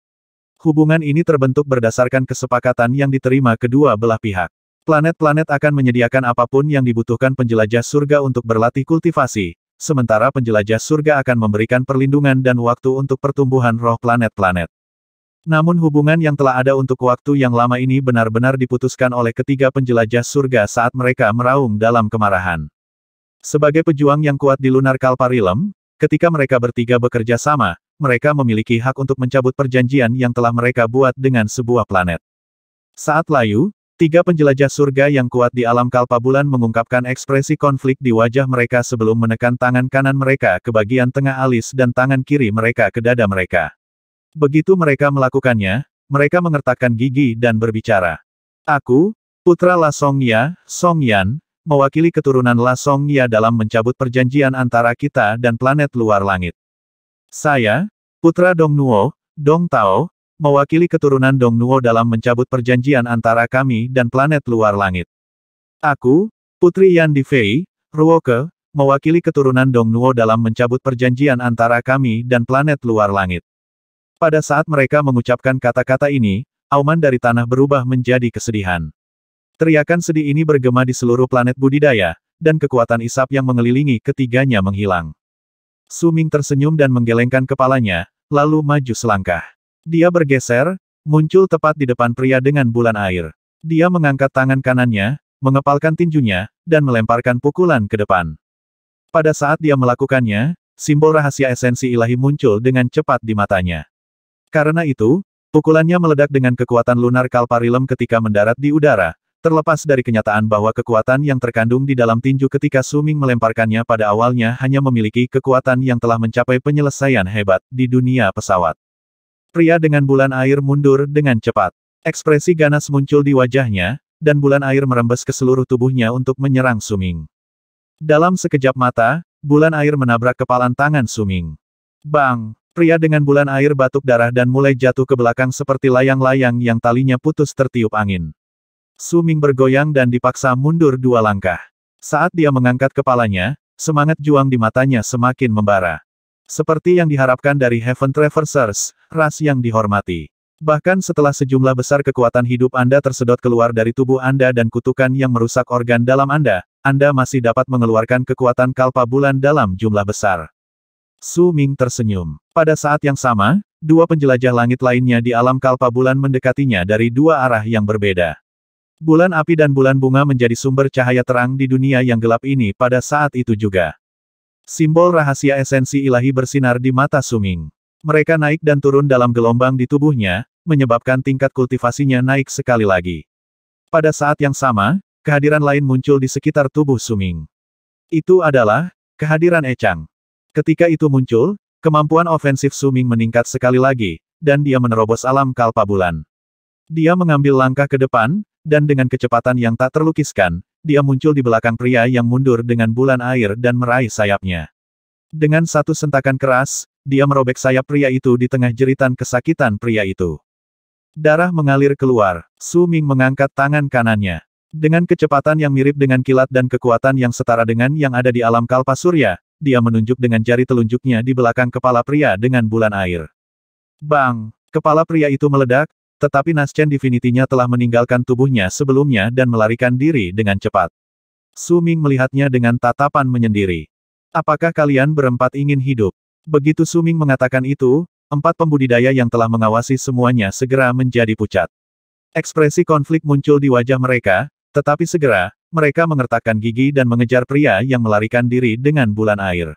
Hubungan ini terbentuk berdasarkan kesepakatan yang diterima kedua belah pihak. Planet-planet akan menyediakan apapun yang dibutuhkan penjelajah surga untuk berlatih kultivasi, sementara penjelajah surga akan memberikan perlindungan dan waktu untuk pertumbuhan roh planet-planet. Namun hubungan yang telah ada untuk waktu yang lama ini benar-benar diputuskan oleh ketiga penjelajah surga saat mereka meraung dalam kemarahan. Sebagai pejuang yang kuat di Lunar Kalparilem, ketika mereka bertiga bekerja sama, mereka memiliki hak untuk mencabut perjanjian yang telah mereka buat dengan sebuah planet. Saat layu, tiga penjelajah surga yang kuat di alam Kalpabulan mengungkapkan ekspresi konflik di wajah mereka sebelum menekan tangan kanan mereka ke bagian tengah alis dan tangan kiri mereka ke dada mereka. Begitu mereka melakukannya, mereka mengertakkan gigi dan berbicara. Aku, putra La Songya, Yan, mewakili keturunan La Songya dalam mencabut perjanjian antara kita dan planet luar langit. Saya, putra Dong Nuo, Dong Tao, mewakili keturunan Dong Nuo dalam mencabut perjanjian antara kami dan planet luar langit. Aku, Putri Yan Di Fei, Ruoke, mewakili keturunan Dong Nuo dalam mencabut perjanjian antara kami dan planet luar langit. Pada saat mereka mengucapkan kata-kata ini, auman dari tanah berubah menjadi kesedihan. Teriakan sedih ini bergema di seluruh planet budidaya, dan kekuatan isap yang mengelilingi ketiganya menghilang. Suming tersenyum dan menggelengkan kepalanya, lalu maju selangkah. Dia bergeser, muncul tepat di depan pria dengan bulan air. Dia mengangkat tangan kanannya, mengepalkan tinjunya, dan melemparkan pukulan ke depan. Pada saat dia melakukannya, simbol rahasia esensi ilahi muncul dengan cepat di matanya. Karena itu, pukulannya meledak dengan kekuatan lunar kalparilem ketika mendarat di udara, terlepas dari kenyataan bahwa kekuatan yang terkandung di dalam tinju ketika Suming melemparkannya pada awalnya hanya memiliki kekuatan yang telah mencapai penyelesaian hebat di dunia pesawat. Pria dengan bulan air mundur dengan cepat. Ekspresi ganas muncul di wajahnya, dan bulan air merembes ke seluruh tubuhnya untuk menyerang Suming. Dalam sekejap mata, bulan air menabrak kepalan tangan Suming. Bang! Pria dengan bulan air batuk darah dan mulai jatuh ke belakang seperti layang-layang yang talinya putus tertiup angin. Su Ming bergoyang dan dipaksa mundur dua langkah. Saat dia mengangkat kepalanya, semangat juang di matanya semakin membara. Seperti yang diharapkan dari Heaven Traversers, ras yang dihormati. Bahkan setelah sejumlah besar kekuatan hidup Anda tersedot keluar dari tubuh Anda dan kutukan yang merusak organ dalam Anda, Anda masih dapat mengeluarkan kekuatan kalpa bulan dalam jumlah besar. Su Ming tersenyum. Pada saat yang sama, dua penjelajah langit lainnya di alam kalpa bulan mendekatinya dari dua arah yang berbeda. Bulan api dan bulan bunga menjadi sumber cahaya terang di dunia yang gelap ini pada saat itu juga. Simbol rahasia esensi ilahi bersinar di mata Suming. Mereka naik dan turun dalam gelombang di tubuhnya, menyebabkan tingkat kultivasinya naik sekali lagi. Pada saat yang sama, kehadiran lain muncul di sekitar tubuh Suming. Itu adalah kehadiran Echang. Ketika itu muncul, kemampuan ofensif Suming meningkat sekali lagi, dan dia menerobos alam kalpa bulan. Dia mengambil langkah ke depan, dan dengan kecepatan yang tak terlukiskan, dia muncul di belakang pria yang mundur dengan bulan air dan meraih sayapnya. Dengan satu sentakan keras, dia merobek sayap pria itu di tengah jeritan kesakitan pria itu. Darah mengalir keluar, Su Ming mengangkat tangan kanannya. Dengan kecepatan yang mirip dengan kilat dan kekuatan yang setara dengan yang ada di alam kalpa surya, dia menunjuk dengan jari telunjuknya di belakang kepala pria dengan bulan air. Bang! Kepala pria itu meledak, tetapi Naschen Divinity-nya telah meninggalkan tubuhnya sebelumnya dan melarikan diri dengan cepat. Su Ming melihatnya dengan tatapan menyendiri. Apakah kalian berempat ingin hidup? Begitu Su Ming mengatakan itu, empat pembudidaya yang telah mengawasi semuanya segera menjadi pucat. Ekspresi konflik muncul di wajah mereka, tetapi segera, mereka mengertakkan gigi dan mengejar pria yang melarikan diri dengan bulan air.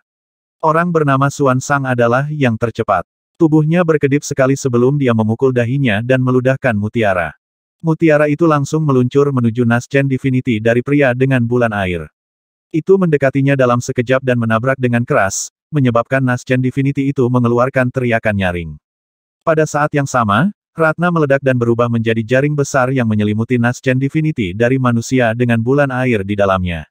Orang bernama Suan Sang adalah yang tercepat. Tubuhnya berkedip sekali sebelum dia memukul dahinya dan meludahkan mutiara. Mutiara itu langsung meluncur menuju Naschen Divinity dari pria dengan bulan air. Itu mendekatinya dalam sekejap dan menabrak dengan keras, menyebabkan Naschen Divinity itu mengeluarkan teriakan nyaring. Pada saat yang sama, Ratna meledak dan berubah menjadi jaring besar yang menyelimuti Nascen Divinity dari manusia dengan bulan air di dalamnya.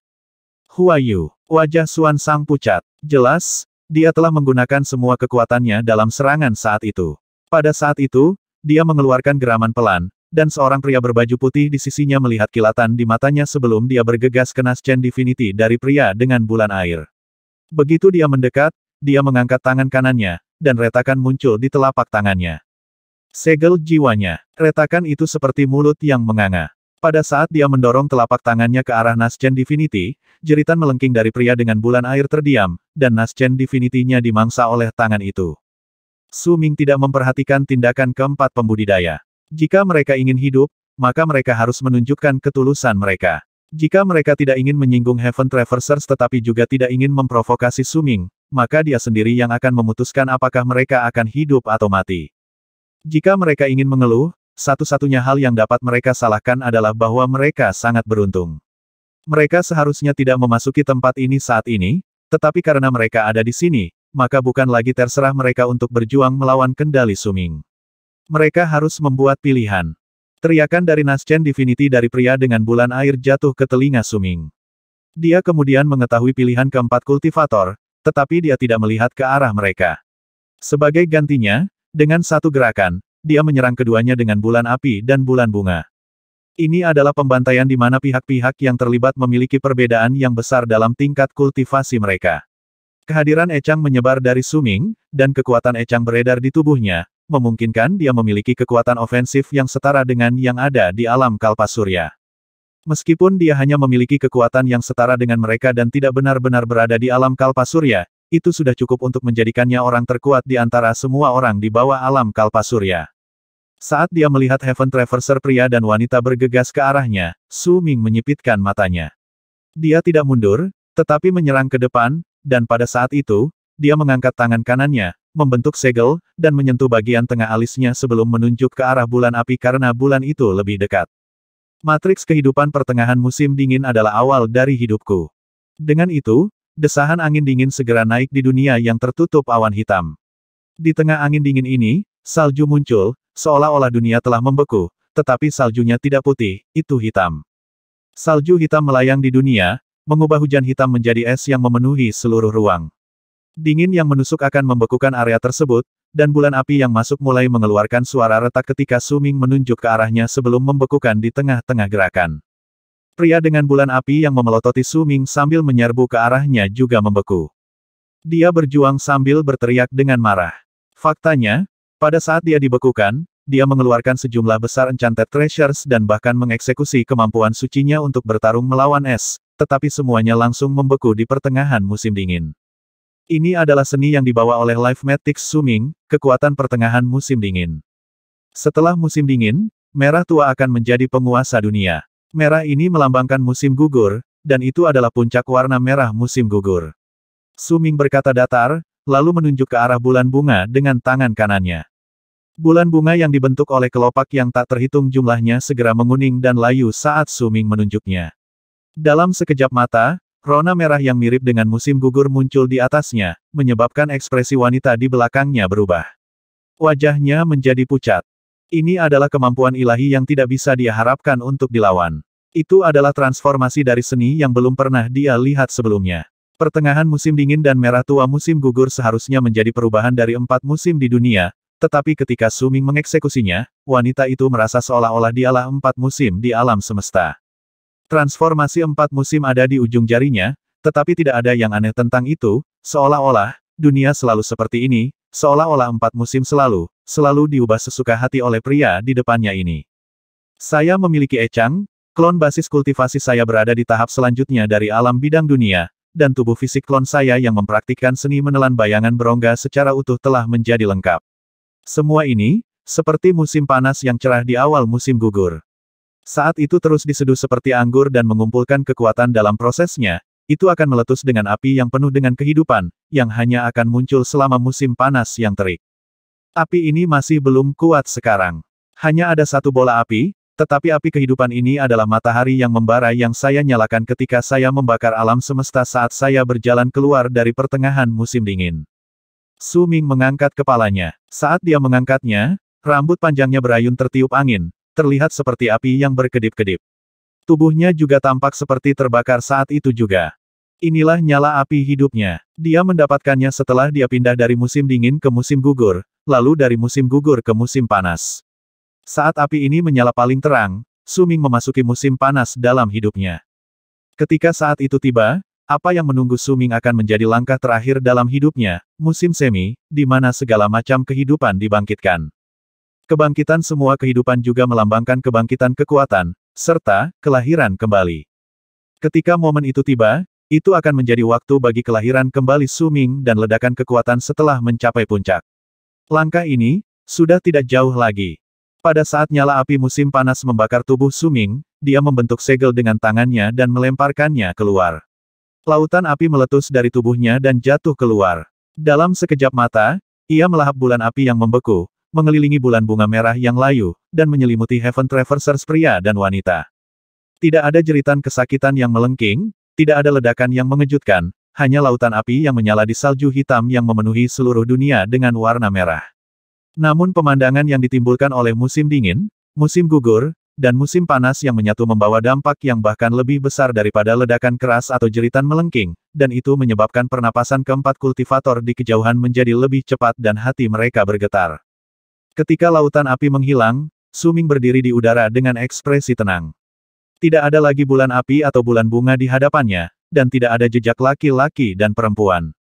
Huayu, wajah Suan Sang pucat. Jelas, dia telah menggunakan semua kekuatannya dalam serangan saat itu. Pada saat itu, dia mengeluarkan geraman pelan, dan seorang pria berbaju putih di sisinya melihat kilatan di matanya sebelum dia bergegas ke Nascen Divinity dari pria dengan bulan air. Begitu dia mendekat, dia mengangkat tangan kanannya, dan retakan muncul di telapak tangannya. Segel jiwanya. Retakan itu seperti mulut yang menganga. Pada saat dia mendorong telapak tangannya ke arah Nascent Divinity, jeritan melengking dari pria dengan bulan air terdiam, dan Nascent Divinity-nya dimangsa oleh tangan itu. Su Ming tidak memperhatikan tindakan keempat pembudidaya. Jika mereka ingin hidup, maka mereka harus menunjukkan ketulusan mereka. Jika mereka tidak ingin menyinggung Heaven Traversers tetapi juga tidak ingin memprovokasi Suming, maka dia sendiri yang akan memutuskan apakah mereka akan hidup atau mati. Jika mereka ingin mengeluh, satu-satunya hal yang dapat mereka salahkan adalah bahwa mereka sangat beruntung. Mereka seharusnya tidak memasuki tempat ini saat ini, tetapi karena mereka ada di sini, maka bukan lagi terserah mereka untuk berjuang melawan kendali Suming. Mereka harus membuat pilihan. Teriakan dari Naschen Divinity dari pria dengan bulan air jatuh ke telinga Suming. Dia kemudian mengetahui pilihan keempat kultivator, tetapi dia tidak melihat ke arah mereka. Sebagai gantinya, dengan satu gerakan, dia menyerang keduanya dengan bulan api dan bulan bunga. Ini adalah pembantaian di mana pihak-pihak yang terlibat memiliki perbedaan yang besar dalam tingkat kultivasi mereka. Kehadiran Echang menyebar dari Suming, dan kekuatan Echang beredar di tubuhnya, memungkinkan dia memiliki kekuatan ofensif yang setara dengan yang ada di alam surya. Meskipun dia hanya memiliki kekuatan yang setara dengan mereka dan tidak benar-benar berada di alam surya itu sudah cukup untuk menjadikannya orang terkuat di antara semua orang di bawah alam kalpa surya. Saat dia melihat Heaven Traverser pria dan wanita bergegas ke arahnya, Su Ming menyipitkan matanya. Dia tidak mundur, tetapi menyerang ke depan, dan pada saat itu, dia mengangkat tangan kanannya, membentuk segel, dan menyentuh bagian tengah alisnya sebelum menunjuk ke arah bulan api karena bulan itu lebih dekat. Matriks kehidupan pertengahan musim dingin adalah awal dari hidupku. Dengan itu, Desahan angin dingin segera naik di dunia yang tertutup awan hitam. Di tengah angin dingin ini, salju muncul, seolah-olah dunia telah membeku, tetapi saljunya tidak putih, itu hitam. Salju hitam melayang di dunia, mengubah hujan hitam menjadi es yang memenuhi seluruh ruang. Dingin yang menusuk akan membekukan area tersebut, dan bulan api yang masuk mulai mengeluarkan suara retak ketika Suming menunjuk ke arahnya sebelum membekukan di tengah-tengah gerakan. Pria dengan bulan api yang memelototi Su Ming sambil menyerbu ke arahnya juga membeku. Dia berjuang sambil berteriak dengan marah. Faktanya, pada saat dia dibekukan, dia mengeluarkan sejumlah besar enchanted treasures dan bahkan mengeksekusi kemampuan sucinya untuk bertarung melawan es, tetapi semuanya langsung membeku di pertengahan musim dingin. Ini adalah seni yang dibawa oleh Life Matrix Suming, kekuatan pertengahan musim dingin. Setelah musim dingin, Merah Tua akan menjadi penguasa dunia. Merah ini melambangkan musim gugur, dan itu adalah puncak warna merah musim gugur. Suming berkata datar, lalu menunjuk ke arah bulan bunga dengan tangan kanannya. Bulan bunga yang dibentuk oleh kelopak yang tak terhitung jumlahnya segera menguning dan layu saat Suming menunjuknya. Dalam sekejap mata, rona merah yang mirip dengan musim gugur muncul di atasnya, menyebabkan ekspresi wanita di belakangnya berubah. Wajahnya menjadi pucat. Ini adalah kemampuan ilahi yang tidak bisa dia harapkan untuk dilawan. Itu adalah transformasi dari seni yang belum pernah dia lihat sebelumnya. Pertengahan musim dingin dan merah tua musim gugur seharusnya menjadi perubahan dari empat musim di dunia, tetapi ketika Suming mengeksekusinya, wanita itu merasa seolah-olah dialah empat musim di alam semesta. Transformasi empat musim ada di ujung jarinya, tetapi tidak ada yang aneh tentang itu, seolah-olah, dunia selalu seperti ini, seolah-olah empat musim selalu, selalu diubah sesuka hati oleh pria di depannya ini. Saya memiliki Echang, klon basis kultivasi saya berada di tahap selanjutnya dari alam bidang dunia, dan tubuh fisik klon saya yang mempraktikkan seni menelan bayangan berongga secara utuh telah menjadi lengkap. Semua ini, seperti musim panas yang cerah di awal musim gugur. Saat itu terus diseduh seperti anggur dan mengumpulkan kekuatan dalam prosesnya, itu akan meletus dengan api yang penuh dengan kehidupan, yang hanya akan muncul selama musim panas yang terik. Api ini masih belum kuat sekarang. Hanya ada satu bola api, tetapi api kehidupan ini adalah matahari yang membara yang saya nyalakan ketika saya membakar alam semesta saat saya berjalan keluar dari pertengahan musim dingin. Su Ming mengangkat kepalanya. Saat dia mengangkatnya, rambut panjangnya berayun tertiup angin, terlihat seperti api yang berkedip-kedip. Tubuhnya juga tampak seperti terbakar saat itu juga. Inilah nyala api hidupnya. Dia mendapatkannya setelah dia pindah dari musim dingin ke musim gugur, lalu dari musim gugur ke musim panas. Saat api ini menyala paling terang, Suming memasuki musim panas dalam hidupnya. Ketika saat itu tiba, apa yang menunggu Suming akan menjadi langkah terakhir dalam hidupnya, musim semi, di mana segala macam kehidupan dibangkitkan. Kebangkitan semua kehidupan juga melambangkan kebangkitan kekuatan, serta kelahiran kembali. Ketika momen itu tiba, itu akan menjadi waktu bagi kelahiran kembali Suming dan ledakan kekuatan setelah mencapai puncak. Langkah ini, sudah tidak jauh lagi. Pada saat nyala api musim panas membakar tubuh Suming, dia membentuk segel dengan tangannya dan melemparkannya keluar. Lautan api meletus dari tubuhnya dan jatuh keluar. Dalam sekejap mata, ia melahap bulan api yang membeku, mengelilingi bulan bunga merah yang layu, dan menyelimuti Heaven Traversers pria dan wanita. Tidak ada jeritan kesakitan yang melengking, tidak ada ledakan yang mengejutkan, hanya lautan api yang menyala di salju hitam yang memenuhi seluruh dunia dengan warna merah. Namun pemandangan yang ditimbulkan oleh musim dingin, musim gugur, dan musim panas yang menyatu membawa dampak yang bahkan lebih besar daripada ledakan keras atau jeritan melengking, dan itu menyebabkan pernapasan keempat kultivator di kejauhan menjadi lebih cepat dan hati mereka bergetar. Ketika lautan api menghilang, Suming berdiri di udara dengan ekspresi tenang. Tidak ada lagi bulan api atau bulan bunga di hadapannya, dan tidak ada jejak laki-laki dan perempuan.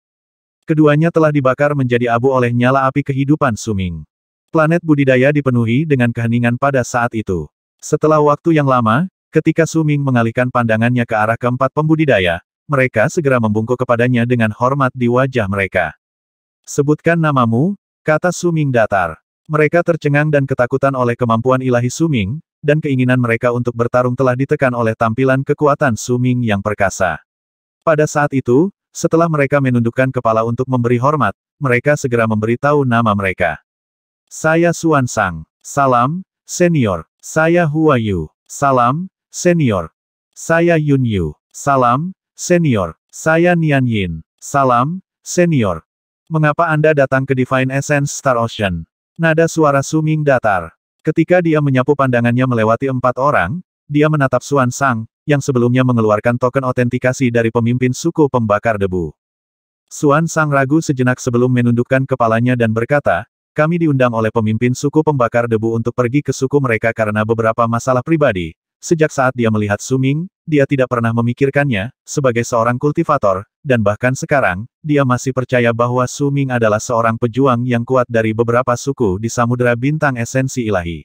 Keduanya telah dibakar menjadi abu oleh nyala api kehidupan Suming. Planet budidaya dipenuhi dengan keheningan pada saat itu. Setelah waktu yang lama, ketika Suming mengalihkan pandangannya ke arah keempat pembudidaya, mereka segera membungkuk kepadanya dengan hormat di wajah mereka. Sebutkan namamu, kata Suming datar. Mereka tercengang dan ketakutan oleh kemampuan ilahi Suming, dan keinginan mereka untuk bertarung telah ditekan oleh tampilan kekuatan Suming yang perkasa. Pada saat itu, setelah mereka menundukkan kepala untuk memberi hormat, mereka segera memberitahu nama mereka. Saya Suan Sang. Salam, senior. Saya Hua Yu. Salam, senior. Saya Yun Yu. Salam, senior. Saya Nian Yin. Salam, senior. Mengapa Anda datang ke Divine Essence Star Ocean? Nada suara Suming datar. Ketika dia menyapu pandangannya melewati empat orang, dia menatap Suan Sang, yang sebelumnya mengeluarkan token autentikasi dari pemimpin suku pembakar debu. Suan Sang ragu sejenak sebelum menundukkan kepalanya dan berkata, kami diundang oleh pemimpin suku pembakar debu untuk pergi ke suku mereka karena beberapa masalah pribadi, sejak saat dia melihat Suming, dia tidak pernah memikirkannya, sebagai seorang kultivator, dan bahkan sekarang, dia masih percaya bahwa Suming adalah seorang pejuang yang kuat dari beberapa suku di Samudera Bintang Esensi Ilahi.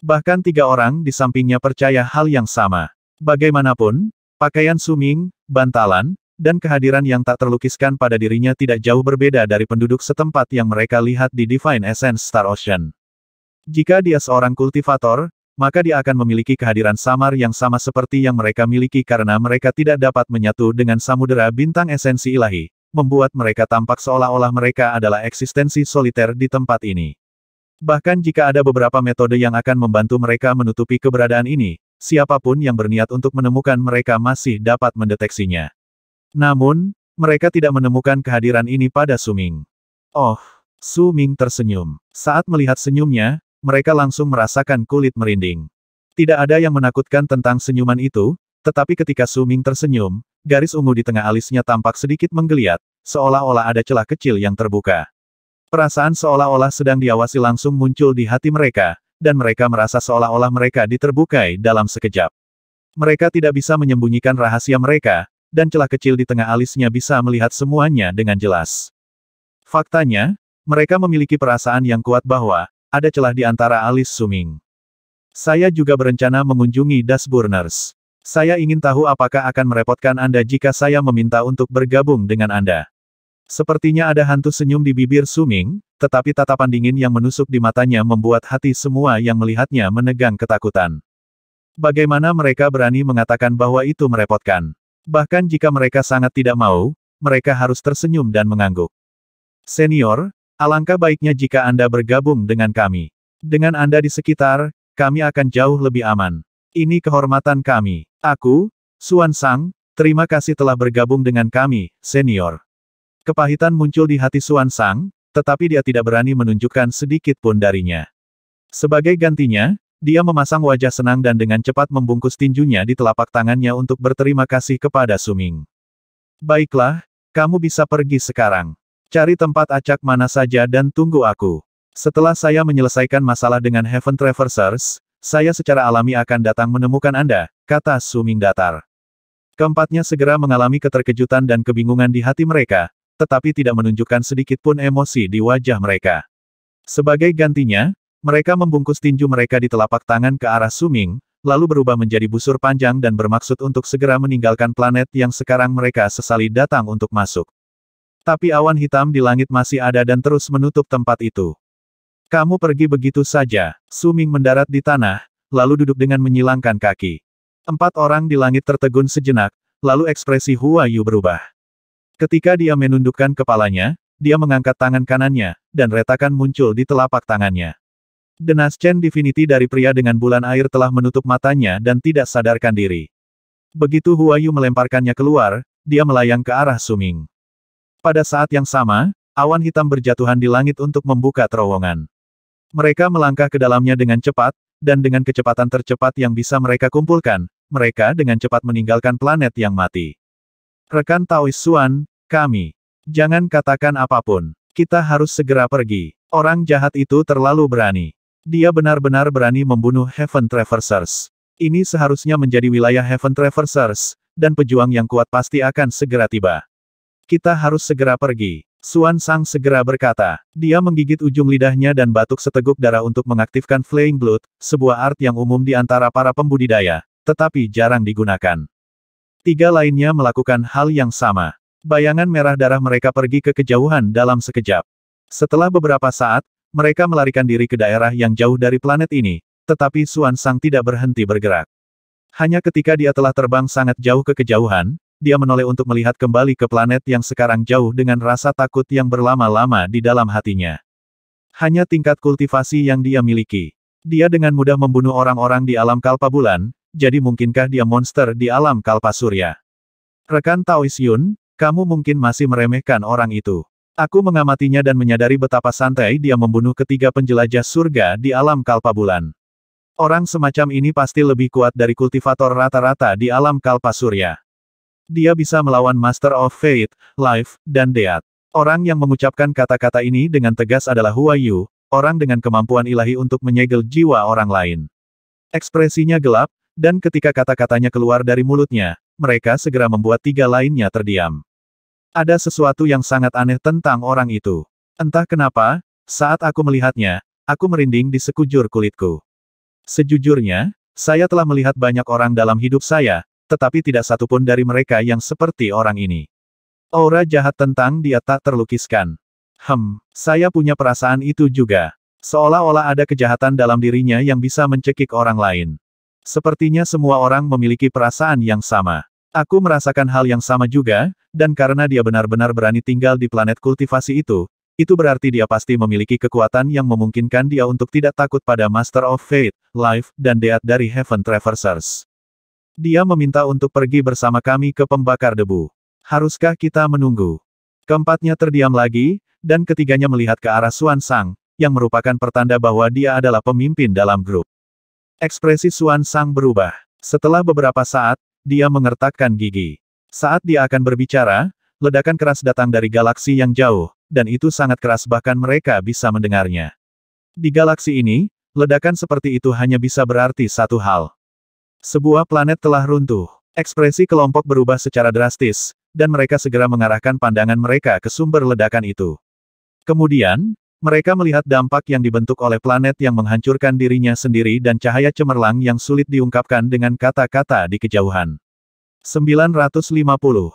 Bahkan tiga orang di sampingnya percaya hal yang sama. Bagaimanapun, pakaian Suming, bantalan, dan kehadiran yang tak terlukiskan pada dirinya tidak jauh berbeda dari penduduk setempat yang mereka lihat di Divine Essence Star Ocean. Jika dia seorang kultivator, maka dia akan memiliki kehadiran samar yang sama seperti yang mereka miliki karena mereka tidak dapat menyatu dengan samudera bintang esensi ilahi, membuat mereka tampak seolah-olah mereka adalah eksistensi soliter di tempat ini. Bahkan jika ada beberapa metode yang akan membantu mereka menutupi keberadaan ini, siapapun yang berniat untuk menemukan mereka masih dapat mendeteksinya. Namun, mereka tidak menemukan kehadiran ini pada Suming. Oh, Suming tersenyum. Saat melihat senyumnya, mereka langsung merasakan kulit merinding. Tidak ada yang menakutkan tentang senyuman itu, tetapi ketika Su Ming tersenyum, garis ungu di tengah alisnya tampak sedikit menggeliat, seolah-olah ada celah kecil yang terbuka. Perasaan seolah-olah sedang diawasi langsung muncul di hati mereka, dan mereka merasa seolah-olah mereka diterbukai dalam sekejap. Mereka tidak bisa menyembunyikan rahasia mereka, dan celah kecil di tengah alisnya bisa melihat semuanya dengan jelas. Faktanya, mereka memiliki perasaan yang kuat bahwa ada celah di antara alis Suming. Saya juga berencana mengunjungi Dasburners. Saya ingin tahu apakah akan merepotkan Anda jika saya meminta untuk bergabung dengan Anda. Sepertinya ada hantu senyum di bibir Suming, tetapi tatapan dingin yang menusuk di matanya membuat hati semua yang melihatnya menegang ketakutan. Bagaimana mereka berani mengatakan bahwa itu merepotkan? Bahkan jika mereka sangat tidak mau, mereka harus tersenyum dan mengangguk. Senior, Alangkah baiknya jika Anda bergabung dengan kami. Dengan Anda di sekitar, kami akan jauh lebih aman. Ini kehormatan kami. Aku, Suan Sang, terima kasih telah bergabung dengan kami, senior. Kepahitan muncul di hati Suan Sang, tetapi dia tidak berani menunjukkan sedikit pun darinya. Sebagai gantinya, dia memasang wajah senang dan dengan cepat membungkus tinjunya di telapak tangannya untuk berterima kasih kepada Suming. Baiklah, kamu bisa pergi sekarang. Cari tempat acak mana saja dan tunggu aku. Setelah saya menyelesaikan masalah dengan Heaven Traversers, saya secara alami akan datang menemukan Anda, kata Suming Datar. Keempatnya segera mengalami keterkejutan dan kebingungan di hati mereka, tetapi tidak menunjukkan sedikit pun emosi di wajah mereka. Sebagai gantinya, mereka membungkus tinju mereka di telapak tangan ke arah Suming, lalu berubah menjadi busur panjang dan bermaksud untuk segera meninggalkan planet yang sekarang mereka sesali datang untuk masuk. Tapi awan hitam di langit masih ada dan terus menutup tempat itu. Kamu pergi begitu saja, Suming mendarat di tanah, lalu duduk dengan menyilangkan kaki. Empat orang di langit tertegun sejenak, lalu ekspresi Hua Yu berubah. Ketika dia menundukkan kepalanya, dia mengangkat tangan kanannya, dan retakan muncul di telapak tangannya. Denas Chen Divinity dari pria dengan bulan air telah menutup matanya dan tidak sadarkan diri. Begitu Huayu melemparkannya keluar, dia melayang ke arah Suming. Pada saat yang sama, awan hitam berjatuhan di langit untuk membuka terowongan. Mereka melangkah ke dalamnya dengan cepat, dan dengan kecepatan tercepat yang bisa mereka kumpulkan, mereka dengan cepat meninggalkan planet yang mati. Rekan Taois Suan, kami. Jangan katakan apapun. Kita harus segera pergi. Orang jahat itu terlalu berani. Dia benar-benar berani membunuh Heaven Traversers. Ini seharusnya menjadi wilayah Heaven Traversers, dan pejuang yang kuat pasti akan segera tiba. Kita harus segera pergi. Suan Sang segera berkata. Dia menggigit ujung lidahnya dan batuk seteguk darah untuk mengaktifkan Flaying Blood, sebuah art yang umum di antara para pembudidaya, tetapi jarang digunakan. Tiga lainnya melakukan hal yang sama. Bayangan merah darah mereka pergi ke kejauhan dalam sekejap. Setelah beberapa saat, mereka melarikan diri ke daerah yang jauh dari planet ini, tetapi Suan Sang tidak berhenti bergerak. Hanya ketika dia telah terbang sangat jauh ke kejauhan, dia menoleh untuk melihat kembali ke planet yang sekarang jauh dengan rasa takut yang berlama-lama di dalam hatinya. Hanya tingkat kultivasi yang dia miliki. Dia dengan mudah membunuh orang-orang di alam kalpa bulan, jadi mungkinkah dia monster di alam kalpa surya? Rekan Taois Yun, kamu mungkin masih meremehkan orang itu. Aku mengamatinya dan menyadari betapa santai dia membunuh ketiga penjelajah surga di alam kalpa bulan. Orang semacam ini pasti lebih kuat dari kultivator rata-rata di alam kalpa surya dia bisa melawan Master of Fate, Life, dan Death. Orang yang mengucapkan kata-kata ini dengan tegas adalah Hua Yu, orang dengan kemampuan ilahi untuk menyegel jiwa orang lain. Ekspresinya gelap, dan ketika kata-katanya keluar dari mulutnya, mereka segera membuat tiga lainnya terdiam. Ada sesuatu yang sangat aneh tentang orang itu. Entah kenapa, saat aku melihatnya, aku merinding di sekujur kulitku. Sejujurnya, saya telah melihat banyak orang dalam hidup saya, tetapi tidak satupun dari mereka yang seperti orang ini. Aura jahat tentang dia tak terlukiskan. Hem, saya punya perasaan itu juga. Seolah-olah ada kejahatan dalam dirinya yang bisa mencekik orang lain. Sepertinya semua orang memiliki perasaan yang sama. Aku merasakan hal yang sama juga, dan karena dia benar-benar berani tinggal di planet kultivasi itu, itu berarti dia pasti memiliki kekuatan yang memungkinkan dia untuk tidak takut pada Master of Fate, Life, dan Death dari Heaven Traversers. Dia meminta untuk pergi bersama kami ke pembakar debu. Haruskah kita menunggu? Keempatnya terdiam lagi, dan ketiganya melihat ke arah Suan Sang, yang merupakan pertanda bahwa dia adalah pemimpin dalam grup. Ekspresi Suan Sang berubah. Setelah beberapa saat, dia mengertakkan gigi. Saat dia akan berbicara, ledakan keras datang dari galaksi yang jauh, dan itu sangat keras bahkan mereka bisa mendengarnya. Di galaksi ini, ledakan seperti itu hanya bisa berarti satu hal. Sebuah planet telah runtuh. Ekspresi kelompok berubah secara drastis, dan mereka segera mengarahkan pandangan mereka ke sumber ledakan itu. Kemudian, mereka melihat dampak yang dibentuk oleh planet yang menghancurkan dirinya sendiri dan cahaya cemerlang yang sulit diungkapkan dengan kata-kata di kejauhan. 950.